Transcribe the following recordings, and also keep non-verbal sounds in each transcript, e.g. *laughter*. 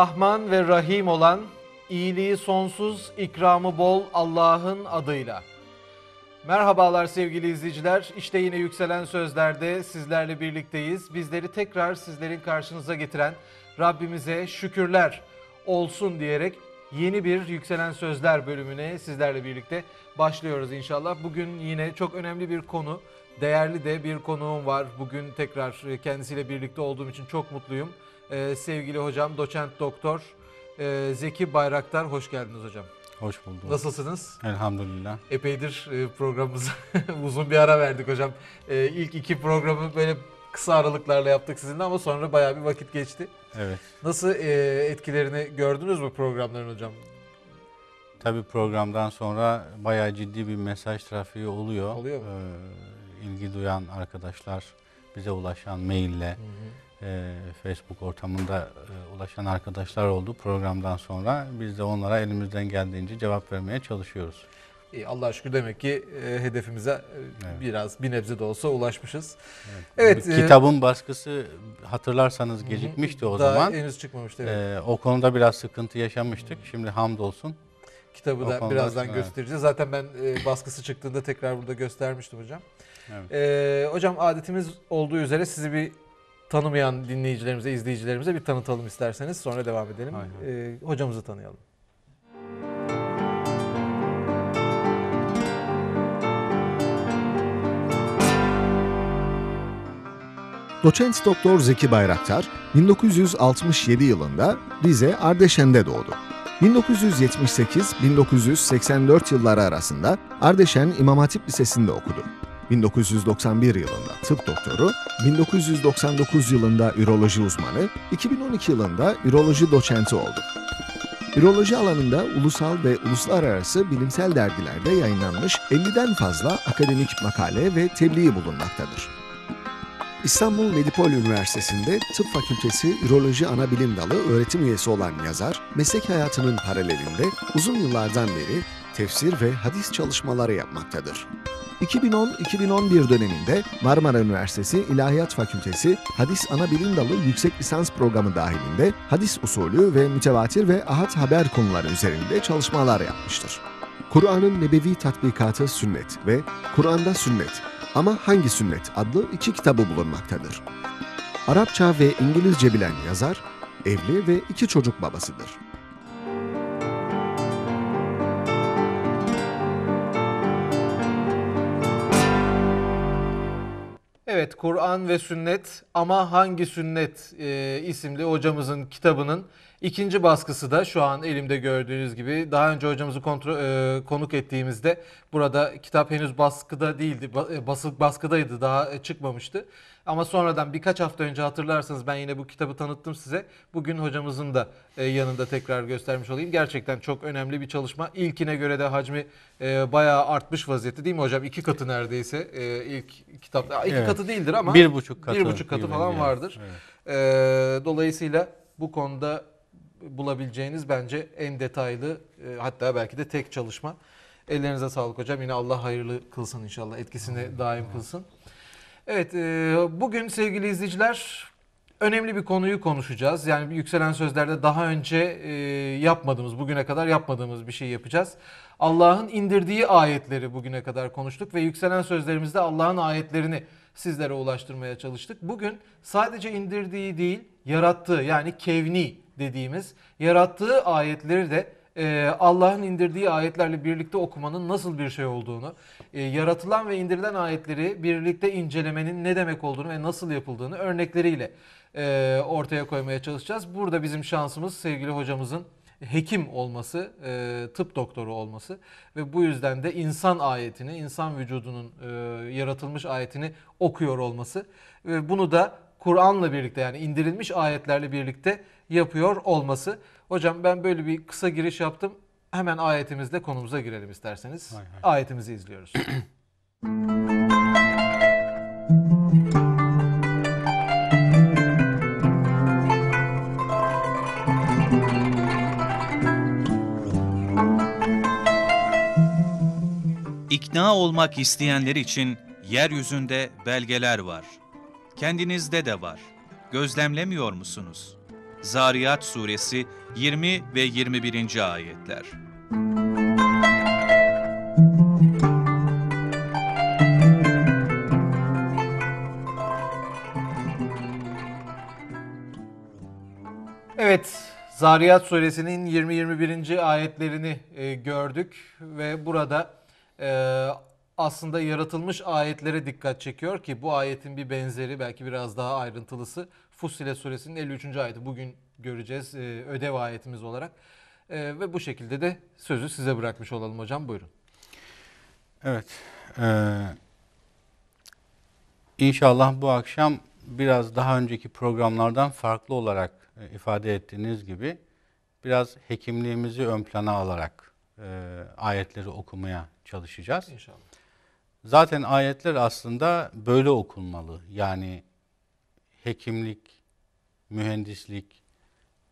Rahman ve Rahim olan, iyiliği sonsuz, ikramı bol Allah'ın adıyla. Merhabalar sevgili izleyiciler. İşte yine yükselen sözlerde sizlerle birlikteyiz. Bizleri tekrar sizlerin karşınıza getiren Rabbimize şükürler olsun diyerek yeni bir yükselen sözler bölümüne sizlerle birlikte başlıyoruz inşallah. Bugün yine çok önemli bir konu, değerli de bir konuğum var. Bugün tekrar kendisiyle birlikte olduğum için çok mutluyum e, sevgili hocam doçent doktor e, Zeki Bayraktar hoş geldiniz hocam. Hoş bulduk. Nasılsınız? Elhamdülillah. Epeydir e, programımıza *laughs* uzun bir ara verdik hocam. E, ilk iki programı böyle kısa aralıklarla yaptık sizinle ama sonra bayağı bir vakit geçti. Evet. Nasıl e, etkilerini gördünüz bu programların hocam? Tabii programdan sonra bayağı ciddi bir mesaj trafiği oluyor. Oluyor mu? Ee, ilgi duyan arkadaşlar bize ulaşan maille. Hı hı e, Facebook ortamında e, ulaşan arkadaşlar oldu programdan sonra. Biz de onlara elimizden geldiğince cevap vermeye çalışıyoruz. İyi, e, Allah'a şükür demek ki e, hedefimize e, evet. biraz bir nebze de olsa ulaşmışız. Evet. evet e, Kitabın e, baskısı hatırlarsanız gecikmişti o daha zaman. Daha henüz çıkmamıştı. Evet. E, o konuda biraz sıkıntı yaşamıştık. Şimdi hamdolsun. Kitabı o da birazdan evet. göstereceğiz. Zaten ben e, baskısı çıktığında tekrar burada göstermiştim hocam. Evet. E, hocam adetimiz olduğu üzere sizi bir tanımayan dinleyicilerimize, izleyicilerimize bir tanıtalım isterseniz. Sonra devam edelim. E, hocamızı tanıyalım. Doçent Doktor Zeki Bayraktar 1967 yılında Rize Ardeşen'de doğdu. 1978-1984 yılları arasında Ardeşen İmam Hatip Lisesi'nde okudu. 1991 yılında tıp doktoru, 1999 yılında üroloji uzmanı, 2012 yılında üroloji doçenti oldu. Üroloji alanında ulusal ve uluslararası bilimsel dergilerde yayınlanmış 50'den fazla akademik makale ve tebliği bulunmaktadır. İstanbul Medipol Üniversitesi'nde Tıp Fakültesi Üroloji Anabilim Dalı öğretim üyesi olan yazar, meslek hayatının paralelinde uzun yıllardan beri tefsir ve hadis çalışmaları yapmaktadır. 2010-2011 döneminde Marmara Üniversitesi İlahiyat Fakültesi Hadis Anabilim Dalı Yüksek Lisans Programı dahilinde hadis usulü ve mütevatir ve ahad haber konuları üzerinde çalışmalar yapmıştır. Kur'an'ın Nebevi Tatbikatı Sünnet ve Kur'an'da Sünnet ama Hangi Sünnet adlı iki kitabı bulunmaktadır. Arapça ve İngilizce bilen yazar, evli ve iki çocuk babasıdır. Evet Kur'an ve sünnet ama hangi sünnet e, isimli hocamızın kitabının ikinci baskısı da şu an elimde gördüğünüz gibi. Daha önce hocamızı kontrol, e, konuk ettiğimizde burada kitap henüz baskıda değildi, e, bas, baskıdaydı daha çıkmamıştı. Ama sonradan birkaç hafta önce hatırlarsanız ben yine bu kitabı tanıttım size. Bugün hocamızın da e, yanında tekrar göstermiş olayım. Gerçekten çok önemli bir çalışma. İlkine göre de hacmi e, bayağı artmış vaziyette değil mi hocam? İki katı neredeyse e, ilk kitapta. İki evet. katı değildir ama. Bir buçuk katı. Bir buçuk katı falan yani. vardır. Evet. Dolayısıyla bu konuda bulabileceğiniz bence en detaylı hatta belki de tek çalışma. Ellerinize sağlık hocam. Yine Allah hayırlı kılsın inşallah. Etkisini daim kılsın. Evet, e, bugün sevgili izleyiciler önemli bir konuyu konuşacağız. Yani yükselen sözlerde daha önce e, yapmadığımız, bugüne kadar yapmadığımız bir şey yapacağız. Allah'ın indirdiği ayetleri bugüne kadar konuştuk ve yükselen sözlerimizde Allah'ın ayetlerini sizlere ulaştırmaya çalıştık. Bugün sadece indirdiği değil, yarattığı yani kevni dediğimiz yarattığı ayetleri de e, Allah'ın indirdiği ayetlerle birlikte okumanın nasıl bir şey olduğunu, e, yaratılan ve indirilen ayetleri birlikte incelemenin ne demek olduğunu ve nasıl yapıldığını örnekleriyle e, ortaya koymaya çalışacağız. Burada bizim şansımız sevgili hocamızın hekim olması, e, tıp doktoru olması ve bu yüzden de insan ayetini, insan vücudunun e, yaratılmış ayetini okuyor olması ve bunu da Kur'an'la birlikte yani indirilmiş ayetlerle birlikte yapıyor olması. Hocam ben böyle bir kısa giriş yaptım. Hemen ayetimizde konumuza girelim isterseniz. Hay hay. Ayetimizi izliyoruz. *clears throat* İkna olmak isteyenler için yeryüzünde belgeler var. Kendinizde de var. Gözlemlemiyor musunuz?'' Zariyat Suresi 20 ve 21. ayetler. Evet, Zariyat Suresinin 20-21. ayetlerini e, gördük ve burada e, aslında yaratılmış ayetlere dikkat çekiyor ki bu ayetin bir benzeri belki biraz daha ayrıntılısı Fussilet suresinin 53. ayeti. Bugün göreceğiz e, ödev ayetimiz olarak. E, ve bu şekilde de sözü size bırakmış olalım hocam. Buyurun. Evet. E, inşallah bu akşam biraz daha önceki programlardan farklı olarak e, ifade ettiğiniz gibi biraz hekimliğimizi ön plana alarak e, ayetleri okumaya çalışacağız. İnşallah. Zaten ayetler aslında böyle okunmalı. Yani hekimlik mühendislik,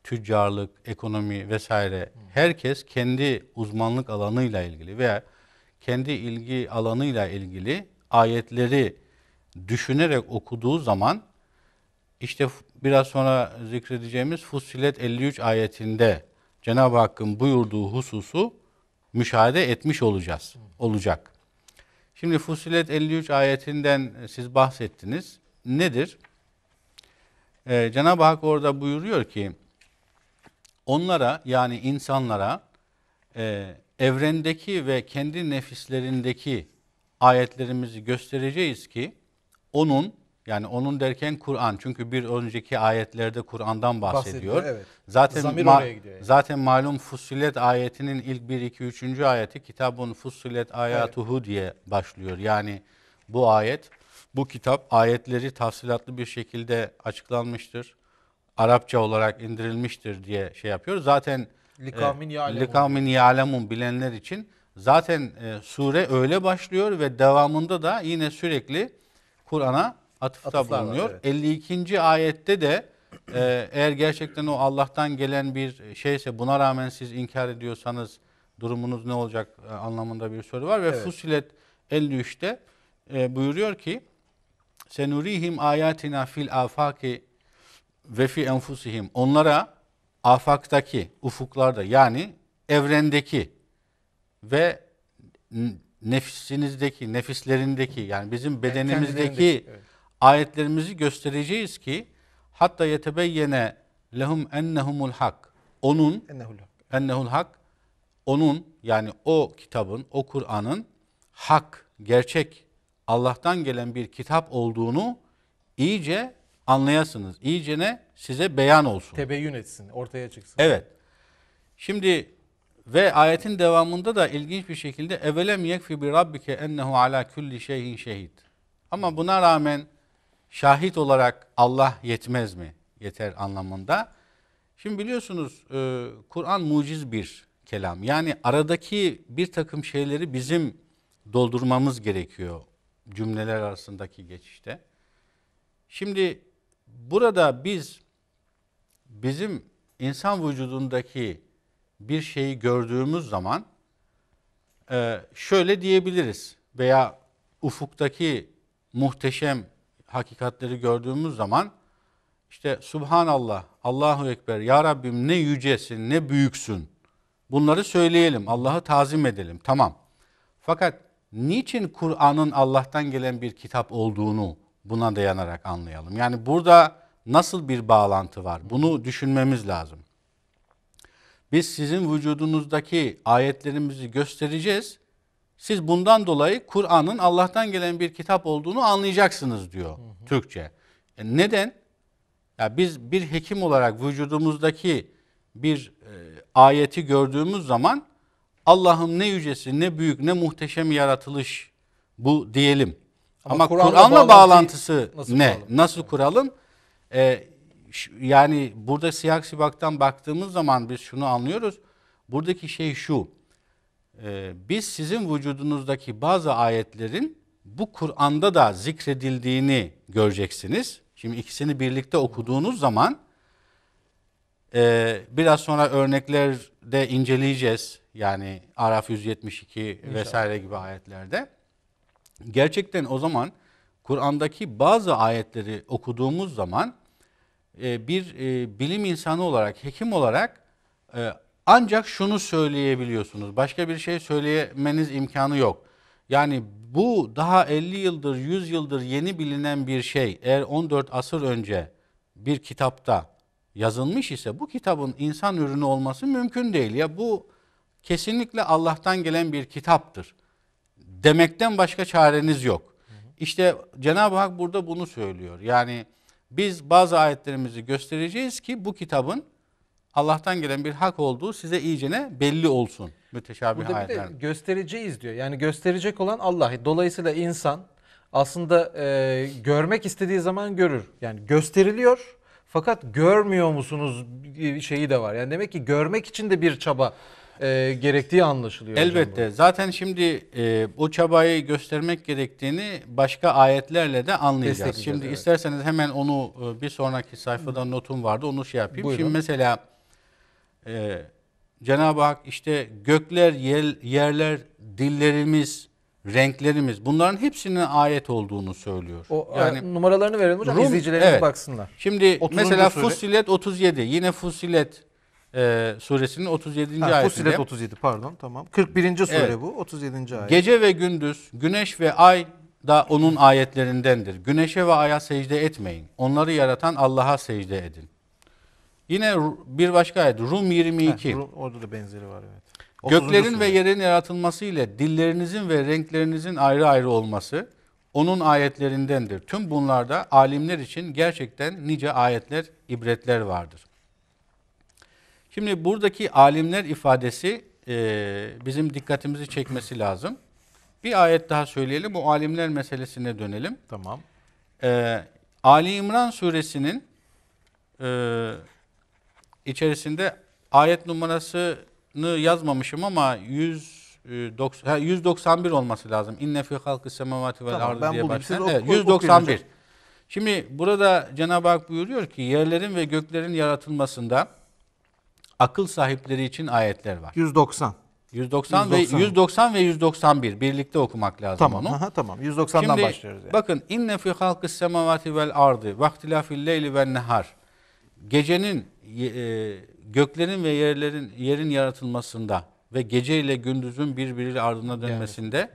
tüccarlık, ekonomi vesaire herkes kendi uzmanlık alanıyla ilgili veya kendi ilgi alanıyla ilgili ayetleri düşünerek okuduğu zaman işte biraz sonra zikredeceğimiz Fussilet 53 ayetinde Cenab-ı Hakk'ın buyurduğu hususu müşahede etmiş olacağız. Olacak. Şimdi Fussilet 53 ayetinden siz bahsettiniz. Nedir? e, Cenab-ı Hak orada buyuruyor ki onlara yani insanlara e, evrendeki ve kendi nefislerindeki ayetlerimizi göstereceğiz ki onun yani onun derken Kur'an çünkü bir önceki ayetlerde Kur'an'dan bahsediyor. bahsediyor evet. Zaten Zamir ma- oraya gidiyor. Yani. Zaten malum Fussilet ayetinin ilk 1 2 3. ayeti Kitabun Fussilet ayatuhu evet. diye başlıyor. Yani bu ayet bu kitap ayetleri tafsilatlı bir şekilde açıklanmıştır. Arapça olarak indirilmiştir diye şey yapıyor. Zaten e, Likamin ya'lemun. ya'lemun bilenler için zaten e, sure öyle başlıyor ve devamında da yine sürekli Kur'an'a atıfta Atıflar bulunuyor. Var, evet. 52. ayette de e, eğer gerçekten o Allah'tan gelen bir şeyse buna rağmen siz inkar ediyorsanız durumunuz ne olacak e, anlamında bir soru var ve evet. Fusilet 53'te e, buyuruyor ki senurihim ayatina fil afaki ve fi enfusihim. Onlara afaktaki, ufuklarda yani evrendeki ve nefsinizdeki, nefislerindeki yani bizim bedenimizdeki yani evet. ayetlerimizi göstereceğiz ki hatta yetebeyyene lehum ennehumul hak. Onun ennehul hak. onun yani o kitabın, o Kur'an'ın hak, gerçek Allah'tan gelen bir kitap olduğunu iyice anlayasınız. İyice ne? Size beyan olsun. Tebeyyün etsin, ortaya çıksın. Evet. Şimdi ve ayetin devamında da ilginç bir şekilde evelem yekfi bi rabbike ennehu ala kulli şeyin şehit. Ama buna rağmen şahit olarak Allah yetmez mi? Yeter anlamında. Şimdi biliyorsunuz e, Kur'an muciz bir kelam. Yani aradaki bir takım şeyleri bizim doldurmamız gerekiyor cümleler arasındaki geçişte. Şimdi burada biz bizim insan vücudundaki bir şeyi gördüğümüz zaman e, şöyle diyebiliriz veya ufuktaki muhteşem hakikatleri gördüğümüz zaman işte Subhanallah, Allahu Ekber, Ya Rabbim ne yücesin, ne büyüksün. Bunları söyleyelim, Allah'ı tazim edelim, tamam. Fakat niçin Kur'an'ın Allah'tan gelen bir kitap olduğunu buna dayanarak anlayalım. Yani burada nasıl bir bağlantı var? Bunu düşünmemiz lazım. Biz sizin vücudunuzdaki ayetlerimizi göstereceğiz. Siz bundan dolayı Kur'an'ın Allah'tan gelen bir kitap olduğunu anlayacaksınız diyor hı hı. Türkçe. E neden? Ya biz bir hekim olarak vücudumuzdaki bir e, ayeti gördüğümüz zaman Allah'ım ne yücesi, ne büyük, ne muhteşem yaratılış bu diyelim. Ama, Ama Kur'an'la bağlantısı nasıl ne? Kuralım? Nasıl evet. kuralım? Ee, yani burada siyah sibaktan baktığımız zaman biz şunu anlıyoruz. Buradaki şey şu. E, biz sizin vücudunuzdaki bazı ayetlerin bu Kur'an'da da zikredildiğini göreceksiniz. Şimdi ikisini birlikte okuduğunuz zaman e, biraz sonra örneklerde inceleyeceğiz. Yani Araf 172 İnşallah. vesaire gibi ayetlerde. Gerçekten o zaman Kur'an'daki bazı ayetleri okuduğumuz zaman e, bir e, bilim insanı olarak, hekim olarak e, ancak şunu söyleyebiliyorsunuz. Başka bir şey söylemeniz imkanı yok. Yani bu daha 50 yıldır, 100 yıldır yeni bilinen bir şey eğer 14 asır önce bir kitapta yazılmış ise bu kitabın insan ürünü olması mümkün değil. Ya bu kesinlikle Allah'tan gelen bir kitaptır. Demekten başka çareniz yok. İşte Cenab-ı Hak burada bunu söylüyor. Yani biz bazı ayetlerimizi göstereceğiz ki bu kitabın Allah'tan gelen bir hak olduğu size iyicene belli olsun. Müteşabih Burada ayetler. bir göstereceğiz diyor. Yani gösterecek olan Allah. Dolayısıyla insan aslında e, görmek istediği zaman görür. Yani gösteriliyor fakat görmüyor musunuz şeyi de var. Yani demek ki görmek için de bir çaba e, gerektiği anlaşılıyor. Elbette. Hocam Zaten şimdi e, bu çabayı göstermek gerektiğini başka ayetlerle de anlayacağız. Şimdi evet. isterseniz hemen onu e, bir sonraki sayfada notum vardı. Onu şey yapayım. Buyurun. Şimdi mesela e, Cenab-ı Hak işte gökler, yer, yerler, dillerimiz, renklerimiz bunların hepsinin ayet olduğunu söylüyor. O e, yani numaralarını verelim hocam Rum, izleyicilerimiz evet. baksınlar. Şimdi mesela Fussilet 37 yine Fussilet e, suresinin 37. Ha, ayetinde. Fussilet 37 pardon tamam. 41. sure evet. bu 37. ayet. Gece ve gündüz, güneş ve ay da onun ayetlerindendir. Güneşe ve aya secde etmeyin. Onları yaratan Allah'a secde edin. Yine bir başka ayet Rum 22. Heh, orada da benzeri var evet. Göklerin ve yerin yaratılması ile dillerinizin ve renklerinizin ayrı ayrı olması onun ayetlerindendir. Tüm bunlarda alimler için gerçekten nice ayetler, ibretler vardır. Şimdi buradaki alimler ifadesi e, bizim dikkatimizi çekmesi lazım. Bir ayet daha söyleyelim. Bu alimler meselesine dönelim. Tamam. E, Ali İmran suresinin e, içerisinde ayet numarasını yazmamışım ama 100 90, 191 olması lazım. İnne fi halkı semavati vel tamam, ardı diye başlayan. evet, 191. Şimdi burada Cenab-ı Hak buyuruyor ki yerlerin ve göklerin yaratılmasında akıl sahipleri için ayetler var. 190. 190, 190 ve 190 ve 191 birlikte okumak lazım tamam, onu. Aha, tamam. 190'dan Şimdi, başlıyoruz yani. Bakın inne fi halkis semavati vel ardı vaktilafil leyli ve nehar. Gecenin e, göklerin ve yerlerin yerin yaratılmasında ve gece ile gündüzün birbiriyle ardına dönmesinde evet.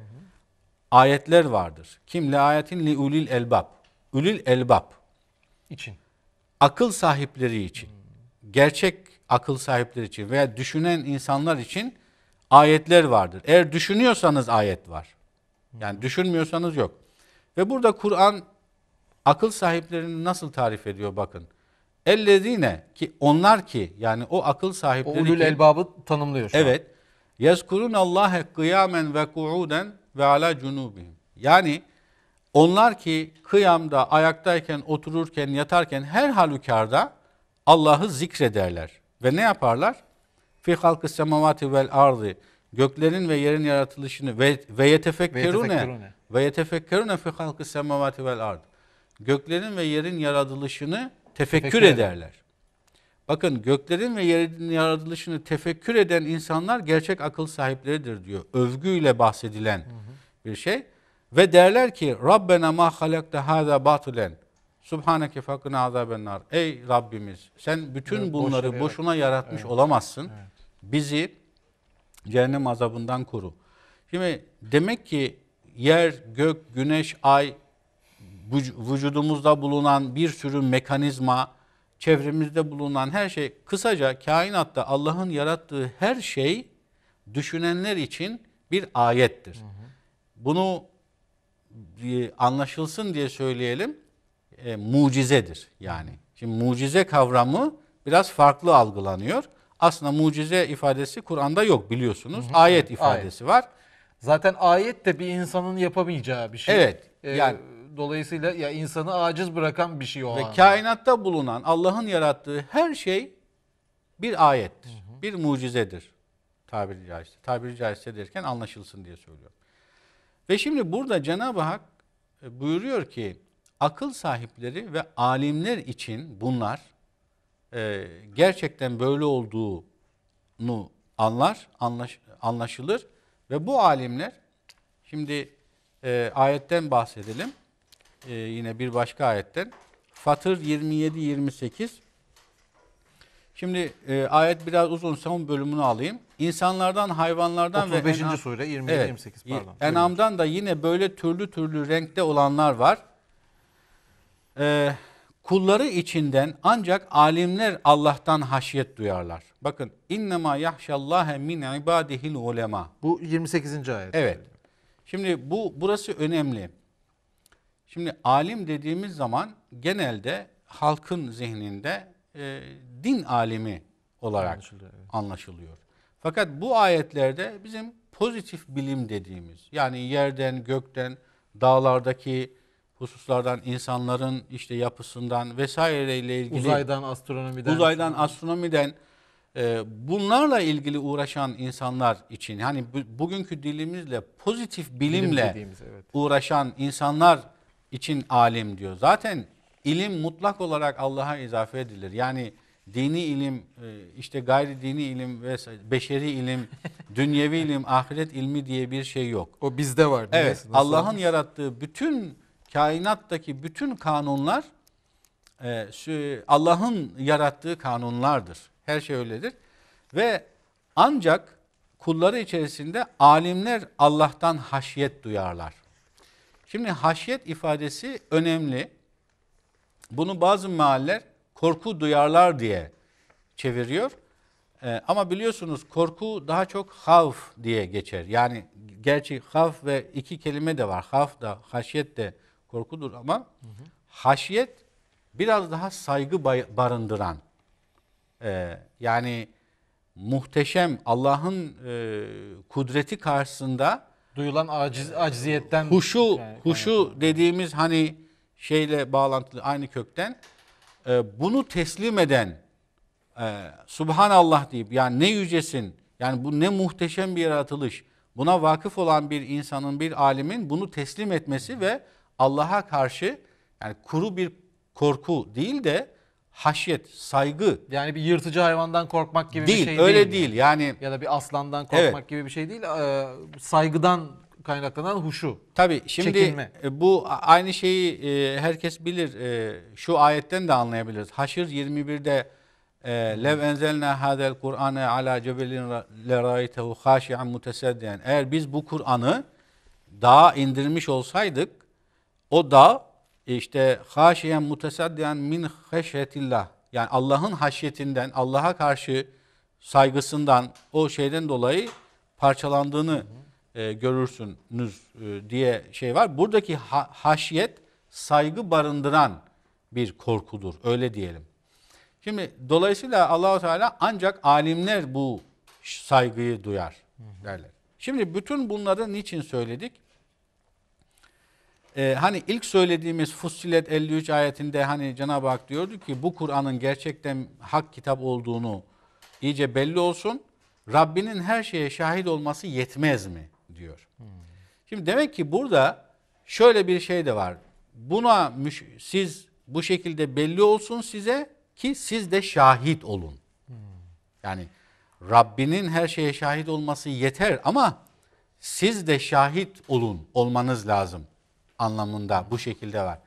ayetler vardır. Kim le ayetin li ulil elbab. Ulil elbab için. Akıl sahipleri için. Gerçek akıl sahipleri için veya düşünen insanlar için ayetler vardır. Eğer düşünüyorsanız ayet var. Yani düşünmüyorsanız yok. Ve burada Kur'an akıl sahiplerini nasıl tarif ediyor bakın. Ellezine ki onlar ki yani o akıl sahipleri o ulul ki, elbabı tanımlıyor şu Evet. Yezkurun Allah'e kıyamen ve kuuden ve ala cunubihim. Yani onlar ki kıyamda, ayaktayken, otururken, yatarken her halükarda Allah'ı zikrederler. Ve ne yaparlar? Fi halkı semavati vel ardı. Göklerin ve yerin yaratılışını ve, ve yetefekkerune ve yetefekkerune fi halkı semavati vel ardı. Göklerin ve yerin yaratılışını tefekkür, tefekkür ederler. Bakın göklerin ve yerin yaratılışını tefekkür eden insanlar gerçek akıl sahipleridir diyor. Övgüyle bahsedilen hı hı. bir şey. Ve derler ki Rabbena ma halakta hâzâ batulen. Subhaneke fakına azabennar. Ey Rabbimiz sen bütün evet, bunları boş boşuna yaratmış evet. olamazsın. Evet. Bizi cehennem azabından koru. Şimdi demek ki yer, gök, güneş, ay vücudumuzda bulunan bir sürü mekanizma, çevremizde bulunan her şey kısaca kainatta Allah'ın yarattığı her şey düşünenler için bir ayettir. Hı hı. Bunu e, anlaşılsın diye söyleyelim e, mucizedir yani. Şimdi mucize kavramı biraz farklı algılanıyor. Aslında mucize ifadesi Kur'an'da yok biliyorsunuz. Hı hı. Ayet ifadesi ayet. var. Zaten ayet de bir insanın yapamayacağı bir şey. Evet. Ee, yani dolayısıyla ya insanı aciz bırakan bir şey o. Ve anda. kainatta bulunan Allah'ın yarattığı her şey bir ayettir. Hı hı. Bir mucizedir. Tabiri caizse. Tabiri caizse derken anlaşılsın diye söylüyorum. Ve şimdi burada Cenab-ı Hak e, buyuruyor ki akıl sahipleri ve alimler için bunlar e, gerçekten böyle olduğunu anlar, anlaş, anlaşılır ve bu alimler şimdi e, ayetten bahsedelim. E, yine bir başka ayetten. Fatır 27-28 Şimdi e, ayet biraz uzun son bölümünü alayım. İnsanlardan, hayvanlardan 35. ve enam, sure 27 evet, pardon. E, Enam'dan da yine böyle türlü türlü renkte olanlar var e, kulları içinden ancak alimler Allah'tan haşyet duyarlar. Bakın innema yahşallâhe min ibadihil ulema. Bu 28. ayet. Evet. Şimdi bu burası önemli. Şimdi alim dediğimiz zaman genelde halkın zihninde e, din alimi olarak anlaşılıyor, evet. anlaşılıyor. Fakat bu ayetlerde bizim pozitif bilim dediğimiz yani yerden gökten dağlardaki hususlardan, insanların işte yapısından vesaireyle ilgili uzaydan astronomiden uzaydan astronomiden e, bunlarla ilgili uğraşan insanlar için hani bu, bugünkü dilimizle pozitif bilimle Bilim evet. uğraşan insanlar için alim diyor. Zaten ilim mutlak olarak Allah'a izafe edilir. Yani dini ilim, e, işte gayri dini ilim ve beşeri ilim, *laughs* dünyevi ilim, ahiret ilmi diye bir şey yok. O bizde var. Evet. Allah'ın yarattığı bütün kainattaki bütün kanunlar e, Allah'ın yarattığı kanunlardır. Her şey öyledir. Ve ancak kulları içerisinde alimler Allah'tan haşiyet duyarlar. Şimdi haşiyet ifadesi önemli. Bunu bazı mealler korku duyarlar diye çeviriyor. Ee, ama biliyorsunuz korku daha çok havf diye geçer. Yani gerçi havf ve iki kelime de var. Havf da haşiyet de korkudur ama hı hı. haşyet biraz daha saygı barındıran e, yani muhteşem Allah'ın e, kudreti karşısında duyulan aciz aciziyetten huşu yani, huşu dediğimiz hani şeyle bağlantılı aynı kökten e, bunu teslim eden e, Subhanallah deyip yani ne yücesin yani bu ne muhteşem bir yaratılış buna vakıf olan bir insanın bir alimin bunu teslim etmesi ve Allah'a karşı yani kuru bir korku değil de haşyet, saygı. Yani bir yırtıcı hayvandan korkmak gibi değil, bir şey öyle değil. Öyle değil yani. Ya da bir aslandan korkmak evet. gibi bir şey değil. Ee, saygıdan kaynaklanan huşu. Tabii şimdi çekinme. E, bu aynı şeyi e, herkes bilir. E, şu ayetten de anlayabiliriz. Haşir 21'de lev enzelna hadel Kur'ane ala cebelin leraytehu haşi'an muteseddiyen. Eğer biz bu Kur'an'ı dağa indirmiş olsaydık o da işte haşiyen mutesaddiyen min haşyetillah. Yani Allah'ın haşyetinden, Allah'a karşı saygısından, o şeyden dolayı parçalandığını e, görürsünüz e, diye şey var. Buradaki ha, haşyet saygı barındıran bir korkudur. Öyle diyelim. Şimdi dolayısıyla Allahu Teala ancak alimler bu saygıyı duyar derler. Şimdi bütün bunları niçin söyledik? e, hani ilk söylediğimiz Fussilet 53 ayetinde hani Cenab-ı Hak diyordu ki bu Kur'an'ın gerçekten hak kitap olduğunu iyice belli olsun. Rabbinin her şeye şahit olması yetmez mi diyor. Hmm. Şimdi demek ki burada şöyle bir şey de var. Buna siz bu şekilde belli olsun size ki siz de şahit olun. Hmm. Yani Rabbinin her şeye şahit olması yeter ama siz de şahit olun, olmanız lazım anlamında bu şekilde var.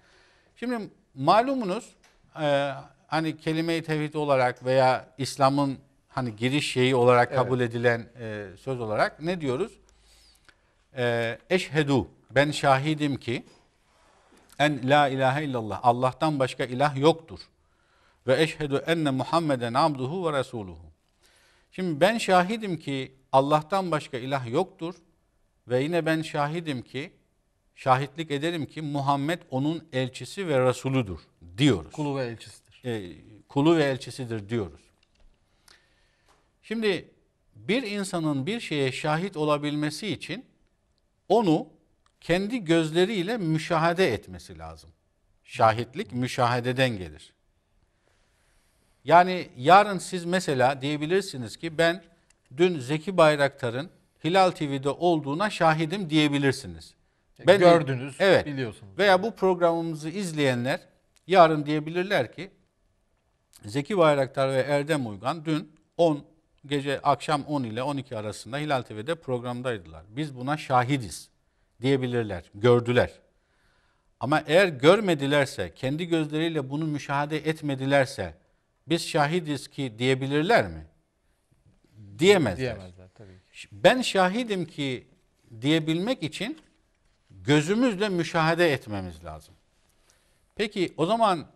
Şimdi malumunuz e, hani kelime-i tevhid olarak veya İslam'ın hani giriş şeyi olarak evet. kabul edilen e, söz olarak ne diyoruz? E, eşhedu ben şahidim ki en la ilahe illallah Allah'tan başka ilah yoktur. Ve eşhedu enne Muhammeden abduhu ve resuluhu. Şimdi ben şahidim ki Allah'tan başka ilah yoktur ve yine ben şahidim ki şahitlik ederim ki Muhammed onun elçisi ve rasuludur diyoruz. Kulu ve elçisidir. E, kulu ve elçisidir diyoruz. Şimdi bir insanın bir şeye şahit olabilmesi için onu kendi gözleriyle müşahede etmesi lazım. Şahitlik müşahededen gelir. Yani yarın siz mesela diyebilirsiniz ki ben dün Zeki Bayraktar'ın Hilal TV'de olduğuna şahidim diyebilirsiniz. Ben Gördünüz, evet. biliyorsunuz. Veya bu programımızı izleyenler yarın diyebilirler ki Zeki Bayraktar ve Erdem Uygan dün 10 gece akşam 10 ile 12 arasında Hilal TV'de programdaydılar. Biz buna şahidiz diyebilirler, gördüler. Ama eğer görmedilerse, kendi gözleriyle bunu müşahede etmedilerse biz şahidiz ki diyebilirler mi? Diyemezler. Diyemezler tabii ki. Ben şahidim ki diyebilmek için gözümüzle müşahede etmemiz lazım. Peki o zaman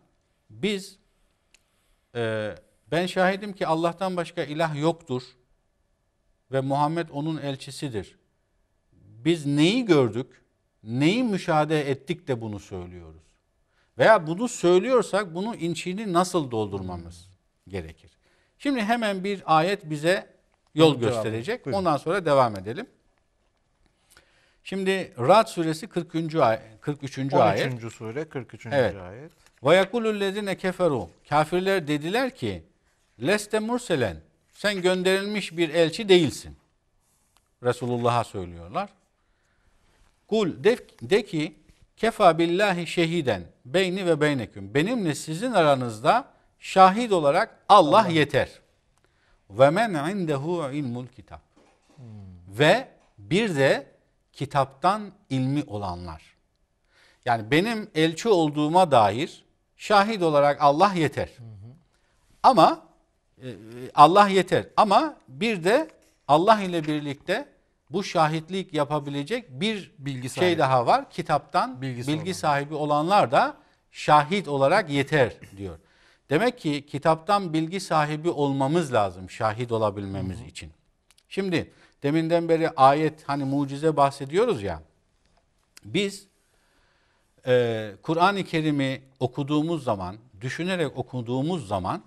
biz e, ben şahidim ki Allah'tan başka ilah yoktur ve Muhammed onun elçisidir. Biz neyi gördük, neyi müşahede ettik de bunu söylüyoruz? Veya bunu söylüyorsak bunu inçini nasıl doldurmamız gerekir? Şimdi hemen bir ayet bize yol gösterecek. Ondan sonra devam edelim. Şimdi Rad suresi 40. ay 43. 13. ayet. 13. sure 43. Evet. ayet. Ve yekulüllezine keferu. Kafirler dediler ki leste murselen. Sen gönderilmiş bir elçi değilsin. Resulullah'a söylüyorlar. Kul de, de ki kefa billahi şehiden beyni ve beyneküm. Benimle sizin aranızda şahit olarak Allah, Allah. yeter. Ve men indehu ilmul kitap. Hmm. Ve bir de kitaptan ilmi olanlar. Yani benim elçi olduğuma dair şahit olarak Allah yeter. Ama e, Allah yeter ama bir de Allah ile birlikte bu şahitlik yapabilecek bir bilgi şey sahibi. şey daha var. Kitaptan bilgi, bilgi sahibi olanlar da şahit olarak yeter diyor. Demek ki kitaptan bilgi sahibi olmamız lazım şahit olabilmemiz hı hı. için. Şimdi Deminden beri ayet hani mucize bahsediyoruz ya. Biz e, Kur'an-ı Kerim'i okuduğumuz zaman, düşünerek okuduğumuz zaman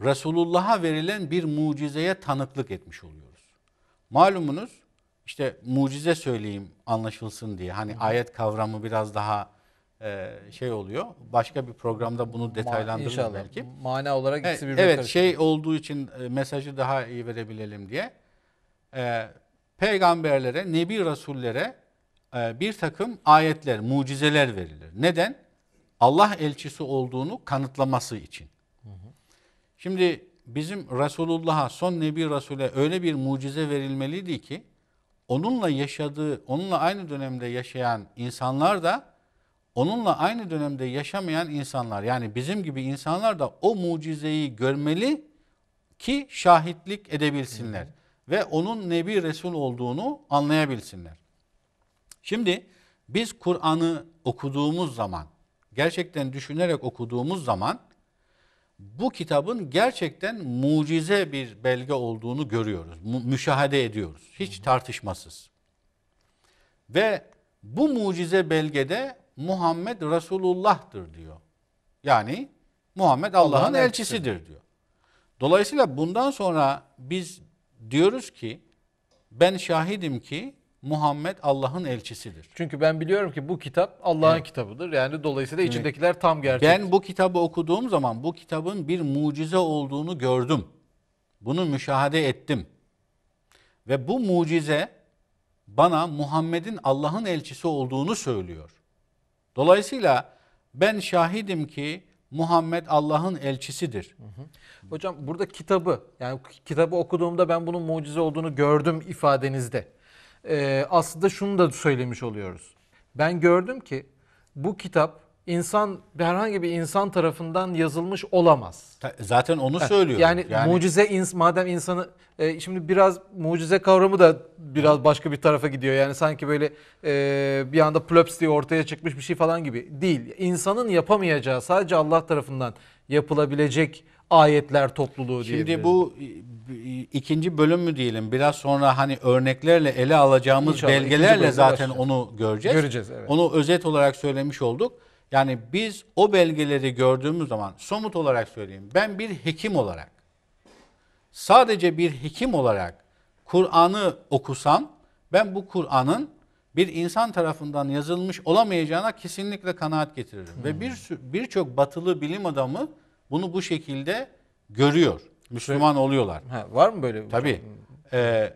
Resulullah'a verilen bir mucizeye tanıklık etmiş oluyoruz. Malumunuz işte mucize söyleyeyim anlaşılsın diye hani Hı. ayet kavramı biraz daha e, şey oluyor. Başka bir programda bunu detaylandırırız belki. Mana olarak ikisi e, birbirine Evet, evet şey olduğu için e, mesajı daha iyi verebilelim diye e, peygamberlere, nebi rasullere e, bir takım ayetler, mucizeler verilir. Neden? Allah elçisi olduğunu kanıtlaması için. Hı hı. Şimdi bizim Resulullah'a, son nebi Rasule öyle bir mucize verilmeliydi ki onunla yaşadığı, onunla aynı dönemde yaşayan insanlar da onunla aynı dönemde yaşamayan insanlar yani bizim gibi insanlar da o mucizeyi görmeli ki şahitlik edebilsinler. Hı hı ve onun Nebi Resul olduğunu anlayabilsinler. Şimdi biz Kur'an'ı okuduğumuz zaman, gerçekten düşünerek okuduğumuz zaman bu kitabın gerçekten mucize bir belge olduğunu görüyoruz, müşahede ediyoruz. Hiç tartışmasız. Ve bu mucize belgede Muhammed Resulullah'tır diyor. Yani Muhammed Allah'ın Allah elçisidir diyor. Dolayısıyla bundan sonra biz diyoruz ki ben şahidim ki Muhammed Allah'ın elçisidir. Çünkü ben biliyorum ki bu kitap Allah'ın evet. kitabıdır. Yani dolayısıyla içindekiler evet. tam gerçek. Ben bu kitabı okuduğum zaman bu kitabın bir mucize olduğunu gördüm. Bunu müşahede ettim. Ve bu mucize bana Muhammed'in Allah'ın elçisi olduğunu söylüyor. Dolayısıyla ben şahidim ki Muhammed Allah'ın elçisidir. Hocam burada kitabı yani kitabı okuduğumda ben bunun mucize olduğunu gördüm ifadenizde. Ee, aslında şunu da söylemiş oluyoruz. Ben gördüm ki bu kitap insan herhangi bir insan tarafından yazılmış olamaz. Zaten onu söylüyor. Yani, yani mucize ins madem insanı e, şimdi biraz mucize kavramı da biraz başka bir tarafa gidiyor. Yani sanki böyle e, bir anda plöps diye ortaya çıkmış bir şey falan gibi değil. İnsanın yapamayacağı sadece Allah tarafından yapılabilecek ayetler topluluğu diye. Şimdi bu e, e, ikinci bölüm mü diyelim? Biraz sonra hani örneklerle ele alacağımız İnşallah belgelerle zaten onu göreceğiz. Göreceğiz evet. Onu özet olarak söylemiş olduk. Yani biz o belgeleri gördüğümüz zaman somut olarak söyleyeyim. Ben bir hekim olarak sadece bir hekim olarak Kur'an'ı okusam ben bu Kur'an'ın bir insan tarafından yazılmış olamayacağına kesinlikle kanaat getiririm. Hmm. Ve bir birçok batılı bilim adamı bunu bu şekilde görüyor. Müslüman oluyorlar. Ha, var mı böyle? Bir Tabii. Şey? Ee,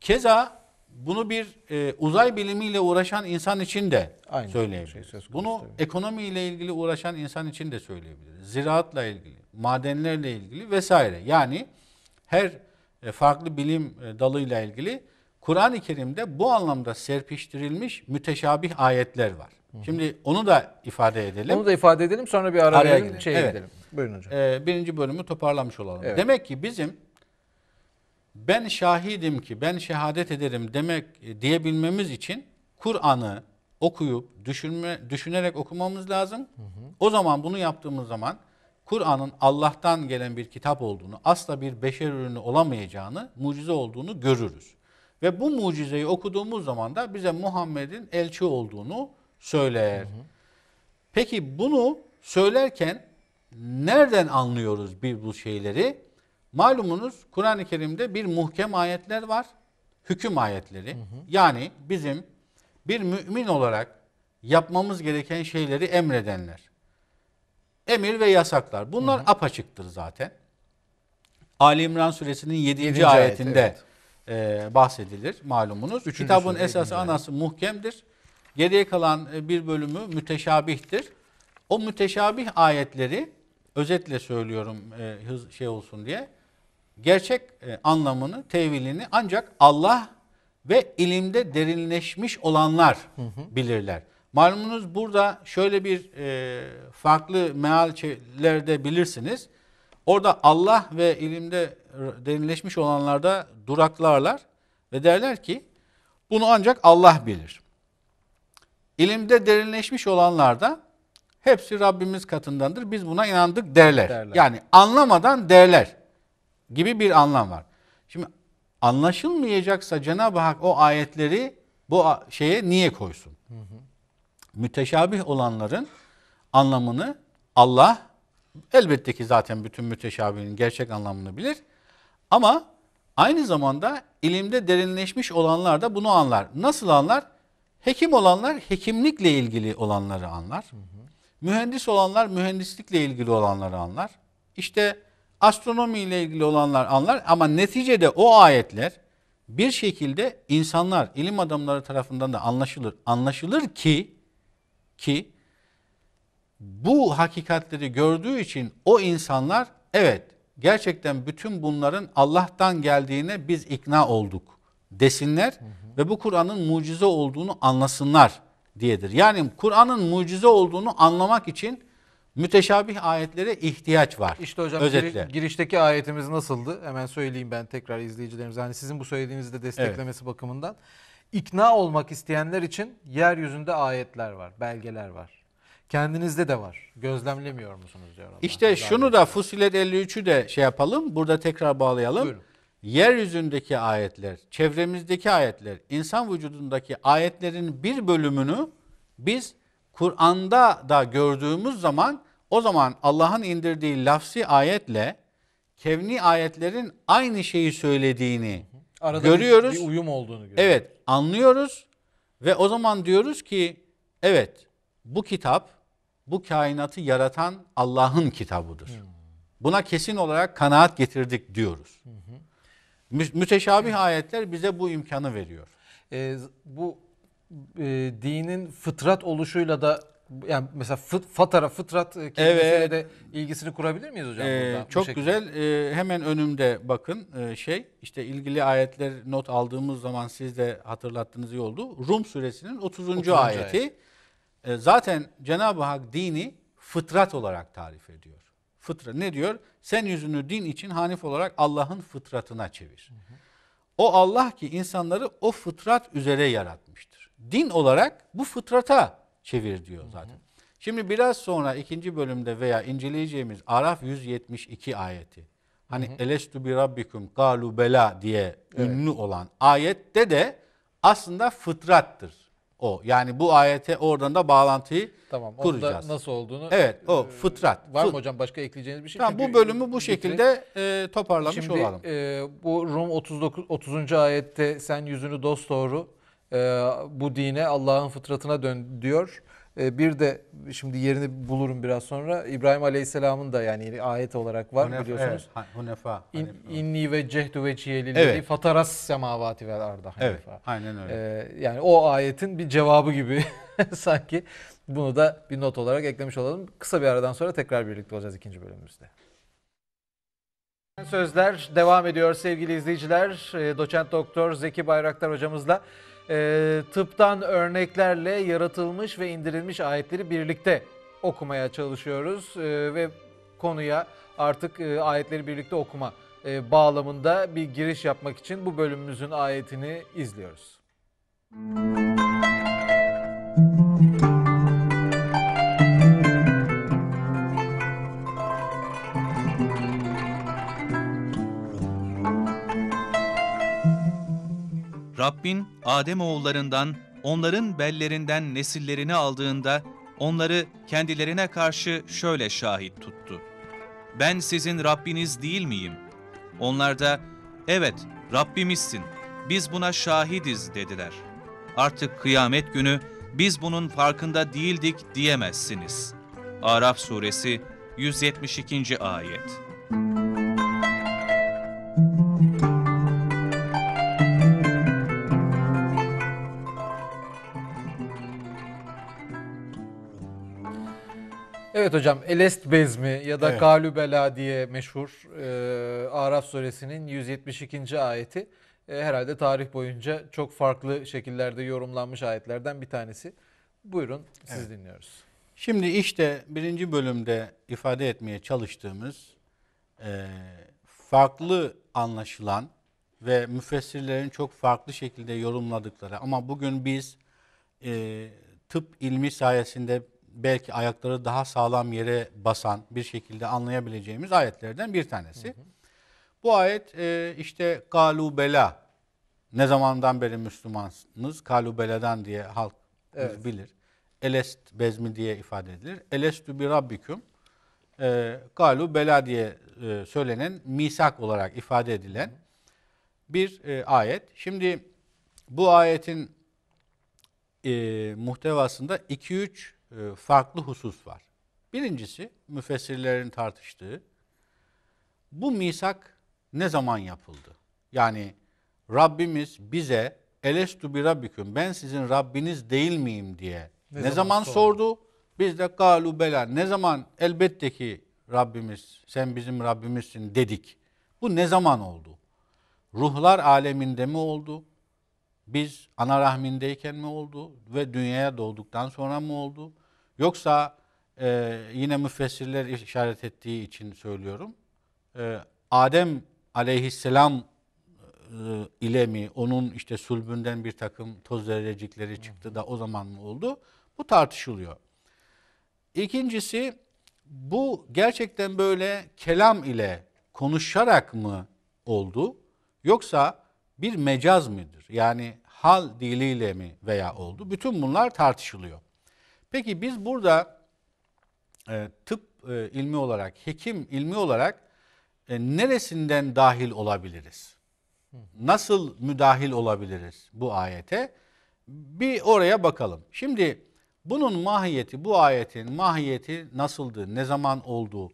keza bunu bir e, uzay bilimiyle uğraşan insan için de Aynı şey, söyleyebiliriz. Şey bunu tabii. ekonomiyle ilgili uğraşan insan için de söyleyebiliriz. Ziraatla ilgili, madenlerle ilgili vesaire. Yani her e, farklı bilim e, dalıyla ilgili Kur'an-ı Kerim'de bu anlamda serpiştirilmiş müteşabih ayetler var. Hı-hı. Şimdi onu da ifade edelim. Onu da ifade edelim sonra bir ara araya gidelim. Şey evet. edelim. Buyurun hocam. Ee, birinci bölümü toparlamış olalım. Evet. Demek ki bizim ben şahidim ki ben şehadet ederim demek e, diyebilmemiz için Kur'an'ı okuyup düşünme, düşünerek okumamız lazım. Hı hı. O zaman bunu yaptığımız zaman Kur'an'ın Allah'tan gelen bir kitap olduğunu, asla bir beşer ürünü olamayacağını, mucize olduğunu görürüz. Ve bu mucizeyi okuduğumuz zaman da bize Muhammed'in elçi olduğunu söyler. Hı hı. Peki bunu söylerken nereden anlıyoruz bir bu şeyleri? Malumunuz Kur'an-ı Kerim'de bir muhkem ayetler var. Hüküm ayetleri. Hı hı. Yani bizim bir mümin olarak yapmamız gereken şeyleri emredenler. Emir ve yasaklar. Bunlar hı hı. apaçıktır zaten. Ali İmran suresinin 7. 7. ayetinde evet. e, bahsedilir malumunuz. Üçüncü Kitabın sure, esası anası muhkemdir. Geriye kalan e, bir bölümü müteşabihtir. O müteşabih ayetleri özetle söylüyorum e, hız şey olsun diye gerçek e, anlamını, tevilini ancak Allah ve ilimde derinleşmiş olanlar hı hı. bilirler. Malumunuz burada şöyle bir e, farklı meallerde bilirsiniz. Orada Allah ve ilimde e, derinleşmiş olanlarda duraklarlar ve derler ki bunu ancak Allah bilir. İlimde derinleşmiş olanlarda hepsi Rabbimiz katındandır biz buna inandık derler. derler. Yani anlamadan derler gibi bir anlam var. Şimdi anlaşılmayacaksa Cenab-ı Hak o ayetleri bu şeye niye koysun? Müteşabih olanların anlamını Allah elbette ki zaten bütün müteşabihin gerçek anlamını bilir. Ama aynı zamanda ilimde derinleşmiş olanlar da bunu anlar. Nasıl anlar? Hekim olanlar hekimlikle ilgili olanları anlar. Hı hı. Mühendis olanlar mühendislikle ilgili olanları anlar. İşte astronomi ile ilgili olanlar anlar ama neticede o ayetler bir şekilde insanlar, ilim adamları tarafından da anlaşılır. Anlaşılır ki ki bu hakikatleri gördüğü için o insanlar evet gerçekten bütün bunların Allah'tan geldiğine biz ikna olduk desinler hı hı. ve bu Kur'an'ın mucize olduğunu anlasınlar diyedir. Yani Kur'an'ın mucize olduğunu anlamak için müteşabih ayetlere ihtiyaç var. İşte hocam Özetle. girişteki ayetimiz nasıldı? Hemen söyleyeyim ben tekrar izleyicilerimiz. Yani sizin bu söylediğinizi de desteklemesi evet. bakımından. İkna olmak isteyenler için yeryüzünde ayetler var, belgeler var. Kendinizde de var. Gözlemlemiyor musunuz diyor Allah. İşte Biz şunu da şey. Fusilet 53'ü de şey yapalım. Burada tekrar bağlayalım. Buyurun. Yeryüzündeki ayetler, çevremizdeki ayetler, insan vücudundaki ayetlerin bir bölümünü biz Kur'an'da da gördüğümüz zaman o zaman Allah'ın indirdiği lafsi ayetle kevni ayetlerin aynı şeyi söylediğini Arada görüyoruz. Bir, uyum olduğunu görüyoruz. Evet, anlıyoruz ve o zaman diyoruz ki evet bu kitap bu kainatı yaratan Allah'ın kitabıdır. Hmm. Buna kesin olarak kanaat getirdik diyoruz. Hı Müteşabih ayetler bize bu imkanı veriyor. E, bu e, dinin fıtrat oluşuyla da yani mesela fıt, fatara fıtrat e, kelimesiyle evet. de ilgisini kurabilir miyiz hocam? Ee, burada, çok güzel. Ee, hemen önümde bakın ee, şey işte ilgili ayetler not aldığımız zaman siz de hatırlattığınız iyi oldu. Rum suresinin 30. 30. ayeti. Ayet. Ee, zaten Cenab-ı Hak dini fıtrat olarak tarif ediyor. Fıtrat ne diyor? Sen yüzünü din için hanif olarak Allah'ın fıtratına çevir. Hı hı. O Allah ki insanları o fıtrat üzere yaratmış din olarak bu fıtrata çevir diyor zaten. Hı hı. Şimdi biraz sonra ikinci bölümde veya inceleyeceğimiz Araf 172 ayeti. Hani hı hı. elestu bi rabbikum galu bela diye evet. ünlü olan ayette de aslında fıtrattır o. Yani bu ayete oradan da bağlantıyı tamam, kuracağız. Tamam. nasıl olduğunu. Evet, o e, fıtrat. Var mı hocam başka ekleyeceğiniz bir şey? Tamam, bu bölümü bu şekilde e, toparlamış şimdi, olalım. Şimdi e, bu Rum 39 30. ayette sen yüzünü dost doğru ee, bu dine Allah'ın fıtratına dön diyor. Ee, bir de şimdi yerini bulurum biraz sonra. İbrahim Aleyhisselam'ın da yani ayet olarak var Hunef, biliyorsunuz. Evet. Hunefa. Hunefa. İnni ve cehdu ve çiyelilleri evet. fataras semavati vel arda. Hunefa. Evet aynen öyle. Ee, yani o ayetin bir cevabı gibi *laughs* sanki. Bunu da bir not olarak eklemiş olalım. Kısa bir aradan sonra tekrar birlikte olacağız ikinci bölümümüzde. Sözler devam ediyor sevgili izleyiciler. Ee, doçent Doktor Zeki Bayraktar hocamızla e, tıptan örneklerle yaratılmış ve indirilmiş ayetleri birlikte okumaya çalışıyoruz e, ve konuya artık e, ayetleri birlikte okuma e, bağlamında bir giriş yapmak için bu bölümümüzün ayetini izliyoruz. Müzik Rabbin Adem oğullarından, onların bellerinden nesillerini aldığında onları kendilerine karşı şöyle şahit tuttu. Ben sizin Rabbiniz değil miyim? Onlar da evet Rabbimizsin, biz buna şahidiz dediler. Artık kıyamet günü biz bunun farkında değildik diyemezsiniz. Araf suresi 172. ayet. Evet hocam Elest bezmi ya da evet. Galübela diye meşhur e, Araf suresinin 172. ayeti e, herhalde tarih boyunca çok farklı şekillerde yorumlanmış ayetlerden bir tanesi. Buyurun siz evet. dinliyoruz. Şimdi işte birinci bölümde ifade etmeye çalıştığımız e, farklı anlaşılan ve müfessirlerin çok farklı şekilde yorumladıkları ama bugün biz e, tıp ilmi sayesinde belki ayakları daha sağlam yere basan bir şekilde anlayabileceğimiz ayetlerden bir tanesi. Hı hı. Bu ayet e, işte kalubela ne zamandan beri Müslümansınız kalubeladan diye halk evet. bilir. Elest bezmi diye ifade edilir. Elestü bi rabbiküm e, galu diye e, söylenen misak olarak ifade edilen bir e, ayet. Şimdi bu ayetin e, muhtevasında 2-3 e, farklı husus var. Birincisi müfessirlerin tartıştığı bu misak ne zaman yapıldı? Yani Rabbimiz bize elestu bir Rabbiküm ben sizin Rabbiniz değil miyim diye ne, ne zaman, zaman sordu? sordu? Biz de galu bela ne zaman elbette ki Rabbimiz sen bizim Rabbimizsin dedik. Bu ne zaman oldu? Ruhlar aleminde mi oldu? Biz ana rahmindeyken mi oldu ve dünyaya doğduktan sonra mı oldu? Yoksa e, yine müfessirler işaret ettiği için söylüyorum. E, Adem aleyhisselam e, ile mi onun işte sulbünden bir takım toz derecikleri çıktı da o zaman mı oldu? Bu tartışılıyor. İkincisi bu gerçekten böyle kelam ile konuşarak mı oldu yoksa bir mecaz mıdır? Yani hal diliyle mi veya oldu? Bütün bunlar tartışılıyor. Peki biz burada e, tıp e, ilmi olarak, hekim ilmi olarak e, neresinden dahil olabiliriz? Nasıl müdahil olabiliriz bu ayete? Bir oraya bakalım. Şimdi bunun mahiyeti, bu ayetin mahiyeti nasıldı, ne zaman oldu?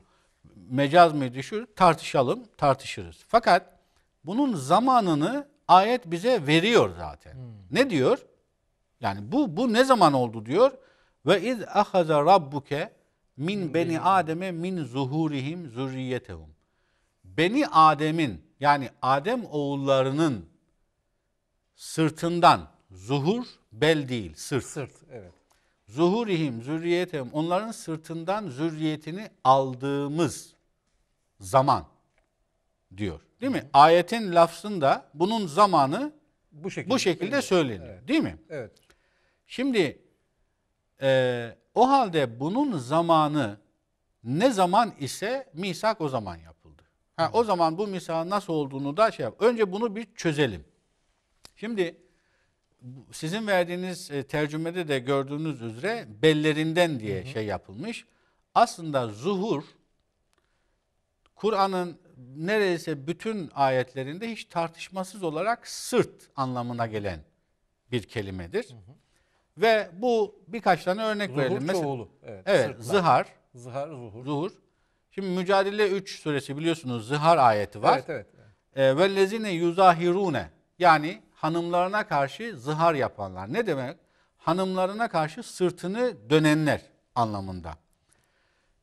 mecaz mı düşür tartışalım, tartışırız. Fakat bunun zamanını ayet bize veriyor zaten. Hmm. Ne diyor? Yani bu bu ne zaman oldu diyor? Ve iz ahaza rabbuke min beni Adem'e min zuhurihim zürriyetehum. Beni Adem'in yani Adem oğullarının sırtından zuhur bel değil sırt. Sırt evet. Zuhurihim zürriyetehum onların sırtından zürriyetini aldığımız zaman diyor. Değil mi? Ayetin lafzında bunun zamanı bu şekilde, bu şekilde söyleniyor. Evet. Değil mi? Evet. Şimdi e, o halde bunun zamanı ne zaman ise misak o zaman yapıldı. Ha, o zaman bu misak nasıl olduğunu da şey yap. Önce bunu bir çözelim. Şimdi sizin verdiğiniz e, tercümede de gördüğünüz üzere bellerinden diye hı hı. şey yapılmış. Aslında zuhur Kur'an'ın neredeyse bütün ayetlerinde hiç tartışmasız olarak sırt anlamına gelen bir kelimedir. Hı hı. Ve bu birkaç tane örnek Zuhur verelim. Mesela, çoğulu. Evet, evet Sırtlar. zihar. zuhur. Zuhur. Şimdi Mücadele 3 suresi biliyorsunuz zihar ayeti var. Evet, evet. evet. Ee, yuzahirune yani hanımlarına karşı zihar yapanlar. Ne demek? Hanımlarına karşı sırtını dönenler anlamında.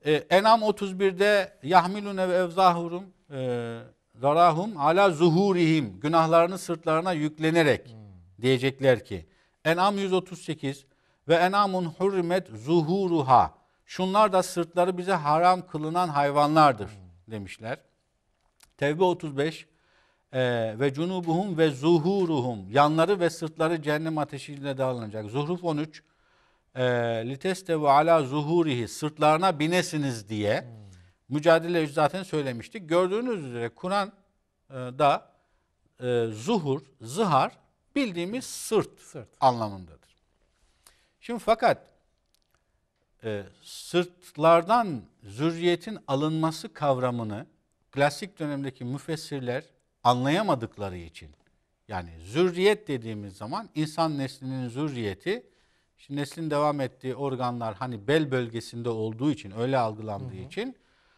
Ee, Enam 31'de yahmilune ve evzahurum e, zarahum ala zuhurihim günahlarını sırtlarına yüklenerek hmm. diyecekler ki En'am 138 ve en'amun hurrimet zuhuruha. Şunlar da sırtları bize haram kılınan hayvanlardır demişler. Tevbe 35 ee, ve cunubuhum ve zuhuruhum yanları ve sırtları cehennem ateşiyle dağılacak. Zuhruf 13 e, litestevu ala zuhurihi sırtlarına binesiniz diye hmm. mücadele zaten söylemiştik. Gördüğünüz üzere Kur'an e, da zuhur, zihar Bildiğimiz sırt, sırt. anlamındadır. Şimdi fakat e, sırtlardan zürriyetin alınması kavramını klasik dönemdeki müfessirler anlayamadıkları için yani zürriyet dediğimiz zaman insan neslinin zürriyeti işte neslin devam ettiği organlar hani bel bölgesinde olduğu için öyle algılandığı hı hı. için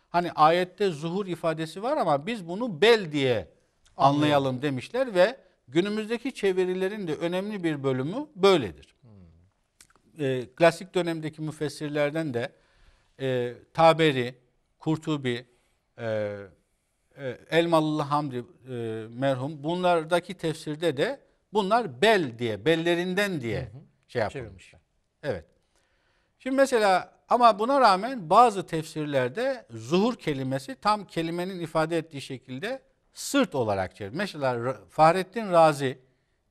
hani ayette zuhur ifadesi var ama biz bunu bel diye anlayalım Anladım. demişler ve Günümüzdeki çevirilerin de önemli bir bölümü böyledir. E, klasik dönemdeki müfessirlerden de e, Taberi, Kurtubi, e, e, Elmalılı Hamdi e, merhum bunlardaki tefsirde de bunlar bel diye, bellerinden diye hı hı. şey yapılmış. Evet. Şimdi mesela ama buna rağmen bazı tefsirlerde zuhur kelimesi tam kelimenin ifade ettiği şekilde sırt olarak çevir. Mesela Fahrettin Razi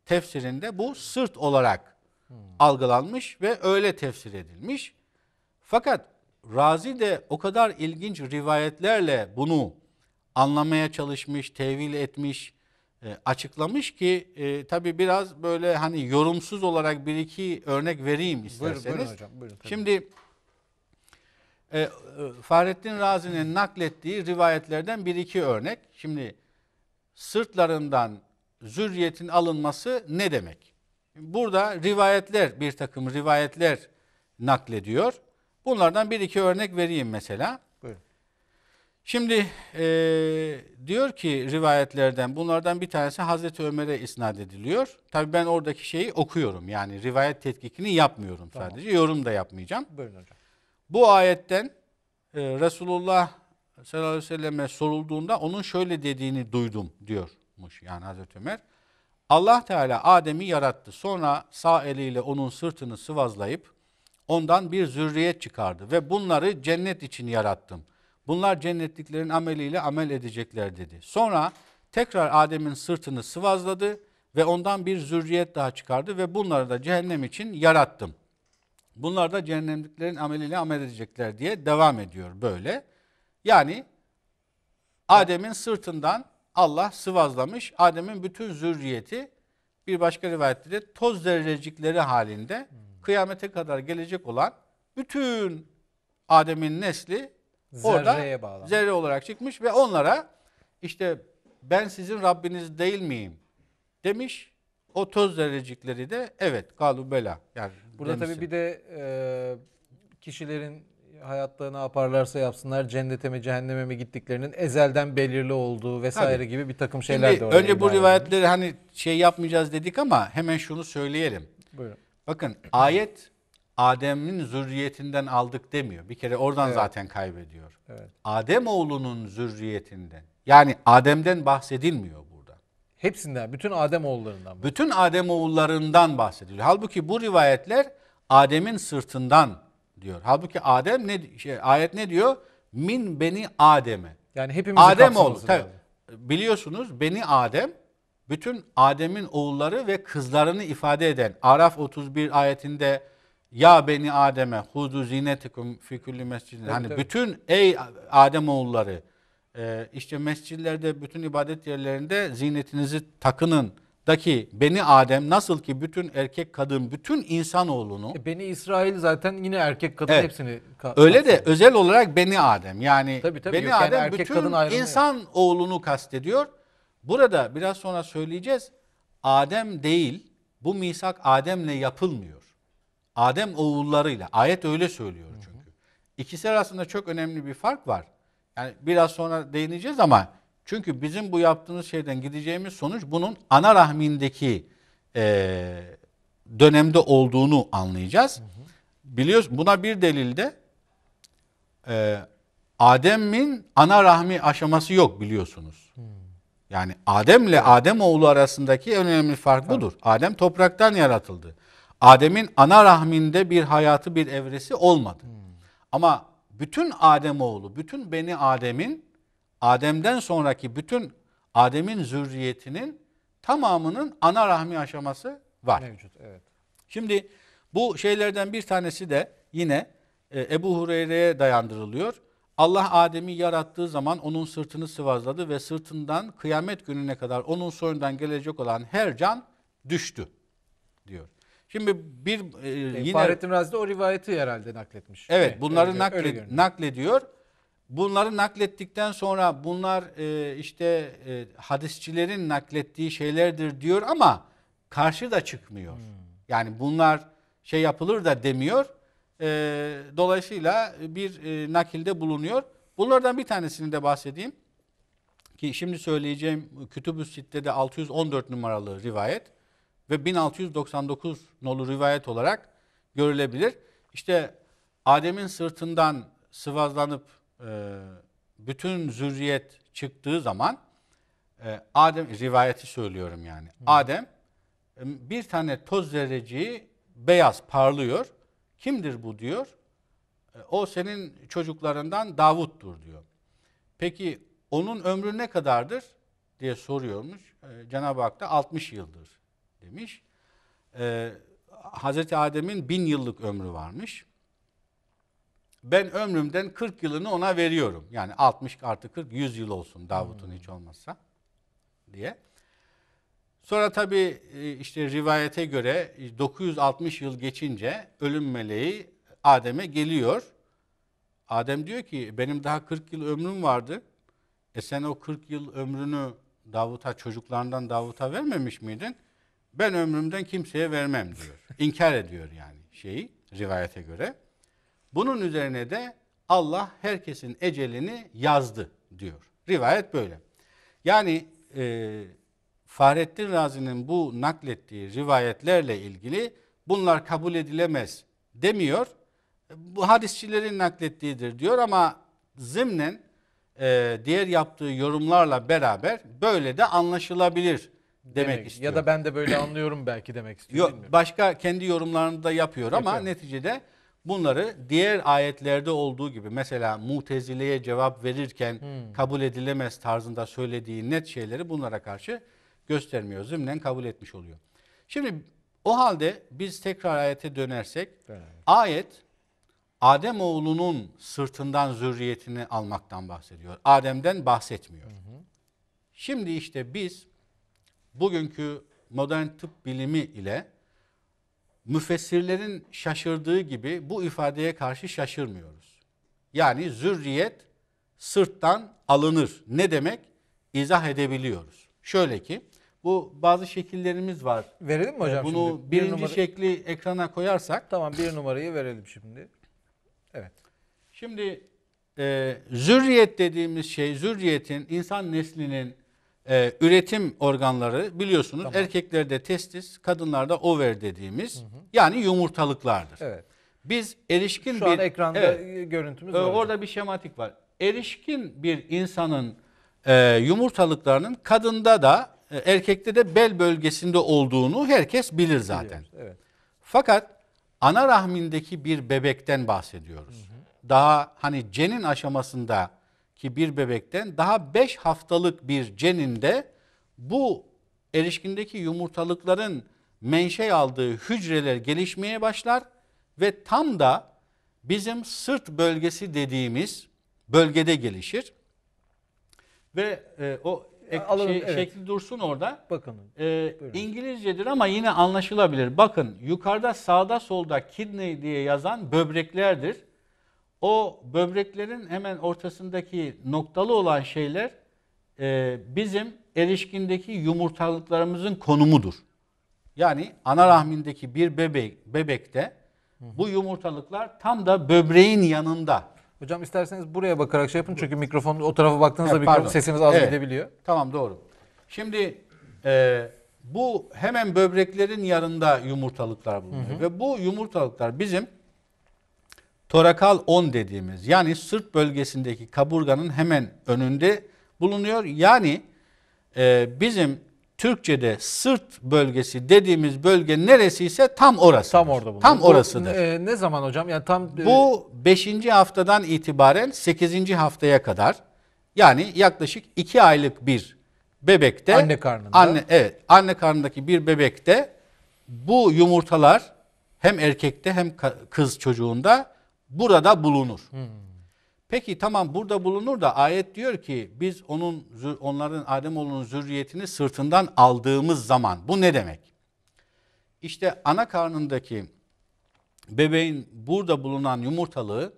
tefsirinde bu sırt olarak hmm. algılanmış ve öyle tefsir edilmiş. Fakat Razi de o kadar ilginç rivayetlerle bunu anlamaya çalışmış, tevil etmiş, e, açıklamış ki e, tabi biraz böyle hani yorumsuz olarak bir iki örnek vereyim isterseniz. Buyurun, buyurun hocam. Buyurun, tabii. Şimdi e, e, Fahrettin Razi'nin naklettiği rivayetlerden bir iki örnek. Şimdi sırtlarından zürriyetin alınması ne demek? Burada rivayetler, bir takım rivayetler naklediyor. Bunlardan bir iki örnek vereyim mesela. Şimdi e, diyor ki rivayetlerden bunlardan bir tanesi Hazreti Ömer'e isnat ediliyor. Tabii ben oradaki şeyi okuyorum. Yani rivayet tetkikini yapmıyorum tamam. sadece. Yorum da yapmayacağım. Buyurun hocam. Bu ayetten e, Resulullah sallallahu aleyhi ve selleme sorulduğunda onun şöyle dediğini duydum diyormuş yani Hazreti Ömer. Allah Teala Adem'i yarattı. Sonra sağ eliyle onun sırtını sıvazlayıp ondan bir zürriyet çıkardı ve bunları cennet için yarattım. Bunlar cennetliklerin ameliyle amel edecekler dedi. Sonra tekrar Adem'in sırtını sıvazladı ve ondan bir zürriyet daha çıkardı ve bunları da cehennem için yarattım. Bunlar da cehennemliklerin ameliyle amel edecekler diye devam ediyor böyle. Yani Adem'in sırtından Allah sıvazlamış. Adem'in bütün zürriyeti bir başka rivayette de toz zerrecikleri halinde kıyamete kadar gelecek olan bütün Adem'in nesli orada zerre olarak çıkmış ve onlara işte ben sizin Rabbiniz değil miyim demiş. O toz zerrecikleri de evet galu yani Burada demişsin. tabii bir de e, kişilerin hayatta ne yaparlarsa yapsınlar cennete mi cehenneme mi gittiklerinin ezelden belirli olduğu vesaire Tabii. gibi bir takım şeyler Şimdi de var. Önce bu rivayetleri yani. hani şey yapmayacağız dedik ama hemen şunu söyleyelim. Buyurun. Bakın ayet Adem'in zürriyetinden aldık demiyor. Bir kere oradan evet. zaten kaybediyor. Evet. Adem oğlunun zürriyetinden. Yani Adem'den bahsedilmiyor burada. Hepsinden, bütün Adem oğullarından. Bütün Adem oğullarından bahsediliyor. Halbuki bu rivayetler Adem'in sırtından diyor. Halbuki Adem ne şey, ayet ne diyor? Min beni Adem'e. Yani hepimiz Adem oğlu. Biliyorsunuz beni Adem bütün Adem'in oğulları ve kızlarını ifade eden Araf 31 ayetinde ya beni Adem'e hudu zinetikum fi kulli mescidin. Hani bütün ey Adem oğulları e, işte mescidlerde bütün ibadet yerlerinde zinetinizi takının daki beni Adem nasıl ki bütün erkek kadın bütün insanoğlunu e beni İsrail zaten yine erkek kadın evet, hepsini öyle de özel olarak beni Adem yani tabii, tabii, beni yok, Adem yani bütün insan oğlunu kastediyor. Burada biraz sonra söyleyeceğiz. Adem değil bu misak Adem'le yapılmıyor. Adem oğullarıyla ayet öyle söylüyor çünkü. Hı arasında çok önemli bir fark var. Yani biraz sonra değineceğiz ama çünkü bizim bu yaptığımız şeyden gideceğimiz sonuç bunun ana rahmindeki e, dönemde olduğunu anlayacağız. Hı Biliyoruz buna bir delil de e, Adem'in ana rahmi aşaması yok biliyorsunuz. Yani Adem ile Adem oğlu arasındaki önemli fark budur. Adem topraktan yaratıldı. Adem'in ana rahminde bir hayatı bir evresi olmadı. Hmm. Ama bütün Adem oğlu, bütün beni Adem'in Adem'den sonraki bütün Adem'in zürriyetinin tamamının ana rahmi aşaması var. Mevcut evet. Şimdi bu şeylerden bir tanesi de yine e, Ebu Hureyre'ye dayandırılıyor. Allah Adem'i yarattığı zaman onun sırtını sıvazladı ve sırtından kıyamet gününe kadar onun soyundan gelecek olan her can düştü diyor. Şimdi bir e, e yine Fahrettin Razi de o rivayeti herhalde nakletmiş. Evet, e, bunları öyle, nakle, öyle görünüyor. Bunları naklettikten sonra bunlar e, işte e, hadisçilerin naklettiği şeylerdir diyor ama karşı da çıkmıyor. Hmm. Yani bunlar şey yapılır da demiyor. E, dolayısıyla bir e, nakilde bulunuyor. Bunlardan bir tanesini de bahsedeyim. Ki şimdi söyleyeceğim Kütüb-ü Sitte'de 614 numaralı rivayet ve 1699 nolu rivayet olarak görülebilir. İşte Adem'in sırtından sıvazlanıp ee, bütün zürriyet çıktığı zaman e, Adem rivayeti söylüyorum yani. Hı. Adem e, bir tane toz zerreciği beyaz parlıyor. Kimdir bu diyor? E, o senin çocuklarından Davut'tur diyor. Peki onun ömrü ne kadardır diye soruyormuş. Cenab-ı Hak da 60 yıldır demiş. Ee, Hazreti Adem'in bin yıllık ömrü varmış ben ömrümden 40 yılını ona veriyorum. Yani 60 artı 40 100 yıl olsun Davut'un hmm. hiç olmazsa diye. Sonra tabii e, işte rivayete göre 960 yıl geçince ölüm meleği Adem'e geliyor. Adem diyor ki benim daha 40 yıl ömrüm vardı. E sen o 40 yıl ömrünü Davut'a çocuklarından Davut'a vermemiş miydin? Ben ömrümden kimseye vermem diyor. İnkar ediyor yani şeyi rivayete göre. Bunun üzerine de Allah herkesin ecelini yazdı diyor. Rivayet böyle. Yani e, Fahrettin Razi'nin bu naklettiği rivayetlerle ilgili bunlar kabul edilemez demiyor. Bu hadisçilerin naklettiğidir diyor ama zımnen e, diğer yaptığı yorumlarla beraber böyle de anlaşılabilir demek, demek istiyor. Ya da ben de böyle anlıyorum belki demek istiyor. Yok, başka kendi yorumlarını da yapıyor ama Yapıyorum. neticede Bunları diğer ayetlerde olduğu gibi mesela mutezileye cevap verirken hmm. kabul edilemez tarzında söylediği net şeyleri bunlara karşı göstermiyor. Zımnen kabul etmiş oluyor. Şimdi o halde biz tekrar ayete dönersek evet. ayet Adem oğlunun sırtından zürriyetini almaktan bahsediyor. Adem'den bahsetmiyor. Hı hı. Şimdi işte biz bugünkü modern tıp bilimi ile müfessirlerin şaşırdığı gibi bu ifadeye karşı şaşırmıyoruz. Yani zürriyet sırttan alınır. Ne demek? İzah edebiliyoruz. Şöyle ki bu bazı şekillerimiz var. Verelim mi hocam ee, Bunu şimdi? birinci numara... şekli ekrana koyarsak. Tamam bir numarayı verelim şimdi. Evet. Şimdi e, zürriyet dediğimiz şey zürriyetin insan neslinin e, üretim organları biliyorsunuz tamam. erkeklerde testis, kadınlarda over dediğimiz hı hı. yani yumurtalıklardır. Evet. Biz erişkin Şu bir... Şu an ekranda evet, görüntümüz e, Orada bir şematik var. Erişkin bir insanın e, yumurtalıklarının kadında da e, erkekte de bel bölgesinde olduğunu herkes bilir zaten. evet. Fakat ana rahmindeki bir bebekten bahsediyoruz. Hı hı. Daha hani cenin aşamasında ki bir bebekten daha 5 haftalık bir ceninde bu erişkindeki yumurtalıkların menşe aldığı hücreler gelişmeye başlar ve tam da bizim sırt bölgesi dediğimiz bölgede gelişir. Ve e, o ek, Alalım, şey, evet. şekli dursun orada. Bakın. E, İngilizcedir ama yine anlaşılabilir. Bakın yukarıda sağda solda kidney diye yazan böbreklerdir o böbreklerin hemen ortasındaki noktalı olan şeyler e, bizim erişkindeki yumurtalıklarımızın konumudur. Yani ana rahmindeki bir bebek bebekte bu yumurtalıklar tam da böbreğin yanında. Hocam isterseniz buraya bakarak şey yapın çünkü mikrofon o tarafa baktığınızda evet, mikrofon sesiniz az evet. gidebiliyor. Tamam doğru. Şimdi e, bu hemen böbreklerin yanında yumurtalıklar bulunuyor hı hı. ve bu yumurtalıklar bizim torakal 10 dediğimiz yani sırt bölgesindeki kaburganın hemen önünde bulunuyor. Yani e, bizim Türkçe'de sırt bölgesi dediğimiz bölge neresiyse tam orası. Tam orada bulunuyor. Tam orasıdır. E, ne zaman hocam? Yani tam e... Bu 5. haftadan itibaren 8. haftaya kadar yani yaklaşık 2 aylık bir bebekte anne karnında anne evet anne karnındaki bir bebekte bu yumurtalar hem erkekte hem kız çocuğunda burada bulunur. Peki tamam burada bulunur da ayet diyor ki biz onun onların adem Ademoğlunun zürriyetini sırtından aldığımız zaman bu ne demek? İşte ana karnındaki bebeğin burada bulunan yumurtalığı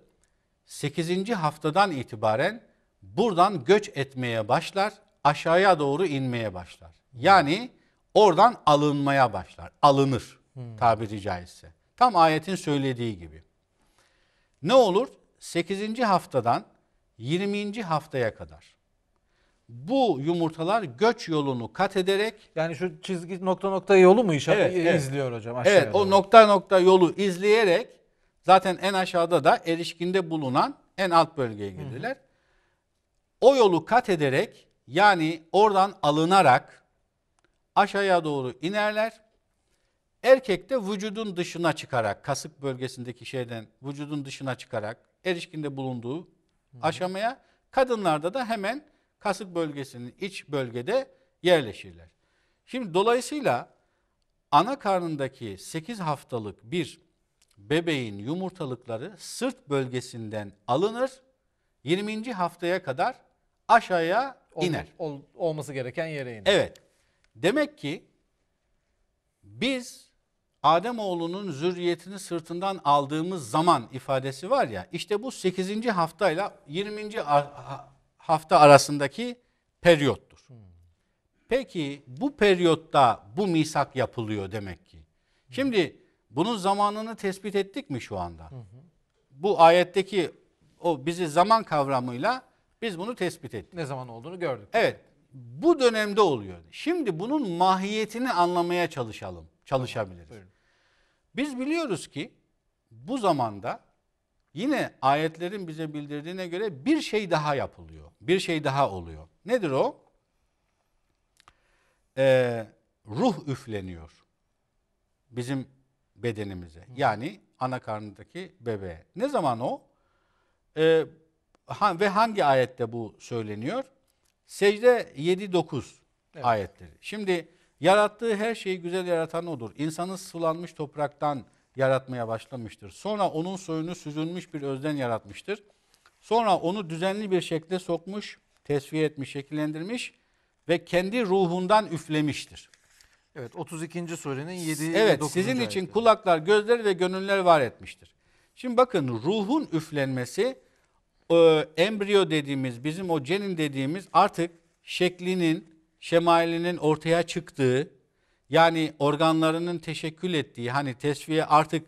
8. haftadan itibaren buradan göç etmeye başlar, aşağıya doğru inmeye başlar. Yani oradan alınmaya başlar, alınır hmm. tabiri caizse. Tam ayetin söylediği gibi. Ne olur? 8. haftadan 20. haftaya kadar. Bu yumurtalar göç yolunu kat ederek Yani şu çizgi nokta nokta yolu mu işaret Evet, evet. izliyor hocam aşağıya Evet doğru. o nokta nokta yolu izleyerek zaten en aşağıda da erişkinde bulunan en alt bölgeye gelirler. O yolu kat ederek yani oradan alınarak aşağıya doğru inerler. Erkekte vücudun dışına çıkarak, kasık bölgesindeki şeyden vücudun dışına çıkarak erişkinde bulunduğu Hı. aşamaya, kadınlarda da hemen kasık bölgesinin iç bölgede yerleşirler. Şimdi dolayısıyla ana karnındaki 8 haftalık bir bebeğin yumurtalıkları sırt bölgesinden alınır. 20. haftaya kadar aşağıya ol, iner. Ol, olması gereken yere iner. Evet. Demek ki biz Adem oğlunun zürriyetini sırtından aldığımız zaman ifadesi var ya işte bu 8. haftayla 20. hafta arasındaki periyottur. Peki bu periyotta bu misak yapılıyor demek ki. Şimdi bunun zamanını tespit ettik mi şu anda? Bu ayetteki o bizi zaman kavramıyla biz bunu tespit ettik. Ne zaman olduğunu gördük. Evet. Bu dönemde oluyor. Şimdi bunun mahiyetini anlamaya çalışalım çalışabiliriz. Biz biliyoruz ki bu zamanda yine ayetlerin bize bildirdiğine göre bir şey daha yapılıyor. Bir şey daha oluyor. Nedir o? Ee, ruh üfleniyor bizim bedenimize. Yani ana karnındaki bebeğe. Ne zaman o? Ee, ve hangi ayette bu söyleniyor? Secde 7-9 evet. ayetleri. Şimdi Yarattığı her şeyi güzel yaratan odur. İnsanı sulanmış topraktan yaratmaya başlamıştır. Sonra onun soyunu süzülmüş bir özden yaratmıştır. Sonra onu düzenli bir şekle sokmuş, tesviye etmiş, şekillendirmiş ve kendi ruhundan üflemiştir. Evet 32. surenin 7 Evet sizin ayeti. için kulaklar, gözler ve gönüller var etmiştir. Şimdi bakın ruhun üflenmesi e, embriyo dediğimiz bizim o cenin dediğimiz artık şeklinin şemalinin ortaya çıktığı, yani organlarının teşekkül ettiği, hani tesviye artık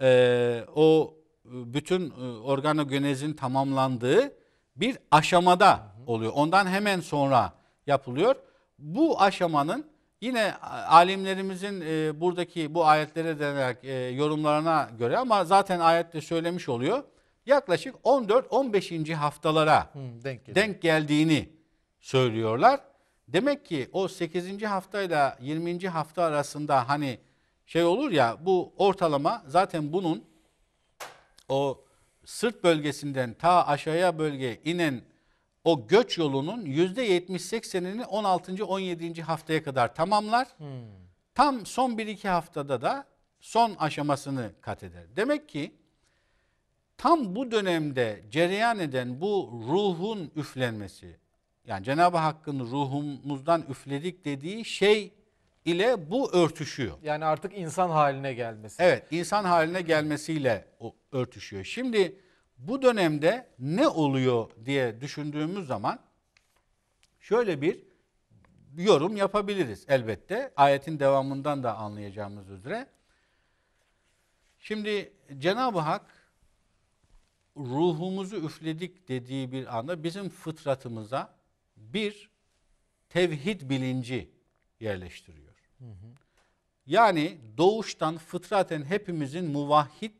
e, o e, bütün e, organogenezin tamamlandığı bir aşamada oluyor. Ondan hemen sonra yapılıyor. Bu aşamanın yine alimlerimizin e, buradaki bu ayetlere denerek e, yorumlarına göre ama zaten ayette söylemiş oluyor. Yaklaşık 14-15. haftalara hmm, denk, denk geldiğini söylüyorlar. Demek ki o 8. haftayla 20. hafta arasında hani şey olur ya bu ortalama zaten bunun o sırt bölgesinden ta aşağıya bölge inen o göç yolunun yüzde %70-80'ini 16. 17. haftaya kadar tamamlar. Hmm. Tam son 1-2 haftada da son aşamasını kat eder. Demek ki tam bu dönemde cereyan eden bu ruhun üflenmesi, yani Cenab-ı Hakk'ın ruhumuzdan üfledik dediği şey ile bu örtüşüyor. Yani artık insan haline gelmesi. Evet, insan haline gelmesiyle o örtüşüyor. Şimdi bu dönemde ne oluyor diye düşündüğümüz zaman şöyle bir yorum yapabiliriz elbette. Ayetin devamından da anlayacağımız üzere. Şimdi Cenab-ı Hak ruhumuzu üfledik dediği bir anda bizim fıtratımıza bir tevhid bilinci yerleştiriyor. Hı hı. Yani doğuştan fıtraten hepimizin muvahhid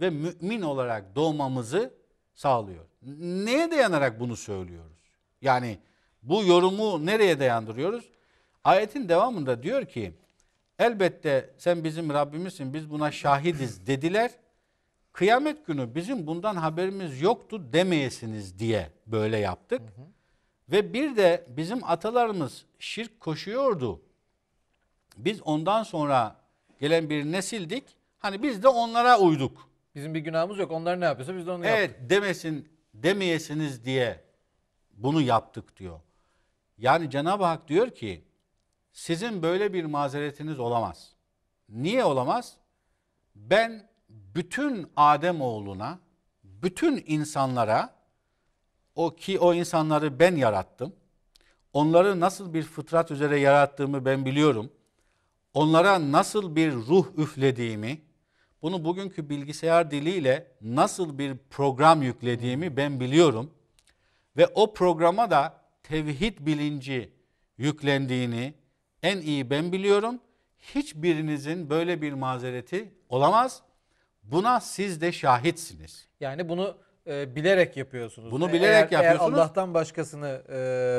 ve mümin olarak doğmamızı sağlıyor. Neye dayanarak bunu söylüyoruz? Yani bu yorumu nereye dayandırıyoruz? Ayetin devamında diyor ki elbette sen bizim Rabbimizsin biz buna şahidiz *clears throat* dediler. Kıyamet günü bizim bundan haberimiz yoktu demeyesiniz diye böyle yaptık. Hı hı. Ve bir de bizim atalarımız şirk koşuyordu. Biz ondan sonra gelen bir nesildik. Hani biz de onlara uyduk. Bizim bir günahımız yok. Onlar ne yapıyorsa biz de onu evet, yaptık. Evet demesin, demeyesiniz diye bunu yaptık diyor. Yani Cenab-ı Hak diyor ki sizin böyle bir mazeretiniz olamaz. Niye olamaz? Ben bütün Adem oğluna, bütün insanlara o ki o insanları ben yarattım. Onları nasıl bir fıtrat üzere yarattığımı ben biliyorum. Onlara nasıl bir ruh üflediğimi, bunu bugünkü bilgisayar diliyle nasıl bir program yüklediğimi ben biliyorum. Ve o programa da tevhid bilinci yüklendiğini en iyi ben biliyorum. Hiçbirinizin böyle bir mazereti olamaz. Buna siz de şahitsiniz. Yani bunu e, bilerek yapıyorsunuz. Bunu e, bilerek eğer, yapıyorsunuz. Eğer Allah'tan başkasını e,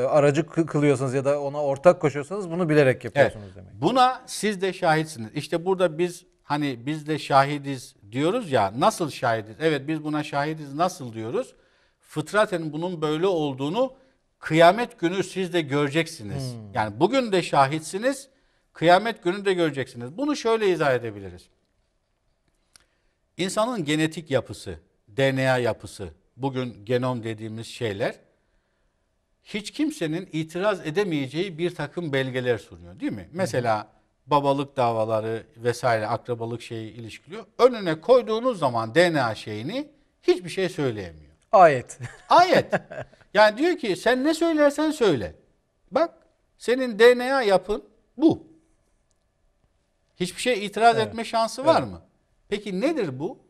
aracı kı- kılıyorsanız ya da ona ortak koşuyorsanız bunu bilerek yapıyorsunuz Evet. demek. Buna siz de şahitsiniz. İşte burada biz hani biz de şahidiz diyoruz ya nasıl şahidiz? Evet biz buna şahidiz nasıl diyoruz? Fıtraten bunun böyle olduğunu kıyamet günü siz de göreceksiniz. Hmm. Yani bugün de şahitsiniz, kıyamet günü de göreceksiniz. Bunu şöyle izah edebiliriz. İnsanın genetik yapısı DNA yapısı, bugün genom dediğimiz şeyler hiç kimsenin itiraz edemeyeceği bir takım belgeler sunuyor değil mi? Mesela babalık davaları vesaire akrabalık şeyi ilişkiliyor. Önüne koyduğunuz zaman DNA şeyini hiçbir şey söyleyemiyor. Ayet. *laughs* Ayet. Yani diyor ki sen ne söylersen söyle. Bak senin DNA yapın bu. Hiçbir şey itiraz evet. etme şansı evet. var mı? Peki nedir bu?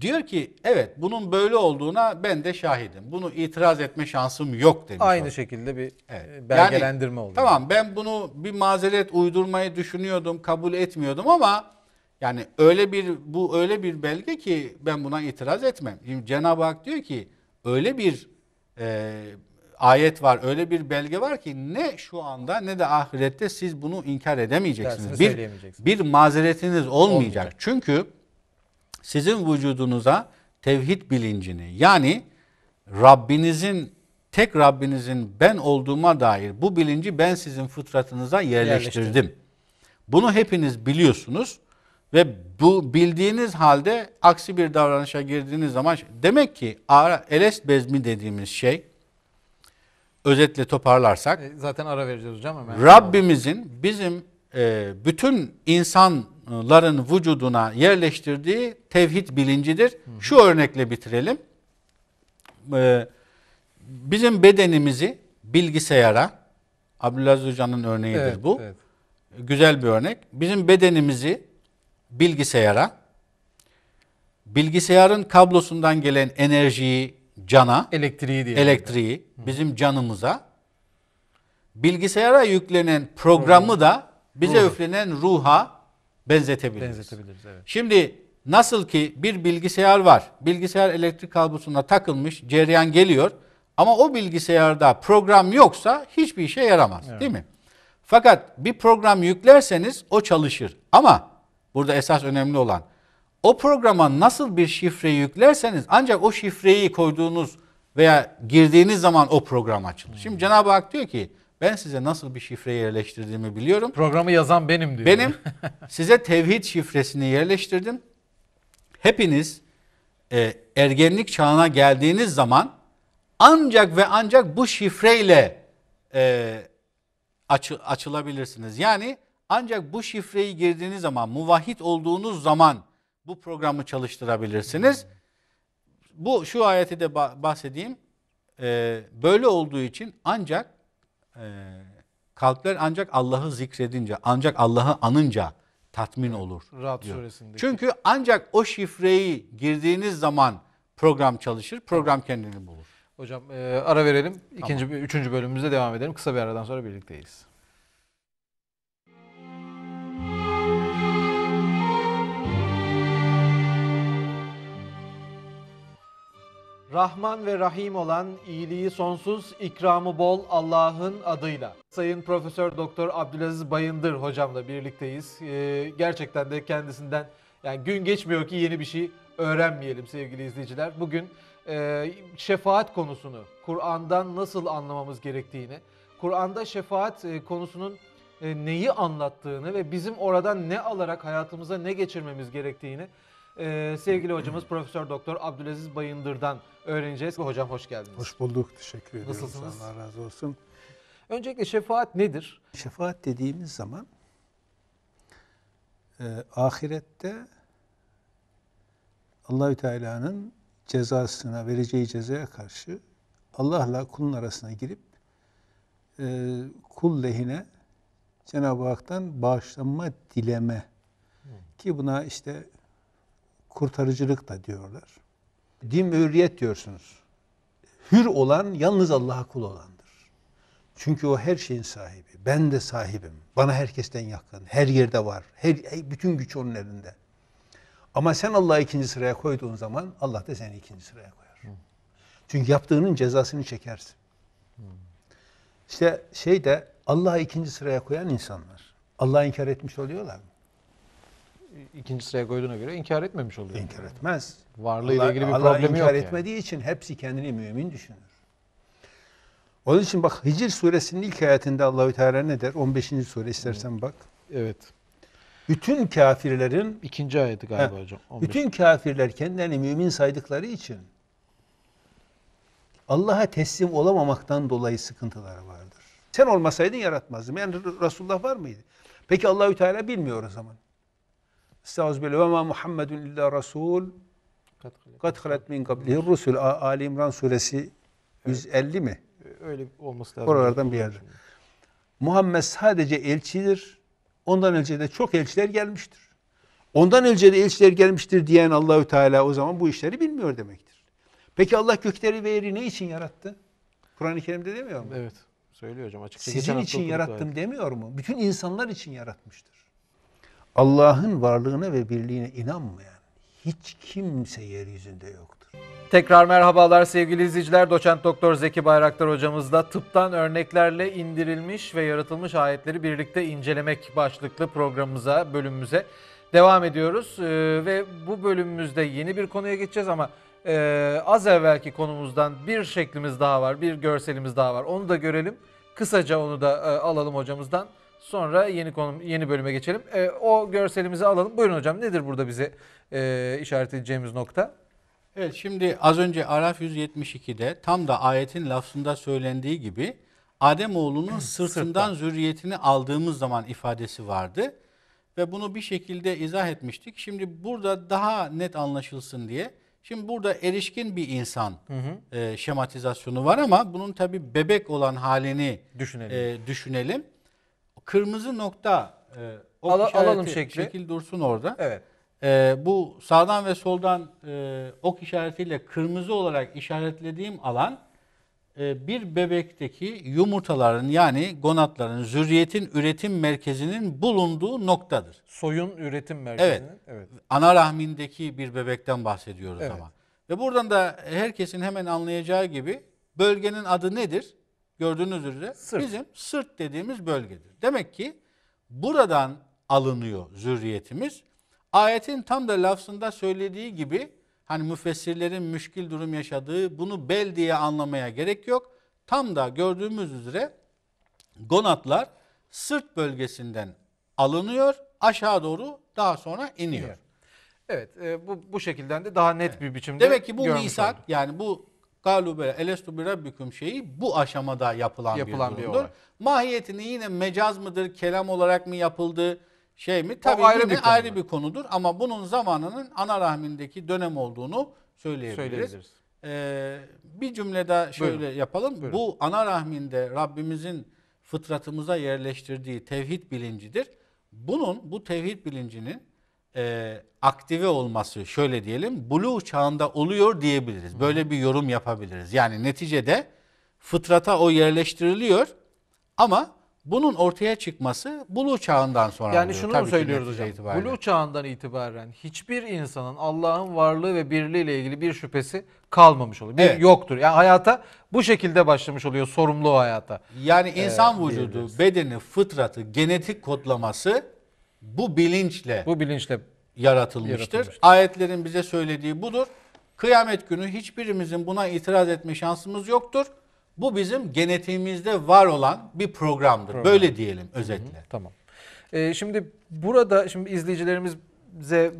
diyor ki evet bunun böyle olduğuna ben de şahidim. Bunu itiraz etme şansım yok demiş. Aynı o. şekilde bir evet. E, belgelendirme yani, oldu. Tamam ben bunu bir mazeret uydurmayı düşünüyordum, kabul etmiyordum ama yani öyle bir bu öyle bir belge ki ben buna itiraz etmem. Şimdi Cenab-ı Hak diyor ki öyle bir e, ayet var, öyle bir belge var ki ne şu anda ne de ahirette siz bunu inkar edemeyeceksiniz. Bir, bir mazeretiniz olmayacak. olmayacak. Çünkü sizin vücudunuza tevhid bilincini yani Rabbinizin tek Rabbinizin ben olduğuma dair bu bilinci ben sizin fıtratınıza yerleştirdim. Bunu hepiniz biliyorsunuz ve bu bildiğiniz halde aksi bir davranışa girdiğiniz zaman demek ki elest bezmi dediğimiz şey özetle toparlarsak e, zaten ara vereceğiz hocam hemen. Rabbimin Rabbimizin bizim e, bütün insan ların vücuduna yerleştirdiği tevhid bilincidir. Şu örnekle bitirelim. Ee, bizim bedenimizi bilgisayara, Abdülaziz Hoca'nın örneğidir evet, bu. Evet. Güzel bir örnek. Bizim bedenimizi bilgisayara, bilgisayarın kablosundan gelen enerjiyi cana, elektriği diye elektriği yani. bizim canımıza, bilgisayara yüklenen programı da bize Ruh. üflenen ruha, benzetebiliriz. Benzetebiliriz evet. Şimdi nasıl ki bir bilgisayar var. Bilgisayar elektrik kablosuna takılmış, cereyan geliyor. Ama o bilgisayarda program yoksa hiçbir işe yaramaz evet. değil mi? Fakat bir program yüklerseniz o çalışır. Ama burada esas önemli olan o programa nasıl bir şifreyi yüklerseniz ancak o şifreyi koyduğunuz veya girdiğiniz zaman o program açılır. Hmm. Şimdi Cenab-ı Hak diyor ki ben size nasıl bir şifre yerleştirdiğimi biliyorum. Programı yazan benim diyor. Benim *laughs* size tevhid şifresini yerleştirdim. Hepiniz e, ergenlik çağına geldiğiniz zaman ancak ve ancak bu şifreyle e, açı, açılabilirsiniz. Yani ancak bu şifreyi girdiğiniz zaman, muvahhid olduğunuz zaman bu programı çalıştırabilirsiniz. Bu şu ayeti de bahsedeyim. E, böyle olduğu için ancak ee, kalpler ancak Allah'ı zikredince, ancak Allah'ı anınca tatmin olur. Rahat diyor. suresindeki. Çünkü ancak o şifreyi girdiğiniz zaman program çalışır, program kendini bulur. Hocam e, ara verelim. İkinci, tamam. üçüncü bölümümüzde devam edelim. Kısa bir aradan sonra birlikteyiz. Rahman ve Rahim olan iyiliği sonsuz, ikramı bol Allah'ın adıyla. Sayın Profesör Doktor Abdülaziz Bayındır hocamla birlikteyiz. Ee, gerçekten de kendisinden yani gün geçmiyor ki yeni bir şey öğrenmeyelim sevgili izleyiciler. Bugün e, şefaat konusunu, Kur'an'dan nasıl anlamamız gerektiğini, Kur'an'da şefaat e, konusunun e, neyi anlattığını ve bizim oradan ne alarak hayatımıza ne geçirmemiz gerektiğini e, sevgili hocamız Profesör Doktor Abdülaziz Bayındır'dan öğreneceğiz. Hocam hoş geldiniz. Hoş bulduk. Teşekkür ediyorum. Nasılsınız? Allah razı olsun. Öncelikle şefaat nedir? Şefaat dediğimiz zaman e, ahirette Allahü Teala'nın cezasına, vereceği cezaya karşı Allah'la kulun arasına girip e, kul lehine Cenab-ı Hak'tan bağışlanma dileme ki buna işte kurtarıcılık da diyorlar. Din ve hürriyet diyorsunuz. Hür olan yalnız Allah'a kul olandır. Çünkü o her şeyin sahibi. Ben de sahibim. Bana herkesten yakın. Her yerde var. Her, bütün güç onun elinde. Ama sen Allah'ı ikinci sıraya koyduğun zaman Allah da seni ikinci sıraya koyar. Çünkü yaptığının cezasını çekersin. İşte şey de Allah'ı ikinci sıraya koyan insanlar. Allah'ı inkar etmiş oluyorlar mı? ikinci sıraya koyduğuna göre inkar etmemiş oluyor. İnkar etmez. Varlığıyla ilgili bir Allah problemi yok. Allah inkar etmediği yani. için hepsi kendini mümin düşünür. Onun için bak Hicr suresinin ilk ayetinde Allahü Teala ne der? 15. sure istersen bak. Evet. Bütün kafirlerin ikinci ayeti galiba he, hocam. 15. Bütün kafirler kendilerini mümin saydıkları için Allah'a teslim olamamaktan dolayı sıkıntıları vardır. Sen olmasaydın yaratmazdım. Yani Resulullah var mıydı? Peki Allahü Teala bilmiyor o zaman. Estağfirullah. Ve ma Muhammedun illa Resul kad halet min kablihi rusul. Ali İmran suresi 150 mi? Öyle olması lazım. Oralardan bir yerde. Muhammed sadece elçidir. Ondan önce de çok elçiler gelmiştir. Ondan önce de elçiler gelmiştir diyen Allahü Teala o zaman bu işleri bilmiyor demektir. Peki Allah gökleri ve yeri ne için yarattı? Kur'an-ı Kerim'de demiyor mu? Evet. Söylüyor hocam açıkça. Sizin için yarattım demiyor mu? Bütün insanlar için yaratmıştır. Allah'ın varlığına ve birliğine inanmayan hiç kimse yeryüzünde yoktur. Tekrar merhabalar sevgili izleyiciler. Doçent Doktor Zeki Bayraktar hocamızla tıptan örneklerle indirilmiş ve yaratılmış ayetleri birlikte incelemek başlıklı programımıza, bölümümüze devam ediyoruz. Ee, ve bu bölümümüzde yeni bir konuya geçeceğiz ama e, az evvelki konumuzdan bir şeklimiz daha var, bir görselimiz daha var. Onu da görelim. Kısaca onu da e, alalım hocamızdan. Sonra yeni konum yeni bölüme geçelim. E, o görselimizi alalım. Buyurun hocam nedir burada bize e, işaret edeceğimiz nokta? Evet şimdi az önce Araf 172'de tam da ayetin lafzında söylendiği gibi Ademoğlunun *clears throat* sırtından zürriyetini aldığımız zaman ifadesi vardı. Ve bunu bir şekilde izah etmiştik. Şimdi burada daha net anlaşılsın diye. Şimdi burada erişkin bir insan hı hı. E, şematizasyonu var ama bunun tabi bebek olan halini düşünelim. E, düşünelim kırmızı nokta e, ok Ala, işareti, alalım şekli. şekil dursun orada. Evet. E, bu sağdan ve soldan e, ok işaretiyle kırmızı olarak işaretlediğim alan e, bir bebekteki yumurtaların yani gonatların zürriyetin üretim merkezinin bulunduğu noktadır. Soyun üretim merkezinin. Evet. evet. Ana rahmindeki bir bebekten bahsediyoruz evet. ama. Ve buradan da herkesin hemen anlayacağı gibi bölgenin adı nedir? gördüğünüz üzere sırt. bizim sırt dediğimiz bölgedir. Demek ki buradan alınıyor zürriyetimiz. Ayetin tam da lafzında söylediği gibi hani müfessirlerin müşkil durum yaşadığı bunu bel diye anlamaya gerek yok. Tam da gördüğümüz üzere gonatlar sırt bölgesinden alınıyor aşağı doğru daha sonra iniyor. Evet, e, bu bu şekilde de daha net evet. bir biçimde Demek ki bu misak oldu. yani bu Galube elestu bi rabbikum şeyi bu aşamada yapılan, yapılan bir durumdur. Bir Mahiyetini yine mecaz mıdır, kelam olarak mı yapıldı, şey mi? Tabii ayrı yine bir ayrı bir konudur ama bunun zamanının ana rahmindeki dönem olduğunu söyleyebiliriz. söyleyebiliriz. Ee, bir cümlede şöyle Buyurun. yapalım. Buyurun. Bu ana rahminde Rabbimizin fıtratımıza yerleştirdiği tevhid bilincidir. Bunun, bu tevhid bilincinin e, aktive olması şöyle diyelim blue çağında oluyor diyebiliriz. Böyle bir yorum yapabiliriz. Yani neticede fıtrata o yerleştiriliyor ama bunun ortaya çıkması blue çağından sonra. Yani oluyor. şunu Tabii mu söylüyoruz hocam? Itibariyle. çağından itibaren hiçbir insanın Allah'ın varlığı ve birliği ile ilgili bir şüphesi kalmamış oluyor. Bir evet. yoktur. Yani hayata bu şekilde başlamış oluyor sorumlu hayata. Yani ee, insan ee, vücudu, bedeni, fıtratı, genetik kodlaması bu bilinçle Bu bilinçle yaratılmıştır. Yaratılmıştır. Ayetlerin bize söylediği budur. Kıyamet günü hiçbirimizin buna itiraz etme şansımız yoktur. Bu bizim genetiğimizde var olan bir programdır. Program. Böyle diyelim özetle. Hı hı, tamam. Ee, şimdi burada şimdi izleyicilerimiz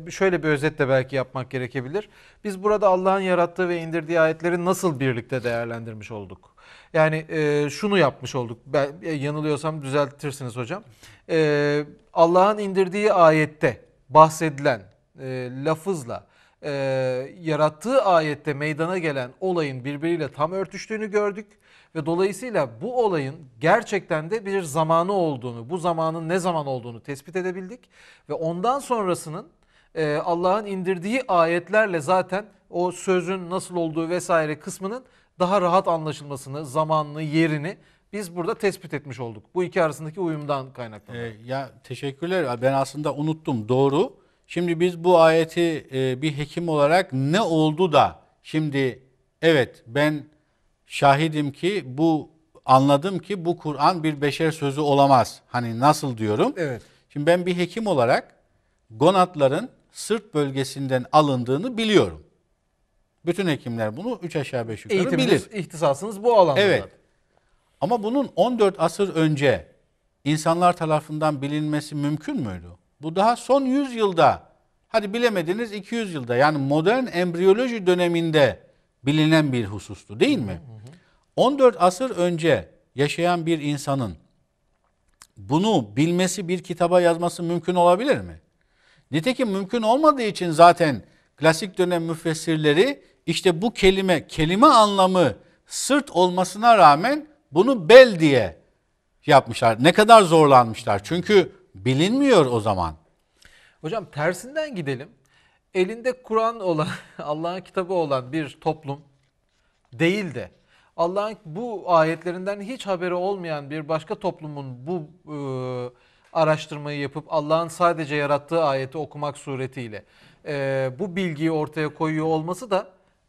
şöyle bir özetle belki yapmak gerekebilir. Biz burada Allah'ın yarattığı ve indirdiği ayetleri nasıl birlikte değerlendirmiş olduk? Yani e, şunu yapmış olduk. Ben e, yanılıyorsam düzeltirsiniz hocam. E, Allah'ın indirdiği ayette bahsedilen e, lafızla e, yarattığı ayette meydana gelen olayın birbiriyle tam örtüştüğünü gördük ve dolayısıyla bu olayın gerçekten de bir zamanı olduğunu, bu zamanın ne zaman olduğunu tespit edebildik ve ondan sonrasının e, Allah'ın indirdiği ayetlerle zaten o sözün nasıl olduğu vesaire kısmının daha rahat anlaşılmasını, zamanını, yerini biz burada tespit etmiş olduk. Bu iki arasındaki uyumdan kaynaklanıyor. Ee, ya teşekkürler. Ben aslında unuttum. Doğru. Şimdi biz bu ayeti e, bir hekim olarak ne oldu da şimdi evet ben şahidim ki bu anladım ki bu Kur'an bir beşer sözü olamaz. Hani nasıl diyorum? Evet. Şimdi ben bir hekim olarak gonatların sırt bölgesinden alındığını biliyorum. Bütün hekimler bunu üç aşağı beş yukarı Eğitiminiz, bilir. ihtisasınız bu alanda. Evet. Ama bunun 14 asır önce insanlar tarafından bilinmesi mümkün müydü? Bu daha son 100 yılda, hadi bilemediniz 200 yılda yani modern embriyoloji döneminde bilinen bir husustu değil mi? Hı hı. 14 asır önce yaşayan bir insanın bunu bilmesi bir kitaba yazması mümkün olabilir mi? Nitekim mümkün olmadığı için zaten klasik dönem müfessirleri işte bu kelime, kelime anlamı sırt olmasına rağmen bunu bel diye yapmışlar. Ne kadar zorlanmışlar. Çünkü bilinmiyor o zaman. Hocam tersinden gidelim. Elinde Kur'an olan, *laughs* Allah'ın kitabı olan bir toplum değil de Allah'ın bu ayetlerinden hiç haberi olmayan bir başka toplumun bu e, araştırmayı yapıp Allah'ın sadece yarattığı ayeti okumak suretiyle e, bu bilgiyi ortaya koyuyor olması da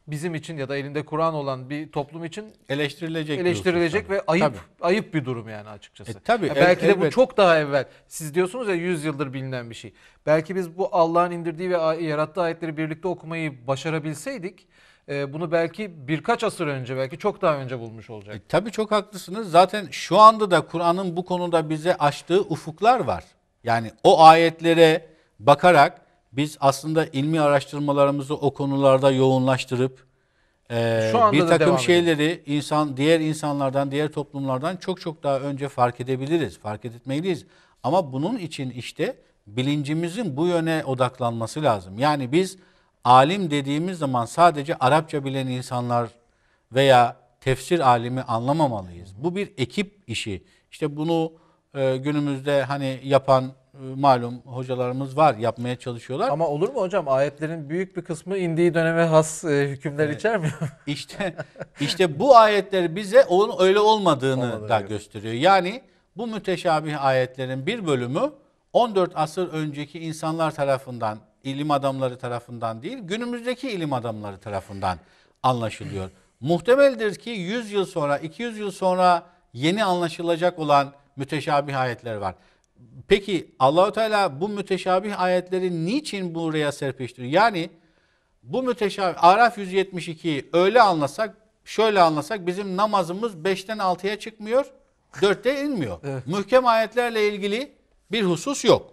bizim için ya da elinde Kur'an olan bir toplum için eleştirilecek eleştirilecek ve ayıp tabii. ayıp bir durum yani açıkçası. E, tabii, ya belki el, de bu elbet. çok daha evvel. Siz diyorsunuz ya 100 yıldır bilinen bir şey. Belki biz bu Allah'ın indirdiği ve yarattığı ayetleri birlikte okumayı başarabilseydik e, bunu belki birkaç asır önce belki çok daha önce bulmuş olacak. E, tabii çok haklısınız. Zaten şu anda da Kur'an'ın bu konuda bize açtığı ufuklar var. Yani o ayetlere bakarak biz aslında ilmi araştırmalarımızı o konularda yoğunlaştırıp e, bir takım şeyleri ediyor. insan diğer insanlardan, diğer toplumlardan çok çok daha önce fark edebiliriz, fark etmeliyiz. Ama bunun için işte bilincimizin bu yöne odaklanması lazım. Yani biz alim dediğimiz zaman sadece Arapça bilen insanlar veya tefsir alimi anlamamalıyız. Bu bir ekip işi. İşte bunu e, günümüzde hani yapan malum hocalarımız var yapmaya çalışıyorlar. Ama olur mu hocam ayetlerin büyük bir kısmı indiği döneme has e, hükümler evet. içermiyor. *laughs* İşte işte bu ayetler bize onun öyle olmadığını Olmadı da diyor. gösteriyor. Yani bu müteşabih ayetlerin bir bölümü 14 asır önceki insanlar tarafından, ilim adamları tarafından değil, günümüzdeki ilim adamları tarafından anlaşılıyor. *clears throat* Muhtemeldir ki 100 yıl sonra, 200 yıl sonra yeni anlaşılacak olan müteşabih ayetler var peki Allahu Teala bu müteşabih ayetleri niçin buraya serpiştiriyor? Yani bu müteşabih Araf 172 öyle anlasak şöyle anlasak bizim namazımız 5'ten 6'ya çıkmıyor, 4'te inmiyor. Evet. Mühkem ayetlerle ilgili bir husus yok.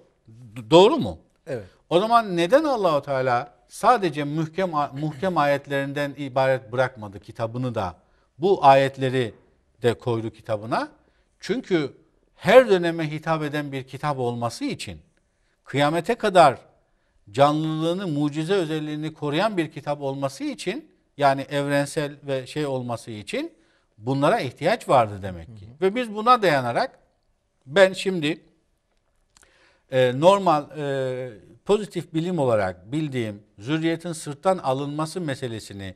Doğru mu? Evet. O zaman neden Allahu Teala sadece mühkem muhkem ayetlerinden ibaret bırakmadı kitabını da? Bu ayetleri de koydu kitabına. Çünkü her döneme hitap eden bir kitap olması için kıyamete kadar canlılığını, mucize özelliğini koruyan bir kitap olması için yani evrensel ve şey olması için bunlara ihtiyaç vardı demek ki. Hı hı. Ve biz buna dayanarak ben şimdi e, normal e, pozitif bilim olarak bildiğim zürriyetin sırttan alınması meselesini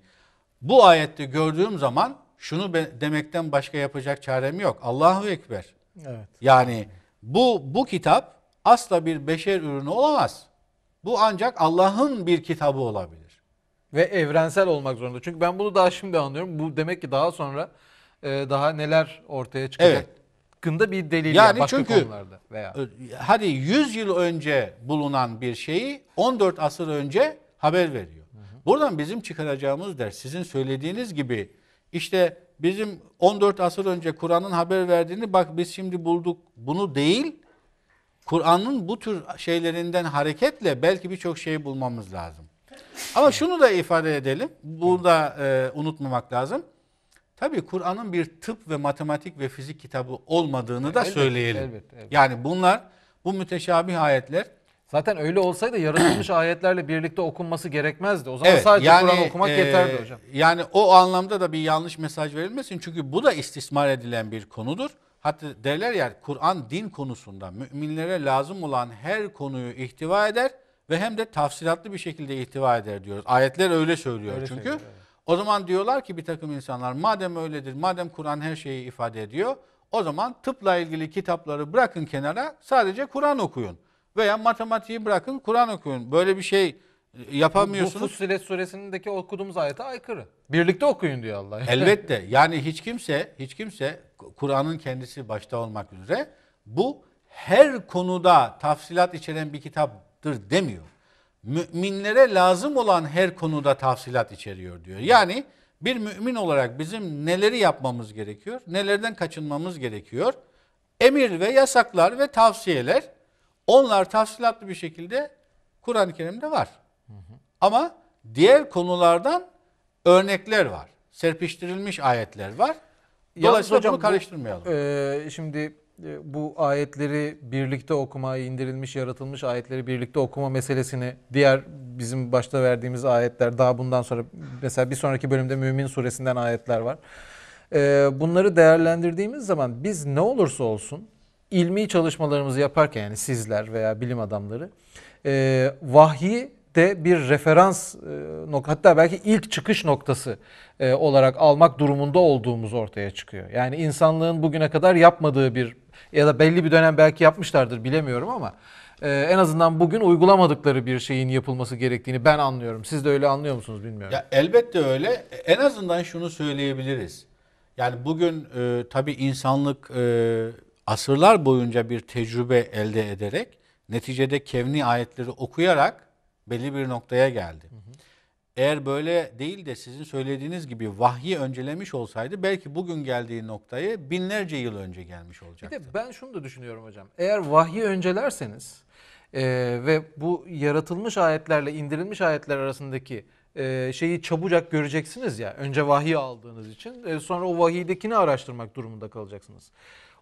bu ayette gördüğüm zaman şunu demekten başka yapacak çarem yok. Allahu Ekber. Evet. Yani bu bu kitap asla bir beşer ürünü olamaz. Bu ancak Allah'ın bir kitabı olabilir. Ve evrensel olmak zorunda. Çünkü ben bunu daha şimdi anlıyorum. Bu demek ki daha sonra e, daha neler ortaya çıkacak evet. hakkında bir delil yani başka çünkü, konularda. Veya. Hadi 100 yıl önce bulunan bir şeyi 14 asır önce haber veriyor. Hı hı. Buradan bizim çıkaracağımız ders sizin söylediğiniz gibi işte bizim 14 asır önce Kur'an'ın haber verdiğini bak biz şimdi bulduk bunu değil. Kur'an'ın bu tür şeylerinden hareketle belki birçok şeyi bulmamız lazım. Ama şunu da ifade edelim. Bunu da e, unutmamak lazım. Tabii Kur'an'ın bir tıp ve matematik ve fizik kitabı olmadığını da elbet, söyleyelim. Elbet, elbet. Yani bunlar bu müteşabih ayetler Zaten öyle olsaydı yaratılmış *clears throat* ayetlerle birlikte okunması gerekmezdi. O zaman evet, sadece yani, Kur'an okumak e, yeterdi hocam. Yani o anlamda da bir yanlış mesaj verilmesin. Çünkü bu da istismar edilen bir konudur. Hatta derler ya Kur'an din konusunda müminlere lazım olan her konuyu ihtiva eder ve hem de tafsilatlı bir şekilde ihtiva eder diyoruz. Ayetler öyle söylüyor öyle çünkü. Söylüyor, evet. O zaman diyorlar ki bir takım insanlar madem öyledir, madem Kur'an her şeyi ifade ediyor, o zaman tıpla ilgili kitapları bırakın kenara sadece Kur'an okuyun veya matematiği bırakın Kur'an okuyun. Böyle bir şey e, yapamıyorsunuz. Bu Fussilet suresindeki okuduğumuz ayete aykırı. Birlikte okuyun diyor Allah. *laughs* Elbette. Yani hiç kimse, hiç kimse Kur'an'ın kendisi başta olmak üzere bu her konuda tafsilat içeren bir kitaptır demiyor. Müminlere lazım olan her konuda tafsilat içeriyor diyor. Yani bir mümin olarak bizim neleri yapmamız gerekiyor? Nelerden kaçınmamız gerekiyor? Emir ve yasaklar ve tavsiyeler onlar tafsilatlı bir şekilde Kur'an-ı Kerim'de var. Hı hı. Ama diğer konulardan örnekler var. Serpiştirilmiş ayetler var. Dolayısıyla hocam, bunu karıştırmayalım. Bu, e, şimdi e, bu ayetleri birlikte okuma, indirilmiş, yaratılmış ayetleri birlikte okuma meselesini diğer bizim başta verdiğimiz ayetler daha bundan sonra mesela bir sonraki bölümde Mümin suresinden ayetler var. E, bunları değerlendirdiğimiz zaman biz ne olursa olsun ilmi çalışmalarımızı yaparken yani sizler veya bilim adamları e, vahyi de bir referans e, nokta, hatta belki ilk çıkış noktası e, olarak almak durumunda olduğumuz ortaya çıkıyor. Yani insanlığın bugüne kadar yapmadığı bir ya da belli bir dönem belki yapmışlardır bilemiyorum ama e, en azından bugün uygulamadıkları bir şeyin yapılması gerektiğini ben anlıyorum. Siz de öyle anlıyor musunuz bilmiyorum. Ya elbette öyle. En azından şunu söyleyebiliriz. Yani bugün e, tabii insanlık e, asırlar boyunca bir tecrübe elde ederek neticede kevni ayetleri okuyarak belli bir noktaya geldi. Hı hı. Eğer böyle değil de sizin söylediğiniz gibi vahyi öncelemiş olsaydı belki bugün geldiği noktayı binlerce yıl önce gelmiş olacaktı. Bir de ben şunu da düşünüyorum hocam. Eğer vahyi öncelerseniz e, ve bu yaratılmış ayetlerle indirilmiş ayetler arasındaki e, şeyi çabucak göreceksiniz ya. Önce vahiy aldığınız için e, sonra o vahiydekini araştırmak durumunda kalacaksınız.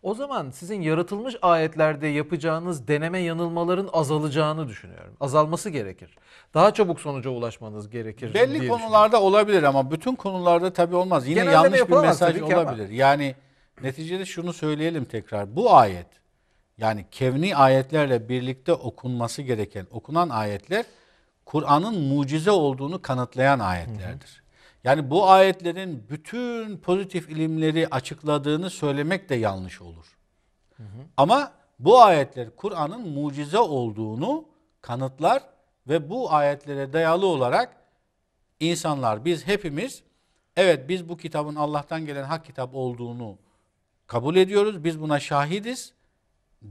O zaman sizin yaratılmış ayetlerde yapacağınız deneme yanılmaların azalacağını düşünüyorum. Azalması gerekir. Daha çabuk sonuca ulaşmanız gerekir. Belli diye konularda olabilir ama bütün konularda tabii olmaz. Yine Genelleme yanlış bir mesaj tabii ama. olabilir. Yani neticede şunu söyleyelim tekrar. Bu ayet yani kevni ayetlerle birlikte okunması gereken okunan ayetler Kur'an'ın mucize olduğunu kanıtlayan ayetlerdir. Yani bu ayetlerin bütün pozitif ilimleri açıkladığını söylemek de yanlış olur. Hı hı. Ama bu ayetler Kur'an'ın mucize olduğunu kanıtlar ve bu ayetlere dayalı olarak insanlar biz hepimiz evet biz bu kitabın Allah'tan gelen hak kitap olduğunu kabul ediyoruz. Biz buna şahidiz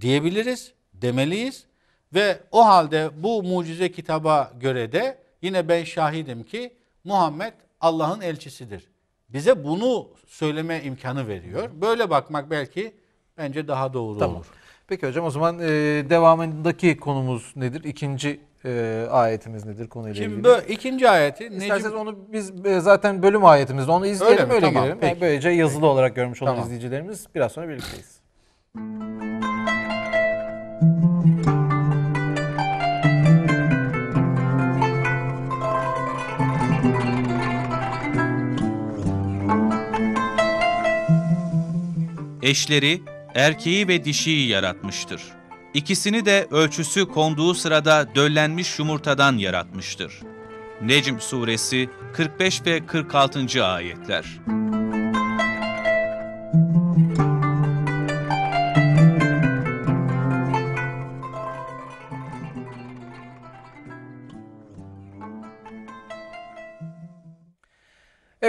diyebiliriz, demeliyiz ve o halde bu mucize kitaba göre de yine ben şahidim ki Muhammed Allah'ın elçisidir. Bize bunu söyleme imkanı veriyor. Böyle bakmak belki bence daha doğru tamam. olur. Peki hocam o zaman e, devamındaki konumuz nedir? İkinci e, ayetimiz nedir konuyla Şimdi ilgili? Şimdi ikinci ayeti. İsterseniz Necim... onu biz e, zaten bölüm ayetimiz. onu izleyelim öyle, mi? öyle tamam, girelim. Yani böylece yazılı peki. olarak görmüş olan tamam. izleyicilerimiz biraz sonra birlikteyiz. eşleri, erkeği ve dişiyi yaratmıştır. İkisini de ölçüsü konduğu sırada döllenmiş yumurtadan yaratmıştır. Necm Suresi 45 ve 46. ayetler.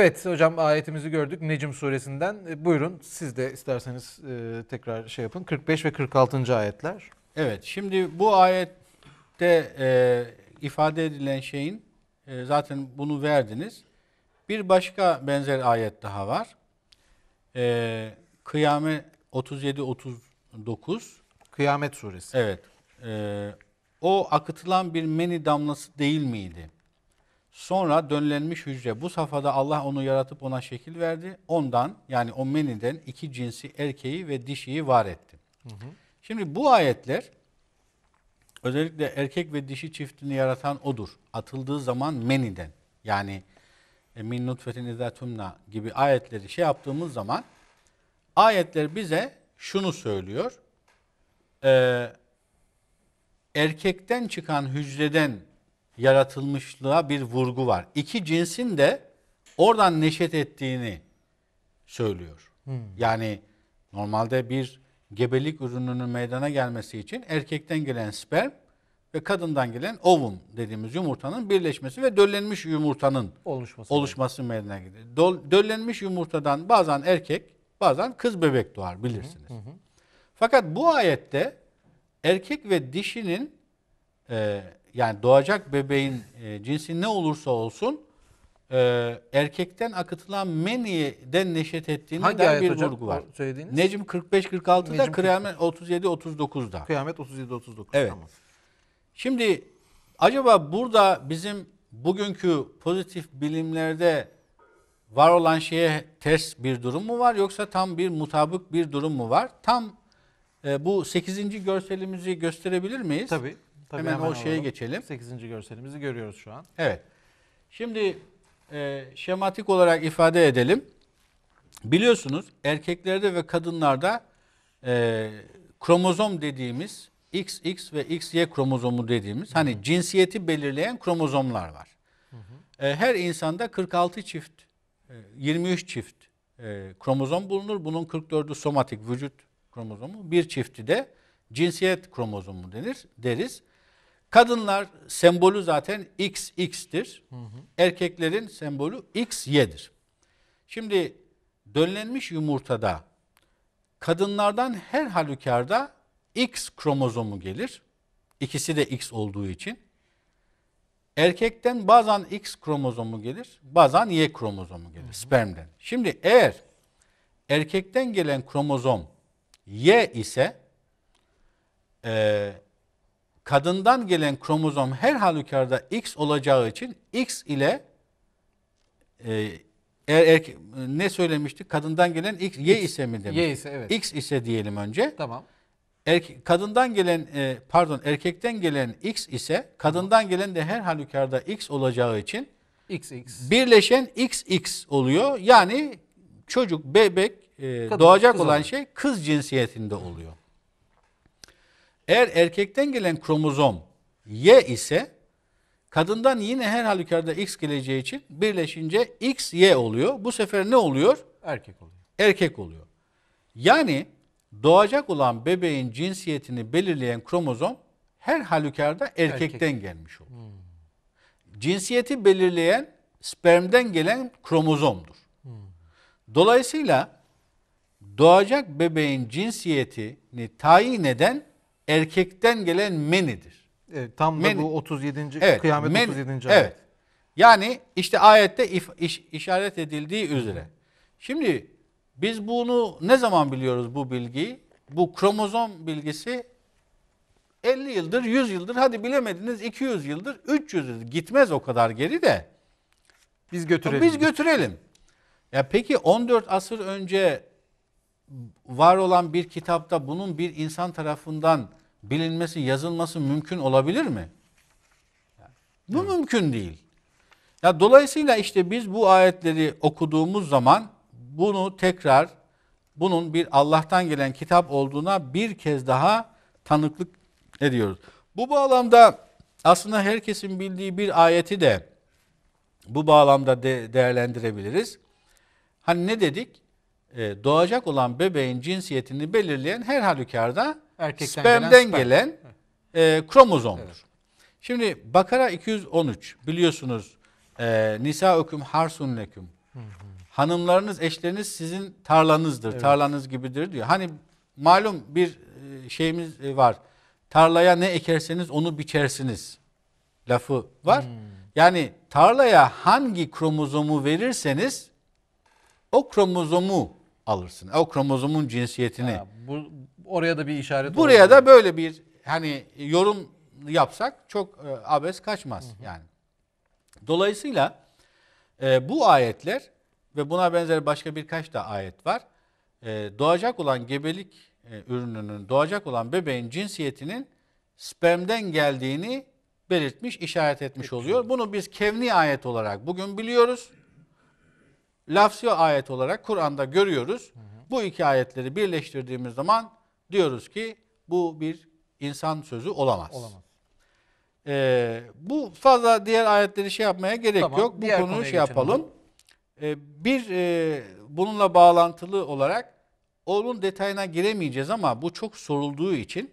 Evet hocam ayetimizi gördük Necim suresinden. E, buyurun siz de isterseniz e, tekrar şey yapın. 45 ve 46. ayetler. Evet şimdi bu ayette e, ifade edilen şeyin e, zaten bunu verdiniz. Bir başka benzer ayet daha var. E, Kıyamet 37-39. Kıyamet suresi. Evet. E, o akıtılan bir meni damlası değil miydi? Sonra dönlenmiş hücre. Bu safhada Allah onu yaratıp ona şekil verdi. Ondan yani o meniden iki cinsi erkeği ve dişiyi var etti. Hı hı. Şimdi bu ayetler özellikle erkek ve dişi çiftini yaratan odur. Atıldığı zaman meniden yani e, min nutfetin izatumna gibi ayetleri şey yaptığımız zaman ayetler bize şunu söylüyor. Ee, erkekten çıkan hücreden yaratılmışlığa bir vurgu var. İki cinsin de oradan neşet ettiğini söylüyor. Hmm. Yani normalde bir gebelik ürününün meydana gelmesi için erkekten gelen sperm ve kadından gelen ovum dediğimiz yumurtanın birleşmesi ve döllenmiş yumurtanın oluşması, oluşması meydana gelir. Döllenmiş yumurtadan bazen erkek, bazen kız bebek doğar bilirsiniz. Hı Fakat bu ayette erkek ve dişinin e, yani doğacak bebeğin e, cinsi ne olursa olsun e, erkekten akıtılan meniden neşet ettiğine Hangi dair bir vurgu var. Necim 45-46'da, Necm Kıyamet 37-39'da. Kıyamet 37-39. Evet. Tamam. Şimdi acaba burada bizim bugünkü pozitif bilimlerde var olan şeye ters bir durum mu var yoksa tam bir mutabık bir durum mu var? Tam e, bu 8. görselimizi gösterebilir miyiz? Tabii. Tabii hemen, hemen o şeye alalım. geçelim. 8. görselimizi görüyoruz şu an. Evet. Şimdi e, şematik olarak ifade edelim. Biliyorsunuz erkeklerde ve kadınlarda e, kromozom dediğimiz XX ve XY kromozomu dediğimiz hani hı hani cinsiyeti belirleyen kromozomlar var. Hı E, her insanda 46 çift, e, 23 çift e, kromozom bulunur. Bunun 44'ü somatik vücut kromozomu, bir çifti de cinsiyet kromozomu denir deriz. Kadınlar sembolü zaten XX'tir. Hı hı. Erkeklerin sembolü XY'dir. Şimdi döllenmiş yumurtada kadınlardan her halükarda X kromozomu gelir. İkisi de X olduğu için. Erkekten bazen X kromozomu gelir, bazen Y kromozomu gelir hı hı. spermden. Şimdi eğer erkekten gelen kromozom Y ise e, kadından gelen kromozom her halükarda X olacağı için X ile e, eğer erke, ne söylemiştik? Kadından gelen X, Y ise mi demiştik? Y ise evet. X ise diyelim önce. Tamam. Erke, kadından gelen e, pardon erkekten gelen X ise kadından gelen de her halükarda X olacağı için XX. Birleşen XX oluyor. Yani çocuk, bebek e, Kadın, doğacak olan şey kız cinsiyetinde oluyor. Eğer erkekten gelen kromozom Y ise kadından yine her halükarda X geleceği için birleşince X Y oluyor. Bu sefer ne oluyor? Erkek oluyor. Erkek oluyor. Yani doğacak olan bebeğin cinsiyetini belirleyen kromozom her halükarda erkekten Erkek. gelmiş olur. Hmm. Cinsiyeti belirleyen spermden gelen kromozomdur. Hmm. Dolayısıyla doğacak bebeğin cinsiyetini tayin eden erkekten gelen menidir. Evet, tam da Meni. bu 37. Evet, kıyamet men- 37. ayet. Evet. Yani işte ayette if- iş- işaret edildiği üzere. Şimdi biz bunu ne zaman biliyoruz bu bilgiyi? Bu kromozom bilgisi 50 yıldır, 100 yıldır hadi bilemediniz 200 yıldır, 300 yıldır gitmez o kadar geri de. Biz götürelim. Biz götürelim. Ya peki 14 asır önce var olan bir kitapta bunun bir insan tarafından bilinmesi, yazılması mümkün olabilir mi? Bu evet. mümkün değil. Ya dolayısıyla işte biz bu ayetleri okuduğumuz zaman bunu tekrar bunun bir Allah'tan gelen kitap olduğuna bir kez daha tanıklık ediyoruz. Bu bağlamda aslında herkesin bildiği bir ayeti de bu bağlamda de değerlendirebiliriz. Hani ne dedik? E, doğacak olan bebeğin cinsiyetini belirleyen her halükarda Erkekten spermden gelen, gelen e, kromozomdur. Evet. Şimdi Bakara 213 biliyorsunuz e, Nisa öküm harsun leküm. Hanımlarınız, eşleriniz sizin tarlanızdır, evet. tarlanız gibidir diyor. Hani malum bir e, şeyimiz e, var. Tarlaya ne ekerseniz onu biçersiniz lafı var. Hmm. Yani tarlaya hangi kromozomu verirseniz o kromozomu alırsın. O kromozomun cinsiyetini. Ha, bu, oraya da bir işaret Buraya olabilir. da böyle bir hani yorum yapsak çok e, abes kaçmaz hı hı. yani. Dolayısıyla e, bu ayetler ve buna benzer başka birkaç da ayet var. E, doğacak olan gebelik e, ürününün, doğacak olan bebeğin cinsiyetinin spermden geldiğini belirtmiş, işaret etmiş oluyor. Bunu biz kevni ayet olarak bugün biliyoruz lafzı ayet olarak Kur'an'da görüyoruz. Hı hı. Bu iki ayetleri birleştirdiğimiz zaman diyoruz ki bu bir insan sözü olamaz. Olamaz. Ee, bu fazla diğer ayetleri şey yapmaya gerek tamam, yok. Bu konuyu şey yapalım. Ee, bir e, bununla bağlantılı olarak onun detayına giremeyeceğiz ama bu çok sorulduğu için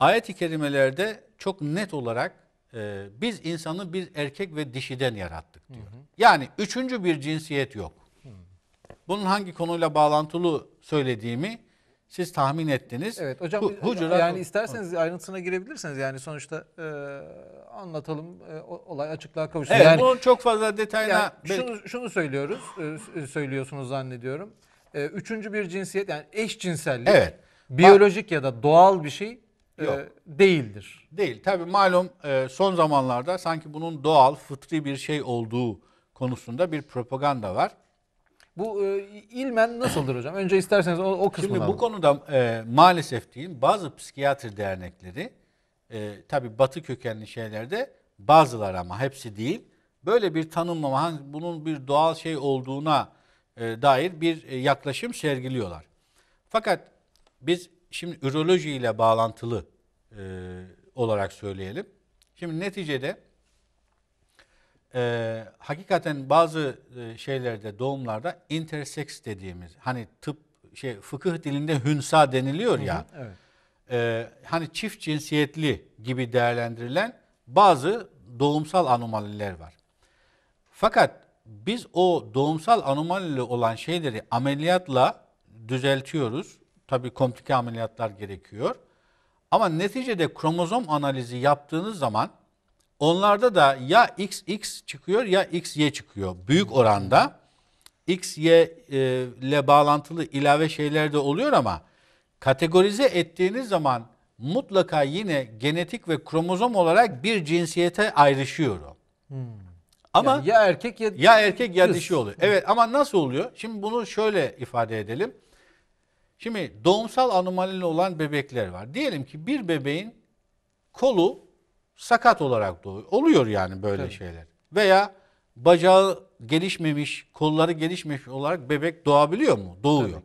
ayet-i kerimelerde çok net olarak e, biz insanı bir erkek ve dişiden yarattık diyor. Hı hı. Yani üçüncü bir cinsiyet yok. Bunun hangi konuyla bağlantılı söylediğimi siz tahmin ettiniz. Evet hocam Hu, hucurat, yani isterseniz ayrıntısına girebilirsiniz. Yani sonuçta e, anlatalım e, olay açıklığa kavuşsun. Evet yani, bunun çok fazla detayına... Yani şunu, şunu söylüyoruz, e, e, söylüyorsunuz zannediyorum. E, üçüncü bir cinsiyet yani eşcinsellik. Evet. Biyolojik ya da doğal bir şey ee, değildir. Değil. Tabii malum e, son zamanlarda sanki bunun doğal, fıtri bir şey olduğu konusunda bir propaganda var. Bu e, ilmen nasıldır hocam? Önce isterseniz o, o kısmını Şimdi bu konuda e, maalesef diyeyim bazı psikiyatri dernekleri e, tabi batı kökenli şeylerde bazılar ama hepsi değil. Böyle bir tanımlama hani bunun bir doğal şey olduğuna e, dair bir e, yaklaşım sergiliyorlar. Fakat biz şimdi üroloji ile bağlantılı e, olarak söyleyelim. Şimdi neticede e, hakikaten bazı e, şeylerde doğumlarda intersex dediğimiz hani tıp şey fıkıh dilinde hünsa deniliyor ya. Hı hı, evet. E, hani çift cinsiyetli gibi değerlendirilen bazı doğumsal anomaliler var. Fakat biz o doğumsal anomalili olan şeyleri ameliyatla düzeltiyoruz. Tabii komplike ameliyatlar gerekiyor. Ama neticede kromozom analizi yaptığınız zaman onlarda da ya XX çıkıyor ya XY çıkıyor. Büyük oranda XY e, ile bağlantılı ilave şeyler de oluyor ama kategorize ettiğiniz zaman mutlaka yine genetik ve kromozom olarak bir cinsiyete ayrışıyor o. Hmm. Ama yani ya erkek ya ya erkek ya dişi oluyor. Evet ama nasıl oluyor? Şimdi bunu şöyle ifade edelim. Şimdi doğumsal anomalili olan bebekler var. Diyelim ki bir bebeğin kolu sakat olarak doğuyor. Oluyor yani böyle Tabii. şeyler. Veya bacağı gelişmemiş, kolları gelişmemiş olarak bebek doğabiliyor mu? Doğuyor.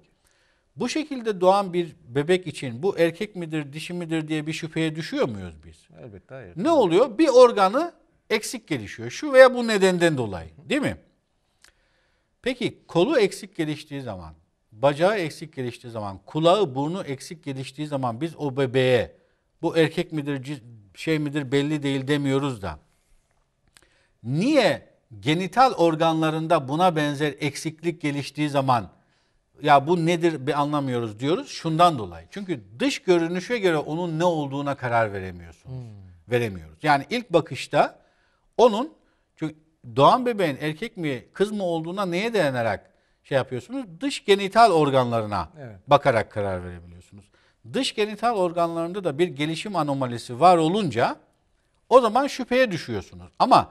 Bu şekilde doğan bir bebek için bu erkek midir, dişi midir diye bir şüpheye düşüyor muyuz biz? Elbette hayır. Ne oluyor? Bir organı eksik gelişiyor. Şu veya bu nedenden dolayı değil mi? Peki kolu eksik geliştiği zaman bacağı eksik geliştiği zaman, kulağı, burnu eksik geliştiği zaman biz o bebeğe bu erkek midir, şey midir belli değil demiyoruz da. Niye genital organlarında buna benzer eksiklik geliştiği zaman ya bu nedir bir anlamıyoruz diyoruz şundan dolayı. Çünkü dış görünüşe göre onun ne olduğuna karar veremiyorsunuz. Hmm. Veremiyoruz. Yani ilk bakışta onun çünkü doğan bebeğin erkek mi kız mı olduğuna neye dayanarak şey yapıyorsunuz. Dış genital organlarına evet. bakarak karar verebiliyorsunuz. Dış genital organlarında da bir gelişim anomalisi var olunca o zaman şüpheye düşüyorsunuz. Ama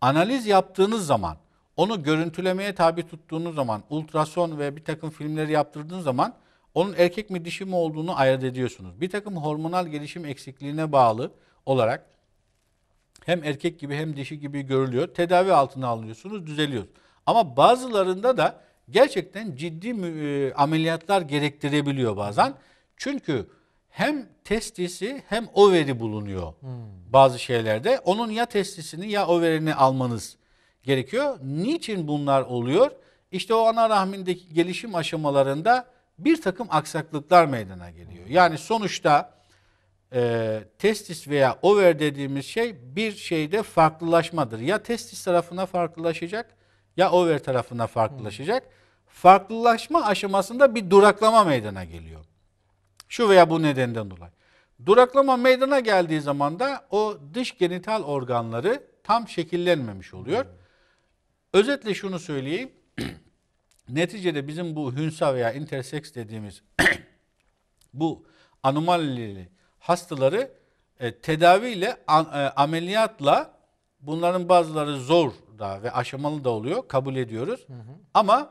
analiz yaptığınız zaman, onu görüntülemeye tabi tuttuğunuz zaman, ultrason ve bir takım filmleri yaptırdığınız zaman onun erkek mi dişi mi olduğunu ayırt ediyorsunuz. Bir takım hormonal gelişim eksikliğine bağlı olarak hem erkek gibi hem dişi gibi görülüyor. Tedavi altına alınıyorsunuz düzeliyor. Ama bazılarında da gerçekten ciddi e, ameliyatlar gerektirebiliyor bazen. Çünkü hem testisi hem overi bulunuyor hmm. bazı şeylerde. Onun ya testisini ya overini almanız gerekiyor. Niçin bunlar oluyor? İşte o ana rahmindeki gelişim aşamalarında bir takım aksaklıklar meydana geliyor. Yani sonuçta e, testis veya over dediğimiz şey bir şeyde farklılaşmadır. Ya testis tarafına farklılaşacak ya over tarafında farklılaşacak. Farklılaşma aşamasında bir duraklama meydana geliyor. Şu veya bu nedenden dolayı. Duraklama meydana geldiği zaman da o dış genital organları tam şekillenmemiş oluyor. Özetle şunu söyleyeyim. *clears throat* Neticede bizim bu hünsa veya intersex dediğimiz *clears throat* bu anomalili hastaları e, tedaviyle, a, e, ameliyatla bunların bazıları zor da ve aşamalı da oluyor. Kabul ediyoruz. Hı hı. Ama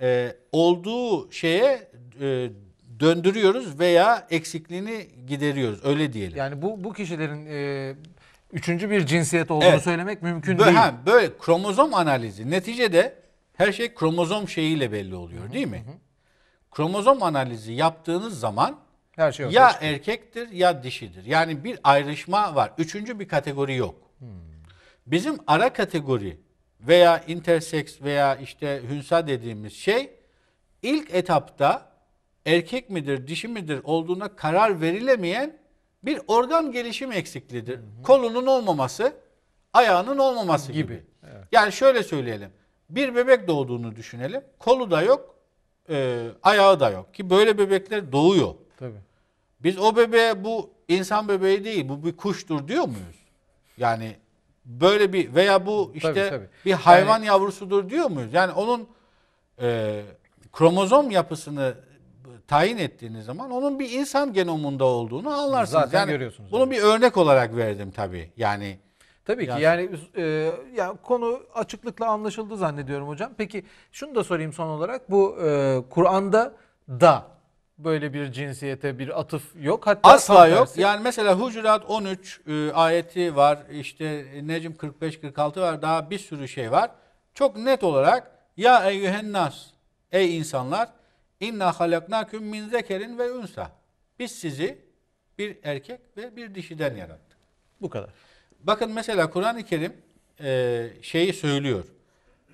e, olduğu şeye e, döndürüyoruz veya eksikliğini gideriyoruz. Öyle diyelim. Yani bu bu kişilerin e, üçüncü bir cinsiyet olduğunu evet. söylemek mümkün böyle, değil. Ha, böyle kromozom analizi. Neticede her şey kromozom şeyiyle belli oluyor hı hı, değil mi? Kromozom analizi yaptığınız zaman her şey ya çıkıyor. erkektir ya dişidir. Yani bir ayrışma var. Üçüncü bir kategori yok. Hmm. Bizim ara kategori veya interseks veya işte hünsa dediğimiz şey ilk etapta erkek midir, dişi midir olduğuna karar verilemeyen bir organ gelişim eksikliğidir. Hı hı. Kolunun olmaması, ayağının olmaması gibi. gibi. Evet. Yani şöyle söyleyelim. Bir bebek doğduğunu düşünelim. Kolu da yok, e, ayağı da yok. Ki böyle bebekler doğuyor. Tabii. Biz o bebeğe bu insan bebeği değil, bu bir kuştur diyor muyuz? Yani böyle bir veya bu işte tabii, tabii. bir hayvan yani, yavrusudur diyor muyuz? Yani onun e, kromozom yapısını tayin ettiğiniz zaman onun bir insan genomunda olduğunu anlarsınız. Zaten yani görüyorsunuz. Bunu yani. bir örnek olarak verdim tabii. Yani Tabii ki yani e, yani konu açıklıkla anlaşıldı zannediyorum hocam. Peki şunu da sorayım son olarak bu e, Kur'an'da da böyle bir cinsiyete bir atıf yok. Hatta Asla yok. Tersi. Yani mesela Hucurat 13 e, ayeti var. İşte Necim 45 46 var. Daha bir sürü şey var. Çok net olarak ya eyyühennas ey insanlar inna halaknakum min zekerin ve unsa. Biz sizi bir erkek ve bir dişiden yarattık. Bu kadar. Bakın mesela Kur'an-ı Kerim e, şeyi söylüyor.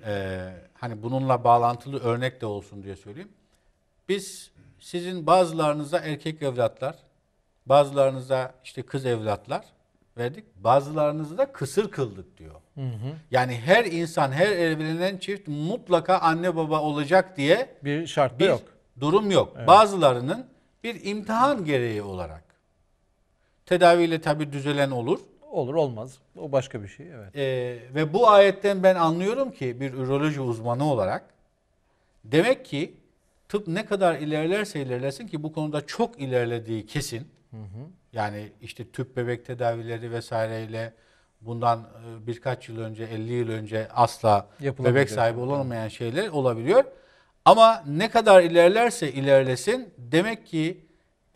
E, hani bununla bağlantılı örnek de olsun diye söyleyeyim. Biz sizin bazılarınıza erkek evlatlar, bazılarınıza işte kız evlatlar verdik. Bazılarınızı da kısır kıldık diyor. Hı hı. Yani her insan, her evlenen çift mutlaka anne baba olacak diye bir şart bir yok. Durum yok. Evet. Bazılarının bir imtihan gereği olarak. Tedaviyle tabi düzelen olur. Olur olmaz. O başka bir şey. Evet. Ee, ve bu ayetten ben anlıyorum ki bir üroloji uzmanı olarak demek ki tıp ne kadar ilerlerse ilerlesin ki bu konuda çok ilerlediği kesin. Hı hı. Yani işte tüp bebek tedavileri vesaireyle bundan e, birkaç yıl önce 50 yıl önce asla bebek sahibi olamayan şeyler olabiliyor. Ama ne kadar ilerlerse ilerlesin demek ki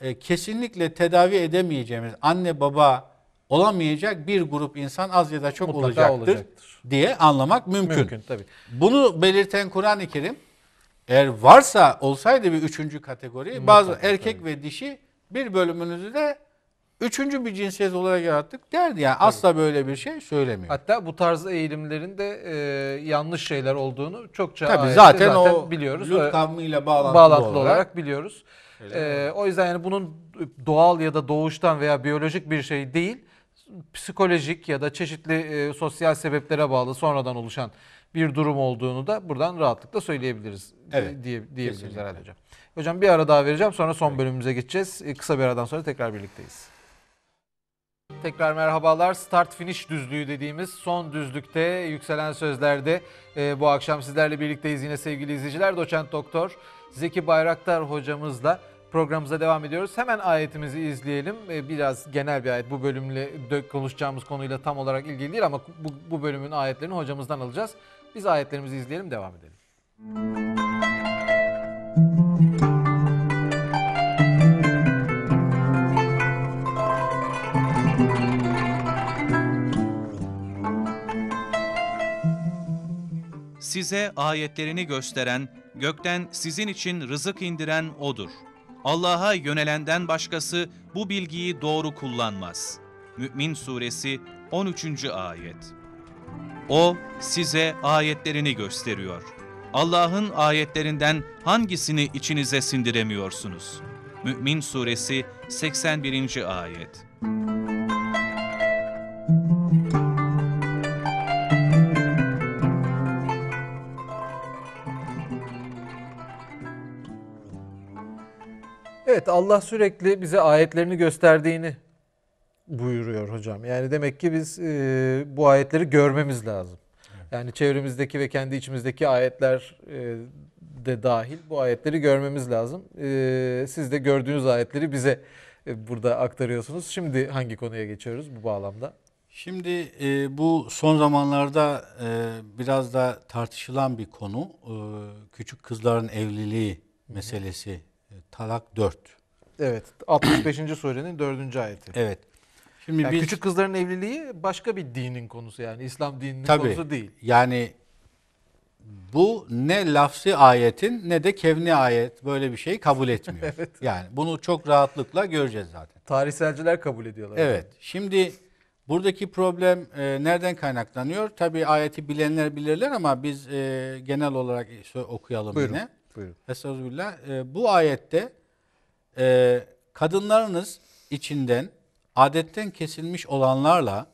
e, kesinlikle tedavi edemeyeceğimiz anne baba olamayacak bir grup insan az ya da çok Mutlaka olacaktır, olacaktır diye anlamak mümkün. mümkün tabii. Bunu belirten Kur'an-ı Kerim eğer varsa olsaydı bir üçüncü kategori Mutlaka bazı erkek tabii. ve dişi bir bölümünüzü de üçüncü bir cinsiyet olarak yarattık derdi. Yani tabii. asla böyle bir şey söylemiyor. Hatta bu tarz eğilimlerin de e, yanlış şeyler olduğunu çokça Tabii zaten, zaten o biliyoruz. Lut e, kavmiyle bağlantılı, bağlantılı olarak, olarak biliyoruz. Ee, o yüzden yani bunun doğal ya da doğuştan veya biyolojik bir şey değil psikolojik ya da çeşitli e, sosyal sebeplere bağlı sonradan oluşan bir durum olduğunu da buradan rahatlıkla söyleyebiliriz evet, diye, diyebiliriz kesinlikle. herhalde hocam. Hocam bir ara daha vereceğim sonra son bölümümüze geçeceğiz. Ee, kısa bir aradan sonra tekrar birlikteyiz. Tekrar merhabalar. Start finish düzlüğü dediğimiz son düzlükte yükselen sözlerde e, bu akşam sizlerle birlikteyiz yine sevgili izleyiciler. Doçent Doktor Zeki Bayraktar hocamızla programımıza devam ediyoruz. Hemen ayetimizi izleyelim. E, biraz genel bir ayet. Bu bölümle konuşacağımız konuyla tam olarak ilgili değil ama bu, bu bölümün ayetlerini hocamızdan alacağız. Biz ayetlerimizi izleyelim devam edelim. Size ayetlerini gösteren, gökten sizin için rızık indiren O'dur. Allah'a yönelenden başkası bu bilgiyi doğru kullanmaz. Mü'min Suresi 13. Ayet o size ayetlerini gösteriyor. Allah'ın ayetlerinden hangisini içinize sindiremiyorsunuz? Mü'min Suresi 81. Ayet Evet Allah sürekli bize ayetlerini gösterdiğini buyuruyor hocam. Yani demek ki biz e, bu ayetleri görmemiz lazım. Yani çevremizdeki ve kendi içimizdeki ayetler e, de dahil bu ayetleri görmemiz lazım. E, siz de gördüğünüz ayetleri bize e, burada aktarıyorsunuz. Şimdi hangi konuya geçiyoruz bu bağlamda? Şimdi bu son zamanlarda biraz da tartışılan bir konu. küçük kızların evliliği meselesi. talak 4. Evet. 65. surenin 4. ayeti. Evet. Şimdi yani biz... küçük kızların evliliği başka bir dinin konusu yani İslam dininin Tabii, konusu değil. Yani bu ne lafsi ayetin ne de kevni ayet böyle bir şeyi kabul etmiyor. *laughs* evet. Yani bunu çok rahatlıkla göreceğiz zaten. Tarihselciler kabul ediyorlar. Evet. Yani. Şimdi buradaki problem e, nereden kaynaklanıyor? Tabi ayeti bilenler bilirler ama biz e, genel olarak okuyalım buyurun, yine. Buyurun. Estağfirullah. E, bu ayette e, kadınlarınız içinden adetten kesilmiş olanlarla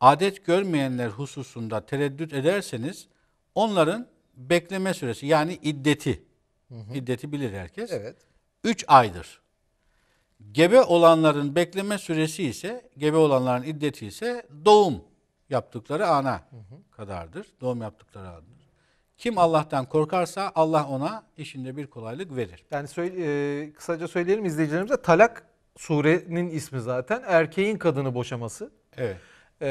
adet görmeyenler hususunda tereddüt ederseniz onların bekleme süresi yani iddeti hı hı. iddeti bilir herkes. Evet. 3 aydır. Gebe olanların bekleme süresi ise gebe olanların iddeti ise doğum yaptıkları ana hı hı. kadardır. Doğum yaptıkları ana. Kim Allah'tan korkarsa Allah ona işinde bir kolaylık verir. Yani söyle, e, kısaca söyleyelim izleyicilerimize talak surenin ismi zaten erkeğin kadını boşaması. Evet. Ee,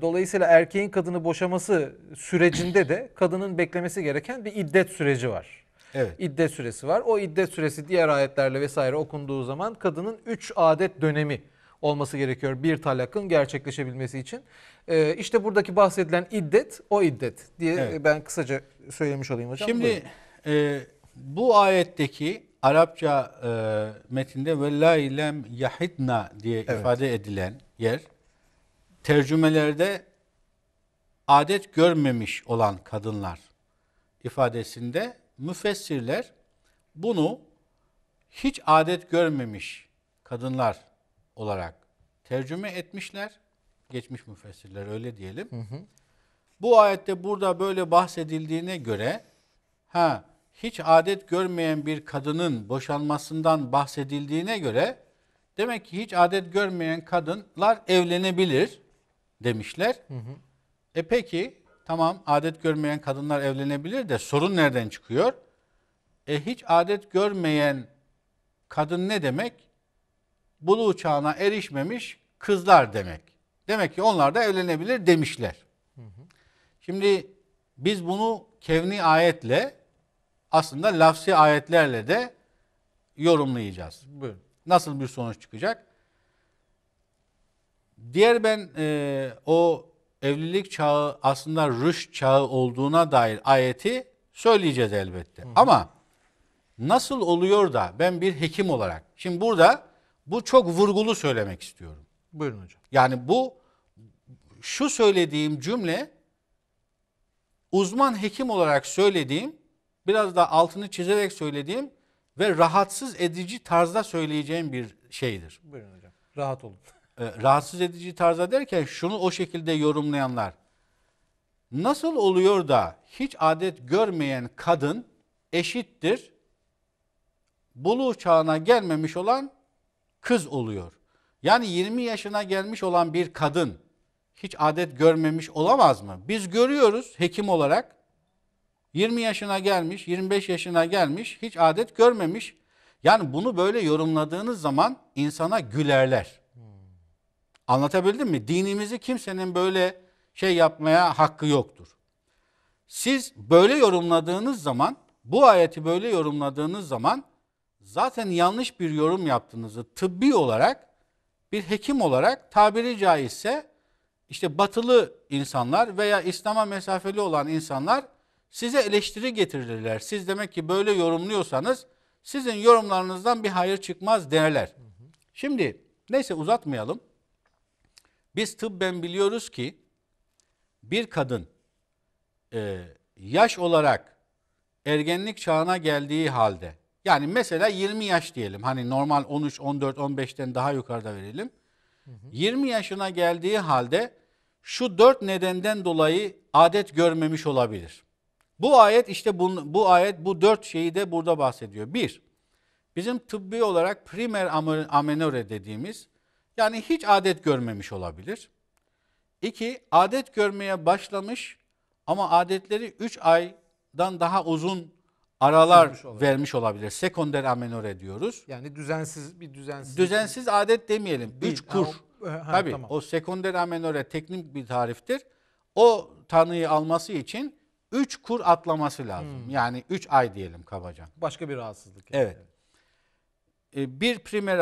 dolayısıyla erkeğin kadını boşaması sürecinde de kadının beklemesi gereken bir iddet süreci var. Evet. İddet süresi var. O iddet süresi diğer ayetlerle vesaire okunduğu zaman kadının 3 adet dönemi olması gerekiyor bir talakın gerçekleşebilmesi için. Ee, işte buradaki bahsedilen iddet o iddet diye evet. ben kısaca söylemiş olayım hocam. Şimdi e, bu ayetteki Arapça e, metinde ve la ilem yahidna diye evet. ifade edilen yer tercümelerde adet görmemiş olan kadınlar ifadesinde müfessirler bunu hiç adet görmemiş kadınlar olarak tercüme etmişler. Geçmiş müfessirler öyle diyelim. Hı hı. Bu ayette burada böyle bahsedildiğine göre ha hiç adet görmeyen bir kadının boşanmasından bahsedildiğine göre demek ki hiç adet görmeyen kadınlar evlenebilir demişler. Hı hı. E peki tamam adet görmeyen kadınlar evlenebilir de sorun nereden çıkıyor? E hiç adet görmeyen kadın ne demek? Buluğ çağına erişmemiş kızlar demek. Demek ki onlar da evlenebilir demişler. Hı hı. Şimdi biz bunu kevni ayetle aslında lafsi ayetlerle de yorumlayacağız. Buyurun. Nasıl bir sonuç çıkacak? Diğer ben e, o evlilik çağı aslında rüş çağı olduğuna dair ayeti söyleyeceğiz elbette. Hı. Ama nasıl oluyor da ben bir hekim olarak, şimdi burada bu çok vurgulu söylemek istiyorum. Buyurun hocam. Yani bu şu söylediğim cümle uzman hekim olarak söylediğim biraz da altını çizerek söylediğim ve rahatsız edici tarzda söyleyeceğim bir şeydir. Buyurun hocam. Rahat olun. Ee, rahatsız edici tarzda derken şunu o şekilde yorumlayanlar. Nasıl oluyor da hiç adet görmeyen kadın eşittir buluğ çağına gelmemiş olan kız oluyor. Yani 20 yaşına gelmiş olan bir kadın hiç adet görmemiş olamaz mı? Biz görüyoruz hekim olarak 20 yaşına gelmiş, 25 yaşına gelmiş, hiç adet görmemiş. Yani bunu böyle yorumladığınız zaman insana gülerler. Anlatabildim mi? Dinimizi kimsenin böyle şey yapmaya hakkı yoktur. Siz böyle yorumladığınız zaman, bu ayeti böyle yorumladığınız zaman zaten yanlış bir yorum yaptığınızı tıbbi olarak bir hekim olarak tabiri caizse işte batılı insanlar veya İslam'a mesafeli olan insanlar size eleştiri getirirler. Siz demek ki böyle yorumluyorsanız sizin yorumlarınızdan bir hayır çıkmaz derler. Şimdi neyse uzatmayalım. Biz tıbben biliyoruz ki bir kadın e, yaş olarak ergenlik çağına geldiği halde yani mesela 20 yaş diyelim hani normal 13, 14, 15'ten daha yukarıda verelim. Hı hı. 20 yaşına geldiği halde şu dört nedenden dolayı adet görmemiş olabilir. Bu ayet işte bu, bu ayet bu dört şeyi de burada bahsediyor. Bir, bizim tıbbi olarak primer amenore dediğimiz yani hiç adet görmemiş olabilir. İki, adet görmeye başlamış ama adetleri üç aydan daha uzun aralar vermiş olabilir. vermiş olabilir. Sekonder amenore diyoruz. Yani düzensiz bir düzensiz. Düzensiz adet demeyelim. Değil. Üç kur. Ha, o, ha, Tabii tamam. o sekonder amenore teknik bir tariftir. O tanıyı alması için 3 kur atlaması lazım. Hmm. Yani 3 ay diyelim kabaca. Başka bir rahatsızlık. Yani. Evet. E, bir primer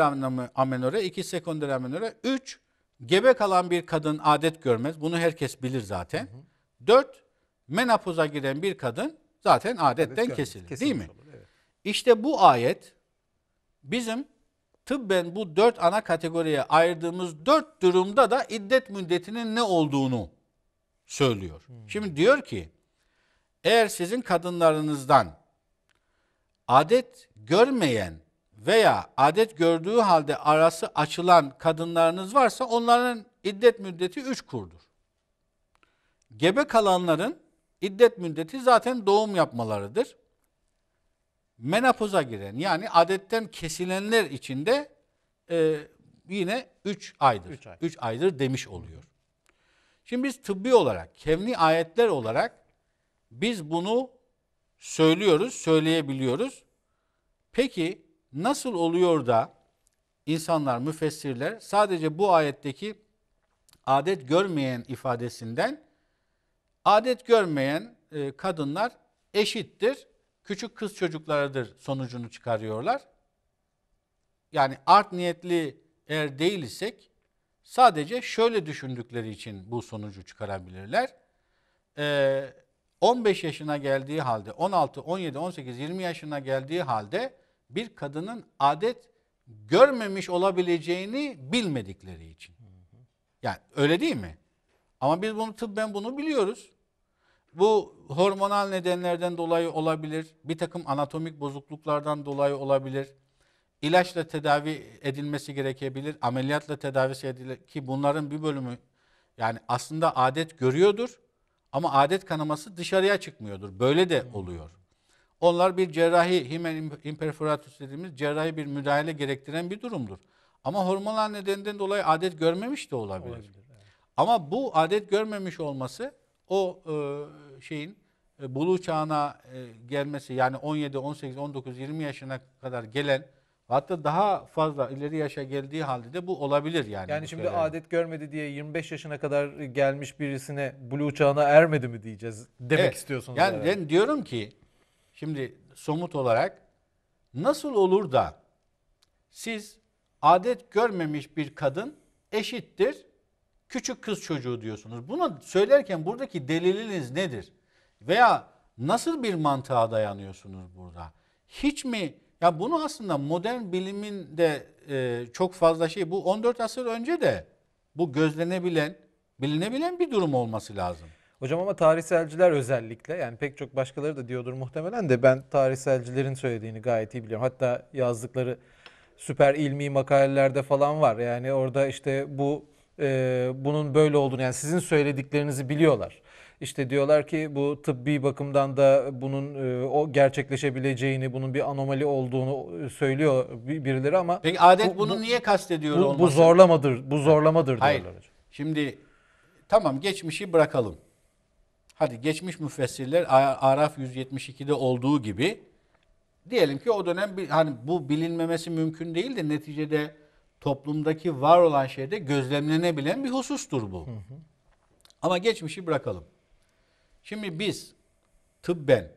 amenore, iki sekonder amenore, 3 gebe kalan bir kadın adet görmez. Bunu herkes bilir zaten. 4 menopoza giren bir kadın zaten adetten evet, kesilir. Kesinlikle değil mi? Olur, evet. İşte bu ayet bizim tıbben bu dört ana kategoriye ayırdığımız dört durumda da iddet müddetinin ne olduğunu söylüyor. Hmm. Şimdi diyor ki eğer sizin kadınlarınızdan adet görmeyen veya adet gördüğü halde arası açılan kadınlarınız varsa onların iddet müddeti 3 kurdur. Gebe kalanların iddet müddeti zaten doğum yapmalarıdır. Menopoza giren yani adetten kesilenler içinde e, yine 3 aydır. 3 ay. Üç aydır demiş oluyor. Şimdi biz tıbbi olarak, kevni ayetler olarak biz bunu söylüyoruz, söyleyebiliyoruz. Peki nasıl oluyor da insanlar, müfessirler sadece bu ayetteki adet görmeyen ifadesinden adet görmeyen e, kadınlar eşittir, küçük kız çocuklarıdır sonucunu çıkarıyorlar. Yani art niyetli eğer değil isek sadece şöyle düşündükleri için bu sonucu çıkarabilirler. Ee, 15 yaşına geldiği halde 16, 17, 18, 20 yaşına geldiği halde bir kadının adet görmemiş olabileceğini bilmedikleri için. Yani öyle değil mi? Ama biz bunu tıbben bunu biliyoruz. Bu hormonal nedenlerden dolayı olabilir, bir takım anatomik bozukluklardan dolayı olabilir, ilaçla tedavi edilmesi gerekebilir, ameliyatla tedavisi edilir ki bunların bir bölümü yani aslında adet görüyordur ama adet kanaması dışarıya çıkmıyordur. Böyle de hmm. oluyor. Onlar bir cerrahi himen imperforatus dediğimiz cerrahi bir müdahale gerektiren bir durumdur. Ama hormonal nedeninden dolayı adet görmemiş de olabilir. olabilir evet. Ama bu adet görmemiş olması o e, şeyin e, bulu çağına e, gelmesi yani 17, 18, 19, 20 yaşına kadar gelen Hatta daha fazla ileri yaşa geldiği halde de bu olabilir yani. Yani şimdi söylenen. adet görmedi diye 25 yaşına kadar gelmiş birisine blue çağına ermedi mi diyeceğiz demek evet. istiyorsunuz. Yani olarak. ben diyorum ki şimdi somut olarak nasıl olur da siz adet görmemiş bir kadın eşittir küçük kız çocuğu diyorsunuz. Bunu söylerken buradaki deliliniz nedir? Veya nasıl bir mantığa dayanıyorsunuz burada? Hiç mi ya bunu aslında modern bilimin de e, çok fazla şey bu 14 asır önce de bu gözlenebilen, bilinebilen bir durum olması lazım. Hocam ama tarihselciler özellikle yani pek çok başkaları da diyordur muhtemelen de ben tarihselcilerin söylediğini gayet iyi biliyorum. Hatta yazdıkları süper ilmi makalelerde falan var. Yani orada işte bu e, bunun böyle olduğunu yani sizin söylediklerinizi biliyorlar. İşte diyorlar ki bu tıbbi bakımdan da bunun e, o gerçekleşebileceğini, bunun bir anomali olduğunu e, söylüyor birileri ama Peki adet bunu niye kastediyor bu, bu zorlamadır. Bu zorlamadır Hayır. diyorlar hocam. Şimdi tamam geçmişi bırakalım. Hadi geçmiş müfessirler Araf 172'de olduğu gibi diyelim ki o dönem hani bu bilinmemesi mümkün değil de neticede toplumdaki var olan şeyde gözlemlenebilen bir husustur bu. Ama geçmişi bırakalım. Şimdi biz tıbben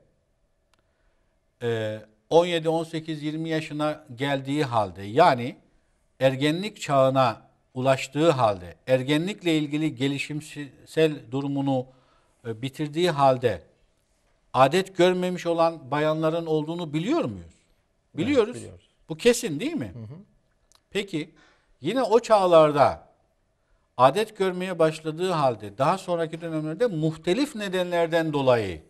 e, 17, 18, 20 yaşına geldiği halde yani ergenlik çağına ulaştığı halde ergenlikle ilgili gelişimsel durumunu e, bitirdiği halde adet görmemiş olan bayanların olduğunu biliyor muyuz? Biliyoruz. Evet, biliyoruz. Bu kesin değil mi? Hı hı. Peki yine o çağlarda adet görmeye başladığı halde daha sonraki dönemlerde muhtelif nedenlerden dolayı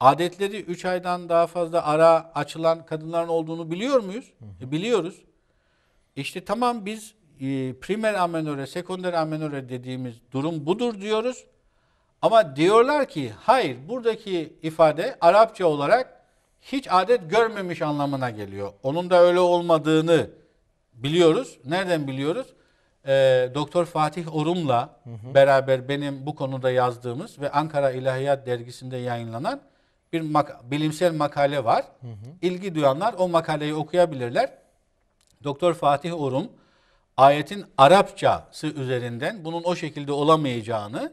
adetleri 3 aydan daha fazla ara açılan kadınların olduğunu biliyor muyuz? Hı hı. E, biliyoruz. İşte tamam biz e, primer amenöre, sekonder amenöre dediğimiz durum budur diyoruz. Ama diyorlar ki hayır buradaki ifade Arapça olarak hiç adet görmemiş anlamına geliyor. Onun da öyle olmadığını biliyoruz. Nereden biliyoruz? e, Doktor Fatih Orum'la hı hı. beraber benim bu konuda yazdığımız ve Ankara İlahiyat Dergisi'nde yayınlanan bir mak bilimsel makale var. Hı hı. İlgi duyanlar o makaleyi okuyabilirler. Doktor Fatih Orum ayetin Arapçası üzerinden bunun o şekilde olamayacağını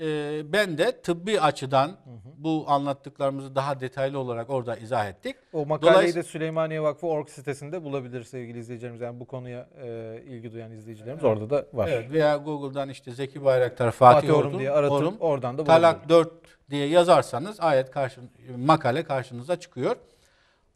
e, ben de tıbbi açıdan hı hı. bu anlattıklarımızı daha detaylı olarak orada izah ettik. O makaleyi Dolayısıyla... de Süleymaniye Vakfı org sitesinde bulabilir sevgili izleyicilerimiz. Yani bu konuya e, ilgi duyan izleyicilerimiz evet. orada da var. Evet veya Google'dan işte Zeki Bayraktar, Fatih, Fatih Orhun diye aratıp Orhun, oradan da bulabilir. Talak 4 diye yazarsanız ayet karşı, makale karşınıza çıkıyor.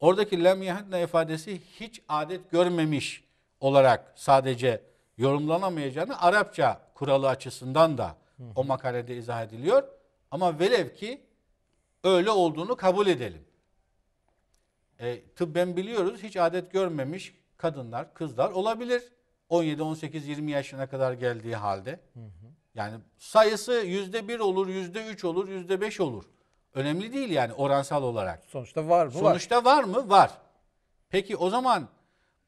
Oradaki lem yahidna ifadesi hiç adet görmemiş olarak sadece yorumlanamayacağını Arapça kuralı açısından da o makalede izah ediliyor. Ama velev ki öyle olduğunu kabul edelim. E, tıbben biliyoruz hiç adet görmemiş kadınlar, kızlar olabilir. 17, 18, 20 yaşına kadar geldiği halde. Hı hı. Yani sayısı yüzde bir olur, yüzde üç olur, yüzde beş olur. Önemli değil yani oransal olarak. Sonuçta var mı? Sonuçta var, var mı? Var. Peki o zaman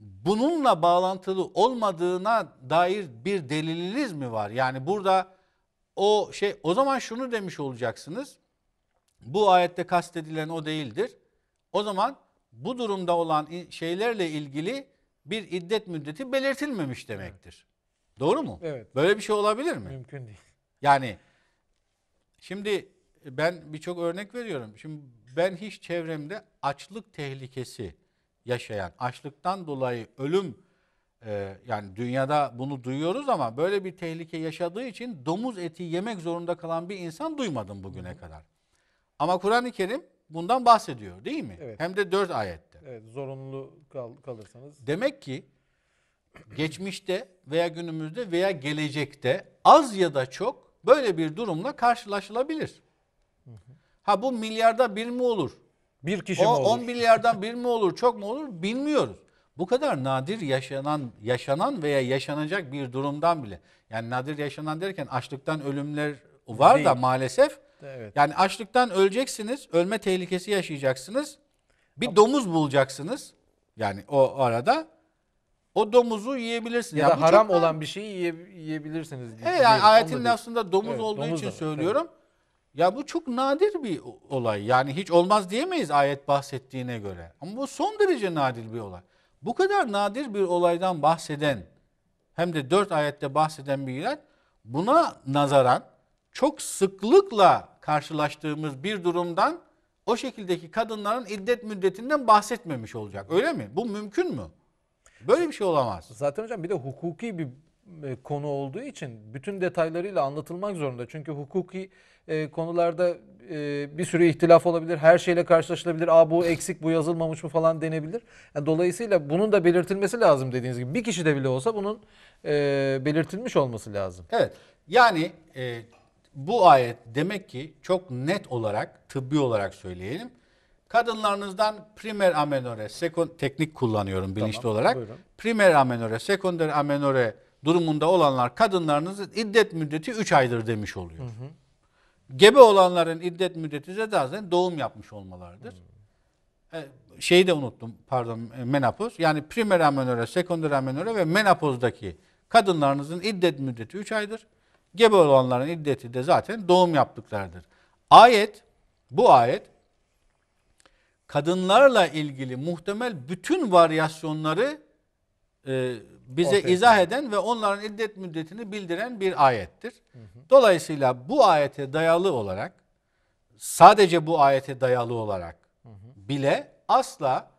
bununla bağlantılı olmadığına dair bir deliliniz mi var? Yani burada o şey o zaman şunu demiş olacaksınız. Bu ayette kastedilen o değildir. O zaman bu durumda olan şeylerle ilgili bir iddet müddeti belirtilmemiş demektir. Doğru mu? Evet. Böyle bir şey olabilir mi? Mümkün değil. Yani şimdi ben birçok örnek veriyorum. Şimdi ben hiç çevremde açlık tehlikesi yaşayan, açlıktan dolayı ölüm ee, yani dünyada bunu duyuyoruz ama böyle bir tehlike yaşadığı için domuz eti yemek zorunda kalan bir insan duymadım bugüne Hı. kadar. Ama Kur'an-ı Kerim bundan bahsediyor değil mi? Evet. Hem de dört ayette. Evet, zorunlu kal kalırsanız. Demek ki geçmişte veya günümüzde veya gelecekte az ya da çok böyle bir durumla karşılaşılabilir. Hı hı. Ha bu milyarda bir mi olur? Bir kişi o, mi olur? On milyardan bir *laughs* mi olur? Çok mu olur? Bilmiyoruz bu kadar nadir yaşanan yaşanan veya yaşanacak bir durumdan bile. Yani nadir yaşanan derken açlıktan ölümler var Değil. da maalesef. Evet. Yani açlıktan öleceksiniz, ölme tehlikesi yaşayacaksınız. Bir Ama... domuz bulacaksınız. Yani o arada o domuzu yiyebilirsiniz. Ya, ya da haram çoktan... olan bir şeyi yiye, yiyebilirsiniz. Evet, yani ayetin lafzında domuz evet, olduğu domuz için da. söylüyorum. Evet. Ya bu çok nadir bir olay. Yani hiç olmaz diyemeyiz ayet bahsettiğine göre. Ama bu son derece nadir bir olay. Bu kadar nadir bir olaydan bahseden hem de dört ayette bahseden bilgiler buna nazaran çok sıklıkla karşılaştığımız bir durumdan o şekildeki kadınların iddet müddetinden bahsetmemiş olacak. Öyle mi? Bu mümkün mü? Böyle bir şey olamaz. Zaten hocam bir de hukuki bir e, konu olduğu için bütün detaylarıyla anlatılmak zorunda. Çünkü hukuki e, konularda e, bir sürü ihtilaf olabilir. Her şeyle karşılaşılabilir. Aa bu eksik, bu yazılmamış mı falan denebilir. Yani dolayısıyla bunun da belirtilmesi lazım dediğiniz gibi. Bir kişi de bile olsa bunun e, belirtilmiş olması lazım. Evet. Yani e, bu ayet demek ki çok net olarak, tıbbi olarak söyleyelim. Kadınlarınızdan primer amenore, sekon teknik kullanıyorum bilinçli tamam, olarak. Buyurun. Primer amenore, sekonder amenore durumunda olanlar kadınlarınızın iddet müddeti 3 aydır demiş oluyor. Hı hı. Gebe olanların iddet müddeti de zaten doğum yapmış olmalarıdır. E, şeyi de unuttum pardon e, menopoz. Yani primer amenore, sekonder amenore ve menopozdaki kadınlarınızın iddet müddeti 3 aydır. Gebe olanların iddeti de zaten doğum yaptıklarıdır. Ayet, bu ayet kadınlarla ilgili muhtemel bütün varyasyonları e, bize Ortaya izah eden ve onların iddet müddetini bildiren bir ayettir. Hı hı. Dolayısıyla bu ayete dayalı olarak sadece bu ayete dayalı olarak hı hı. bile asla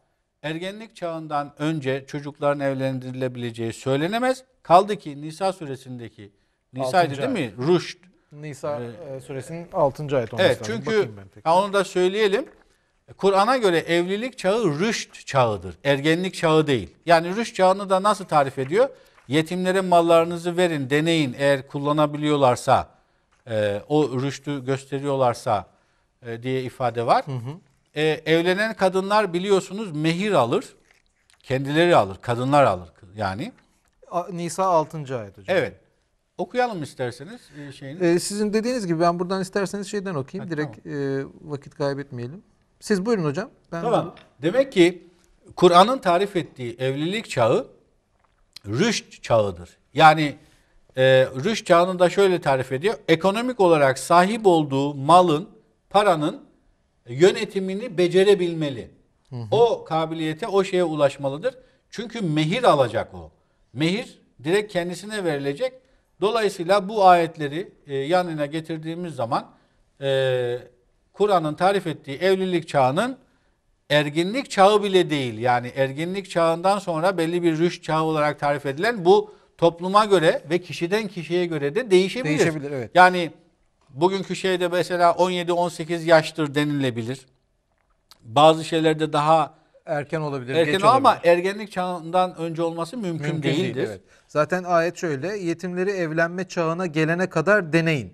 ergenlik çağından önce çocukların evlendirilebileceği söylenemez. Kaldı ki Nisa suresindeki Nisa'ydı değil mi? Ruşt Nisa e, e suresinin 6. ayet olması Evet çünkü ha, onu da söyleyelim. E, Kur'an'a göre evlilik çağı rüşt çağıdır. Ergenlik çağı değil. Yani rüşt çağını da nasıl tarif ediyor? Yetimlere mallarınızı verin, deneyin eğer kullanabiliyorlarsa, e, o rüştü gösteriyorlarsa e, diye ifade var. Hı hı. E, evlenen kadınlar biliyorsunuz mehir alır. Kendileri alır, kadınlar alır yani. Nisa 6. ayet hocam. Evet. Okuyalım isterseniz e, şeyini. Ee, sizin dediğiniz gibi ben buradan isterseniz şeyden okuyayım. Ha, Direkt tamam. e, vakit kaybetmeyelim. Siz buyurun hocam. Ben tamam. Bunu... Demek ki Kur'an'ın tarif ettiği evlilik çağı rüşt çağıdır. Yani e, rüşt çağını da şöyle tarif ediyor. Ekonomik olarak sahip olduğu malın, paranın yönetimini becerebilmeli. Hı hı. O kabiliyete, o şeye ulaşmalıdır. Çünkü mehir alacak o. Mehir direkt kendisine verilecek. Dolayısıyla bu ayetleri e, yanına getirdiğimiz zaman e, Kur'an'ın tarif ettiği evlilik çağının erginlik çağı bile değil. Yani erginlik çağından sonra belli bir rüşt çağı olarak tarif edilen bu topluma göre ve kişiden kişiye göre de değişebilir. Değişebilir evet. Yani bugünkü şeyde mesela 17-18 yaştır denilebilir. Bazı şeylerde daha erken olabilir. Erken geç olabilir. ama ergenlik çağından önce olması mümkün, mümkün değildir. Değil, evet. Zaten ayet şöyle yetimleri evlenme çağına gelene kadar deneyin.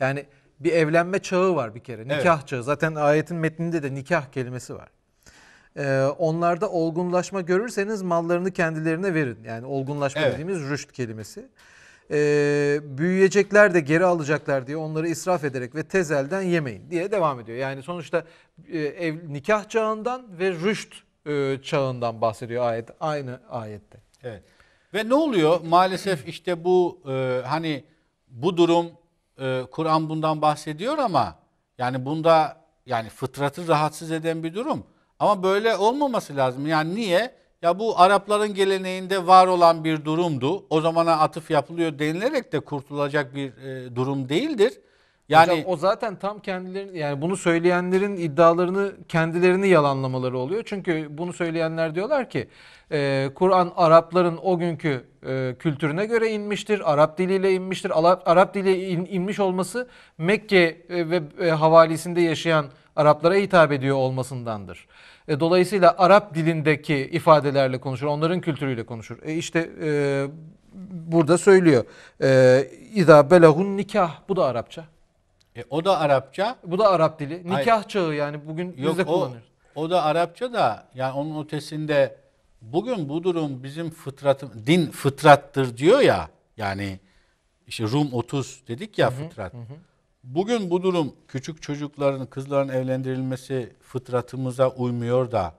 Yani bir evlenme çağı var bir kere. Nikah evet. çağı. Zaten ayetin metninde de nikah kelimesi var. Ee, onlarda olgunlaşma görürseniz mallarını kendilerine verin. Yani olgunlaşma evet. dediğimiz rüşt kelimesi. Ee, büyüyecekler de geri alacaklar diye onları israf ederek ve tezelden yemeyin diye devam ediyor. Yani sonuçta e, ev, nikah çağından ve rüşt e, çağından bahsediyor ayet aynı ayette. Evet. Ve ne oluyor? Maalesef işte bu e, hani bu durum e, Kur'an bundan bahsediyor ama yani bunda yani fıtratı rahatsız eden bir durum. Ama böyle olmaması lazım. Yani niye? Ya bu Arapların geleneğinde var olan bir durumdu. O zamana atıf yapılıyor denilerek de kurtulacak bir e, durum değildir. Yani Hocam, o zaten tam kendilerin yani bunu söyleyenlerin iddialarını kendilerini yalanlamaları oluyor. Çünkü bunu söyleyenler diyorlar ki e, Kur'an Arapların o günkü e, kültürüne göre inmiştir. Arap diliyle inmiştir. Arap, Arap dili in, inmiş olması Mekke e, ve e, havalisinde yaşayan Araplara hitap ediyor olmasındandır. E, dolayısıyla Arap dilindeki ifadelerle konuşur. Onların kültürüyle konuşur. E, işte e, burada söylüyor. E, İza belahun nikah. Bu da Arapça. E, o da Arapça. Bu da Arap dili. Nikah Hayır. çağı yani bugün Yok, biz de kullanıyoruz. O, o da Arapça da yani onun ötesinde bugün bu durum bizim fıtratım din fıtrattır diyor ya. Yani işte Rum 30 dedik ya hı hı, fıtrat. Hı. Bugün bu durum küçük çocukların, kızların evlendirilmesi fıtratımıza uymuyor da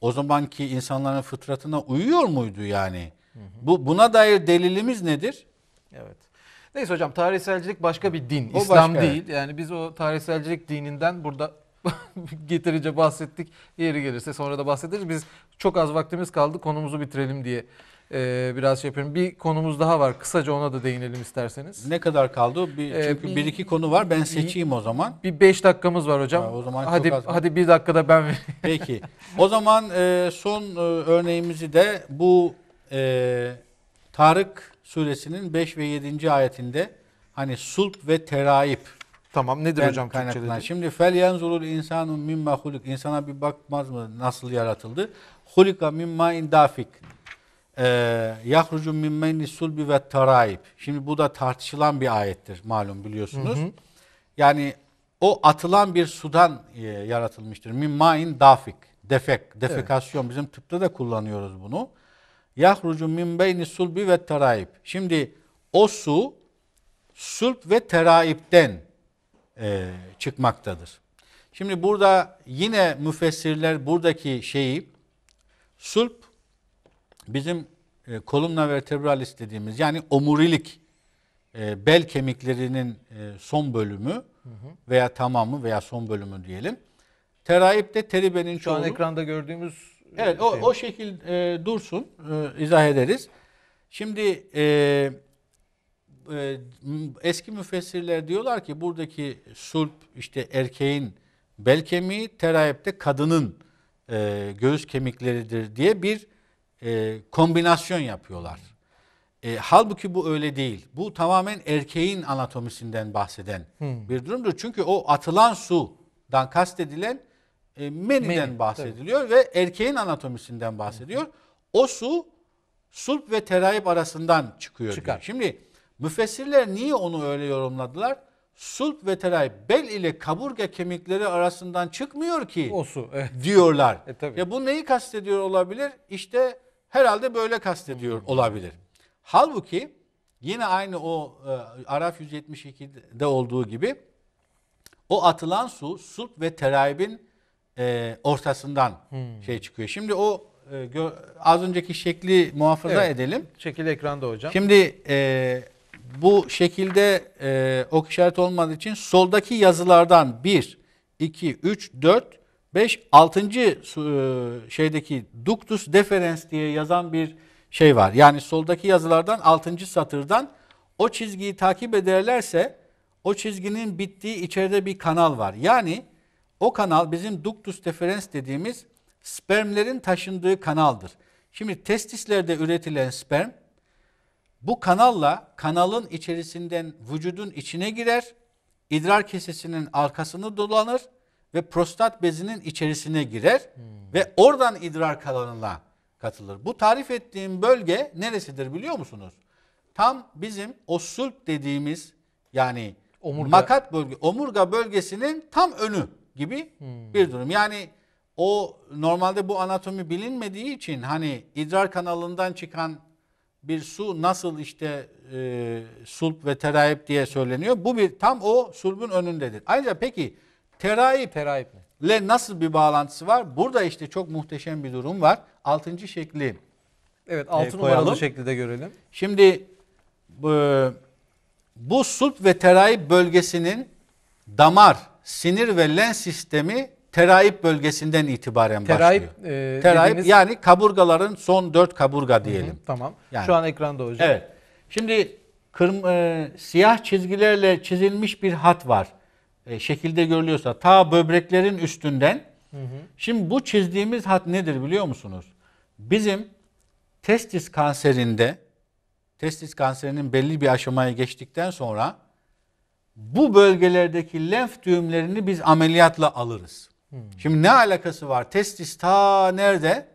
o zamanki insanların fıtratına uyuyor muydu yani? Hı hı. Bu buna dair delilimiz nedir? Evet. Neyse hocam tarihselcilik başka bir din. O İslam başka. değil. Yani biz o tarihselcilik dininden burada *laughs* getirince bahsettik. Yeri gelirse sonra da bahsederiz. Biz çok az vaktimiz kaldı. Konumuzu bitirelim diye e, biraz şey yapıyorum. Bir konumuz daha var. Kısaca ona da değinelim isterseniz. Ne kadar kaldı? Bir, e, çünkü bir, bir iki konu var. Ben seçeyim o zaman. Bir beş dakikamız var hocam. Ha, o zaman hadi, çok az hadi bir dakikada ben vereyim. *laughs* Peki. O zaman e, son e, örneğimizi de bu e, Tarık suresinin 5 ve 7. ayetinde hani sulp ve teraip Tamam nedir ben hocam Türkçe'de? Şimdi fel yanzurul insanun mimma huluk. İnsana bir bakmaz mı nasıl yaratıldı? Hulika mimma indafik. Ee, Yahrucu mimmenni sulbi ve taraib. Şimdi bu da tartışılan bir ayettir malum biliyorsunuz. Hı hı. Yani o atılan bir sudan e, yaratılmıştır. Mimma dafik Defek, defekasyon. Evet. Bizim tıpta da kullanıyoruz bunu. Yahrucu min beyni sulbi ve teraib. Şimdi o su sulp ve teraipten e, çıkmaktadır. Şimdi burada yine müfessirler buradaki şeyi sulp bizim e, kolumna vertebralis dediğimiz yani omurilik e, bel kemiklerinin e, son bölümü veya tamamı veya son bölümü diyelim. Teraip de teribenin Şu Şu an ekranda gördüğümüz Evet o, o şekil e, dursun e, izah ederiz. Şimdi e, e, eski müfessirler diyorlar ki buradaki sulp işte erkeğin bel kemiği terayipte kadının e, göğüs kemikleridir diye bir e, kombinasyon yapıyorlar. E, halbuki bu öyle değil. Bu tamamen erkeğin anatomisinden bahseden hmm. bir durumdur. Çünkü o atılan sudan kastedilen e, meniden Meni, bahsediliyor tabii. ve erkeğin anatomisinden bahsediyor. Hı O su sulp ve terayip arasından çıkıyor. Çıkar. Diyor. Şimdi müfessirler niye onu öyle yorumladılar? Sulp ve terayip bel ile kaburga kemikleri arasından çıkmıyor ki. O su. Evet. Diyorlar. E, tabii. Ya bu neyi kastediyor olabilir? İşte herhalde böyle kastediyor hı. olabilir. Halbuki yine aynı o e, Araf 172'de olduğu gibi o atılan su sulp ve terayibin e, ortasından hmm. şey çıkıyor. Şimdi o e, az önceki şekli muhafaza evet. edelim. Şekil ekranda hocam. Şimdi e, bu şekilde e, ok işareti olmadığı için soldaki yazılardan 1, 2, 3, 4, 5, 6. şeydeki ductus deferens diye yazan bir şey var. Yani soldaki yazılardan 6. satırdan o çizgiyi takip ederlerse o çizginin bittiği içeride bir kanal var. Yani o kanal bizim ductus deferens dediğimiz spermlerin taşındığı kanaldır. Şimdi testislerde üretilen sperm bu kanalla kanalın içerisinden vücudun içine girer, idrar kesesinin arkasını dolanır ve prostat bezinin içerisine girer hmm. ve oradan idrar kanalına katılır. Bu tarif ettiğim bölge neresidir biliyor musunuz? Tam bizim o sulp dediğimiz yani omurga. makat bölge, omurga bölgesinin tam önü gibi hmm. bir durum. Yani o normalde bu anatomi bilinmediği için hani idrar kanalından çıkan bir su nasıl işte e, sulp ve terayip diye söyleniyor. Bu bir tam o sulbun önündedir. Ayrıca peki terayip, terayip mi? ile nasıl bir bağlantısı var? Burada işte çok muhteşem bir durum var. Altıncı şekli Evet e, altı e, numaralı şekilde görelim. Şimdi bu, e, bu sulp ve terayip bölgesinin damar sinir ve lens sistemi terayip bölgesinden itibaren terayip, başlıyor. E, terayip dediğiniz... yani kaburgaların son dört kaburga diyelim. Hı hı, tamam. Yani. Şu an ekranda hocam. Evet. Şimdi kırm e, siyah çizgilerle çizilmiş bir hat var. E, şekilde görülüyorsa ta böbreklerin üstünden. Hı hı. Şimdi bu çizdiğimiz hat nedir biliyor musunuz? Bizim testis kanserinde testis kanserinin belli bir aşamaya geçtikten sonra bu bölgelerdeki lenf düğümlerini biz ameliyatla alırız. Hmm. Şimdi ne alakası var? Testis ta nerede?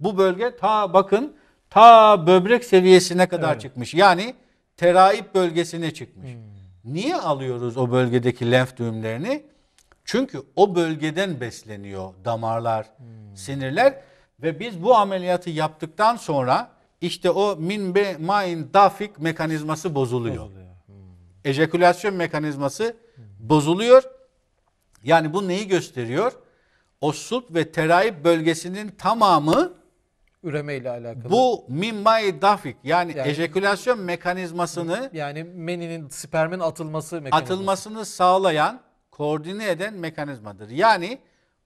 Bu bölge ta bakın ta böbrek seviyesine kadar evet. çıkmış. Yani teraip bölgesine çıkmış. Hmm. Niye alıyoruz o bölgedeki lenf düğümlerini? Çünkü o bölgeden besleniyor damarlar, hmm. sinirler ve biz bu ameliyatı yaptıktan sonra işte o min be main dafik mekanizması bozuluyor. bozuluyor ejakülasyon mekanizması bozuluyor. Yani bu neyi gösteriyor? O sulp ve terayip bölgesinin tamamı üreme ile alakalı. Bu mimmai dafik yani, yani ejakülasyon mekanizmasını yani meninin spermin atılması mekanizması. atılmasını sağlayan, koordine eden mekanizmadır. Yani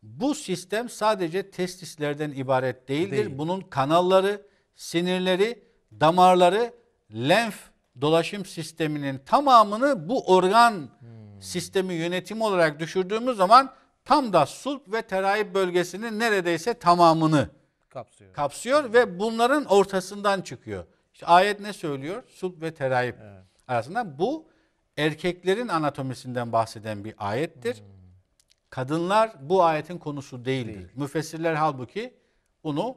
bu sistem sadece testislerden ibaret değildir. Değil. Bunun kanalları, sinirleri, damarları, lenf dolaşım sisteminin tamamını bu organ hmm. sistemi yönetimi olarak düşürdüğümüz zaman tam da sulp ve terayip bölgesinin neredeyse tamamını kapsıyor. kapsıyor ve bunların ortasından çıkıyor. İşte ayet ne söylüyor? Sulp ve terayip evet. arasında. Bu erkeklerin anatomisinden bahseden bir ayettir. Hmm. Kadınlar bu ayetin konusu değildir. Değil. Müfessirler halbuki bunu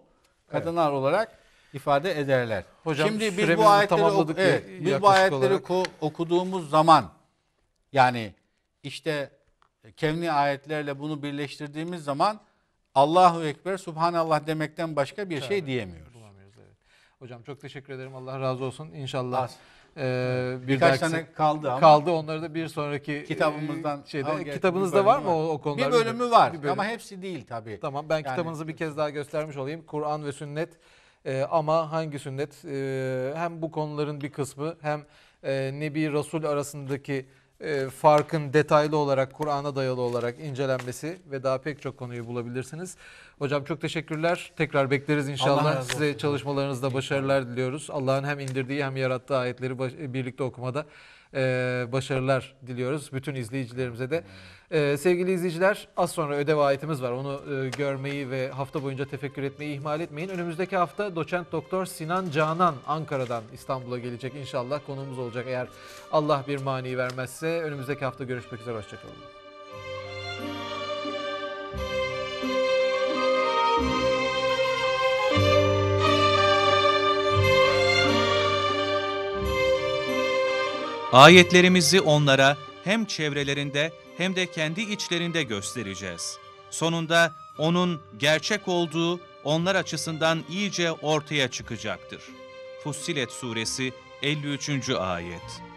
kadınlar evet. olarak ifade ederler. Hocam Şimdi biz bu ayetleri, ok evet, biz bu ayetleri olarak. okuduğumuz zaman yani işte kevni ayetlerle bunu birleştirdiğimiz zaman Allahu Ekber, Subhanallah demekten başka bir şey evet, şey diyemiyoruz. Evet. Hocam çok teşekkür ederim. Allah razı olsun. İnşallah. Az. Ee, bir Birkaç tane kaldı ama. Kaldı onları da bir sonraki e, kitabımızdan şeyde ama kitabınızda var mı o, o konular? Bir bölümü var bir bölüm. ama hepsi değil tabii. Tamam ben yani, kitabınızı bir kez daha göstermiş olayım. Kur'an ve Sünnet e, ama hangi sünnet e, hem bu konuların bir kısmı hem e, Nebi Resul arasındaki e, farkın detaylı olarak Kur'an'a dayalı olarak incelenmesi ve daha pek çok konuyu bulabilirsiniz. Hocam çok teşekkürler. Tekrar bekleriz inşallah. Size çalışmalarınızda başarılar diliyoruz. Allah'ın hem indirdiği hem yarattığı ayetleri baş, birlikte okumada ee, başarılar diliyoruz bütün izleyicilerimize de. Ee, sevgili izleyiciler az sonra ödev ayetimiz var. Onu e, görmeyi ve hafta boyunca tefekkür etmeyi ihmal etmeyin. Önümüzdeki hafta doçent doktor Sinan Canan Ankara'dan İstanbul'a gelecek inşallah konuğumuz olacak eğer Allah bir mani vermezse. Önümüzdeki hafta görüşmek üzere hoşçakalın. Ayetlerimizi onlara hem çevrelerinde hem de kendi içlerinde göstereceğiz. Sonunda onun gerçek olduğu onlar açısından iyice ortaya çıkacaktır. Fussilet Suresi 53. Ayet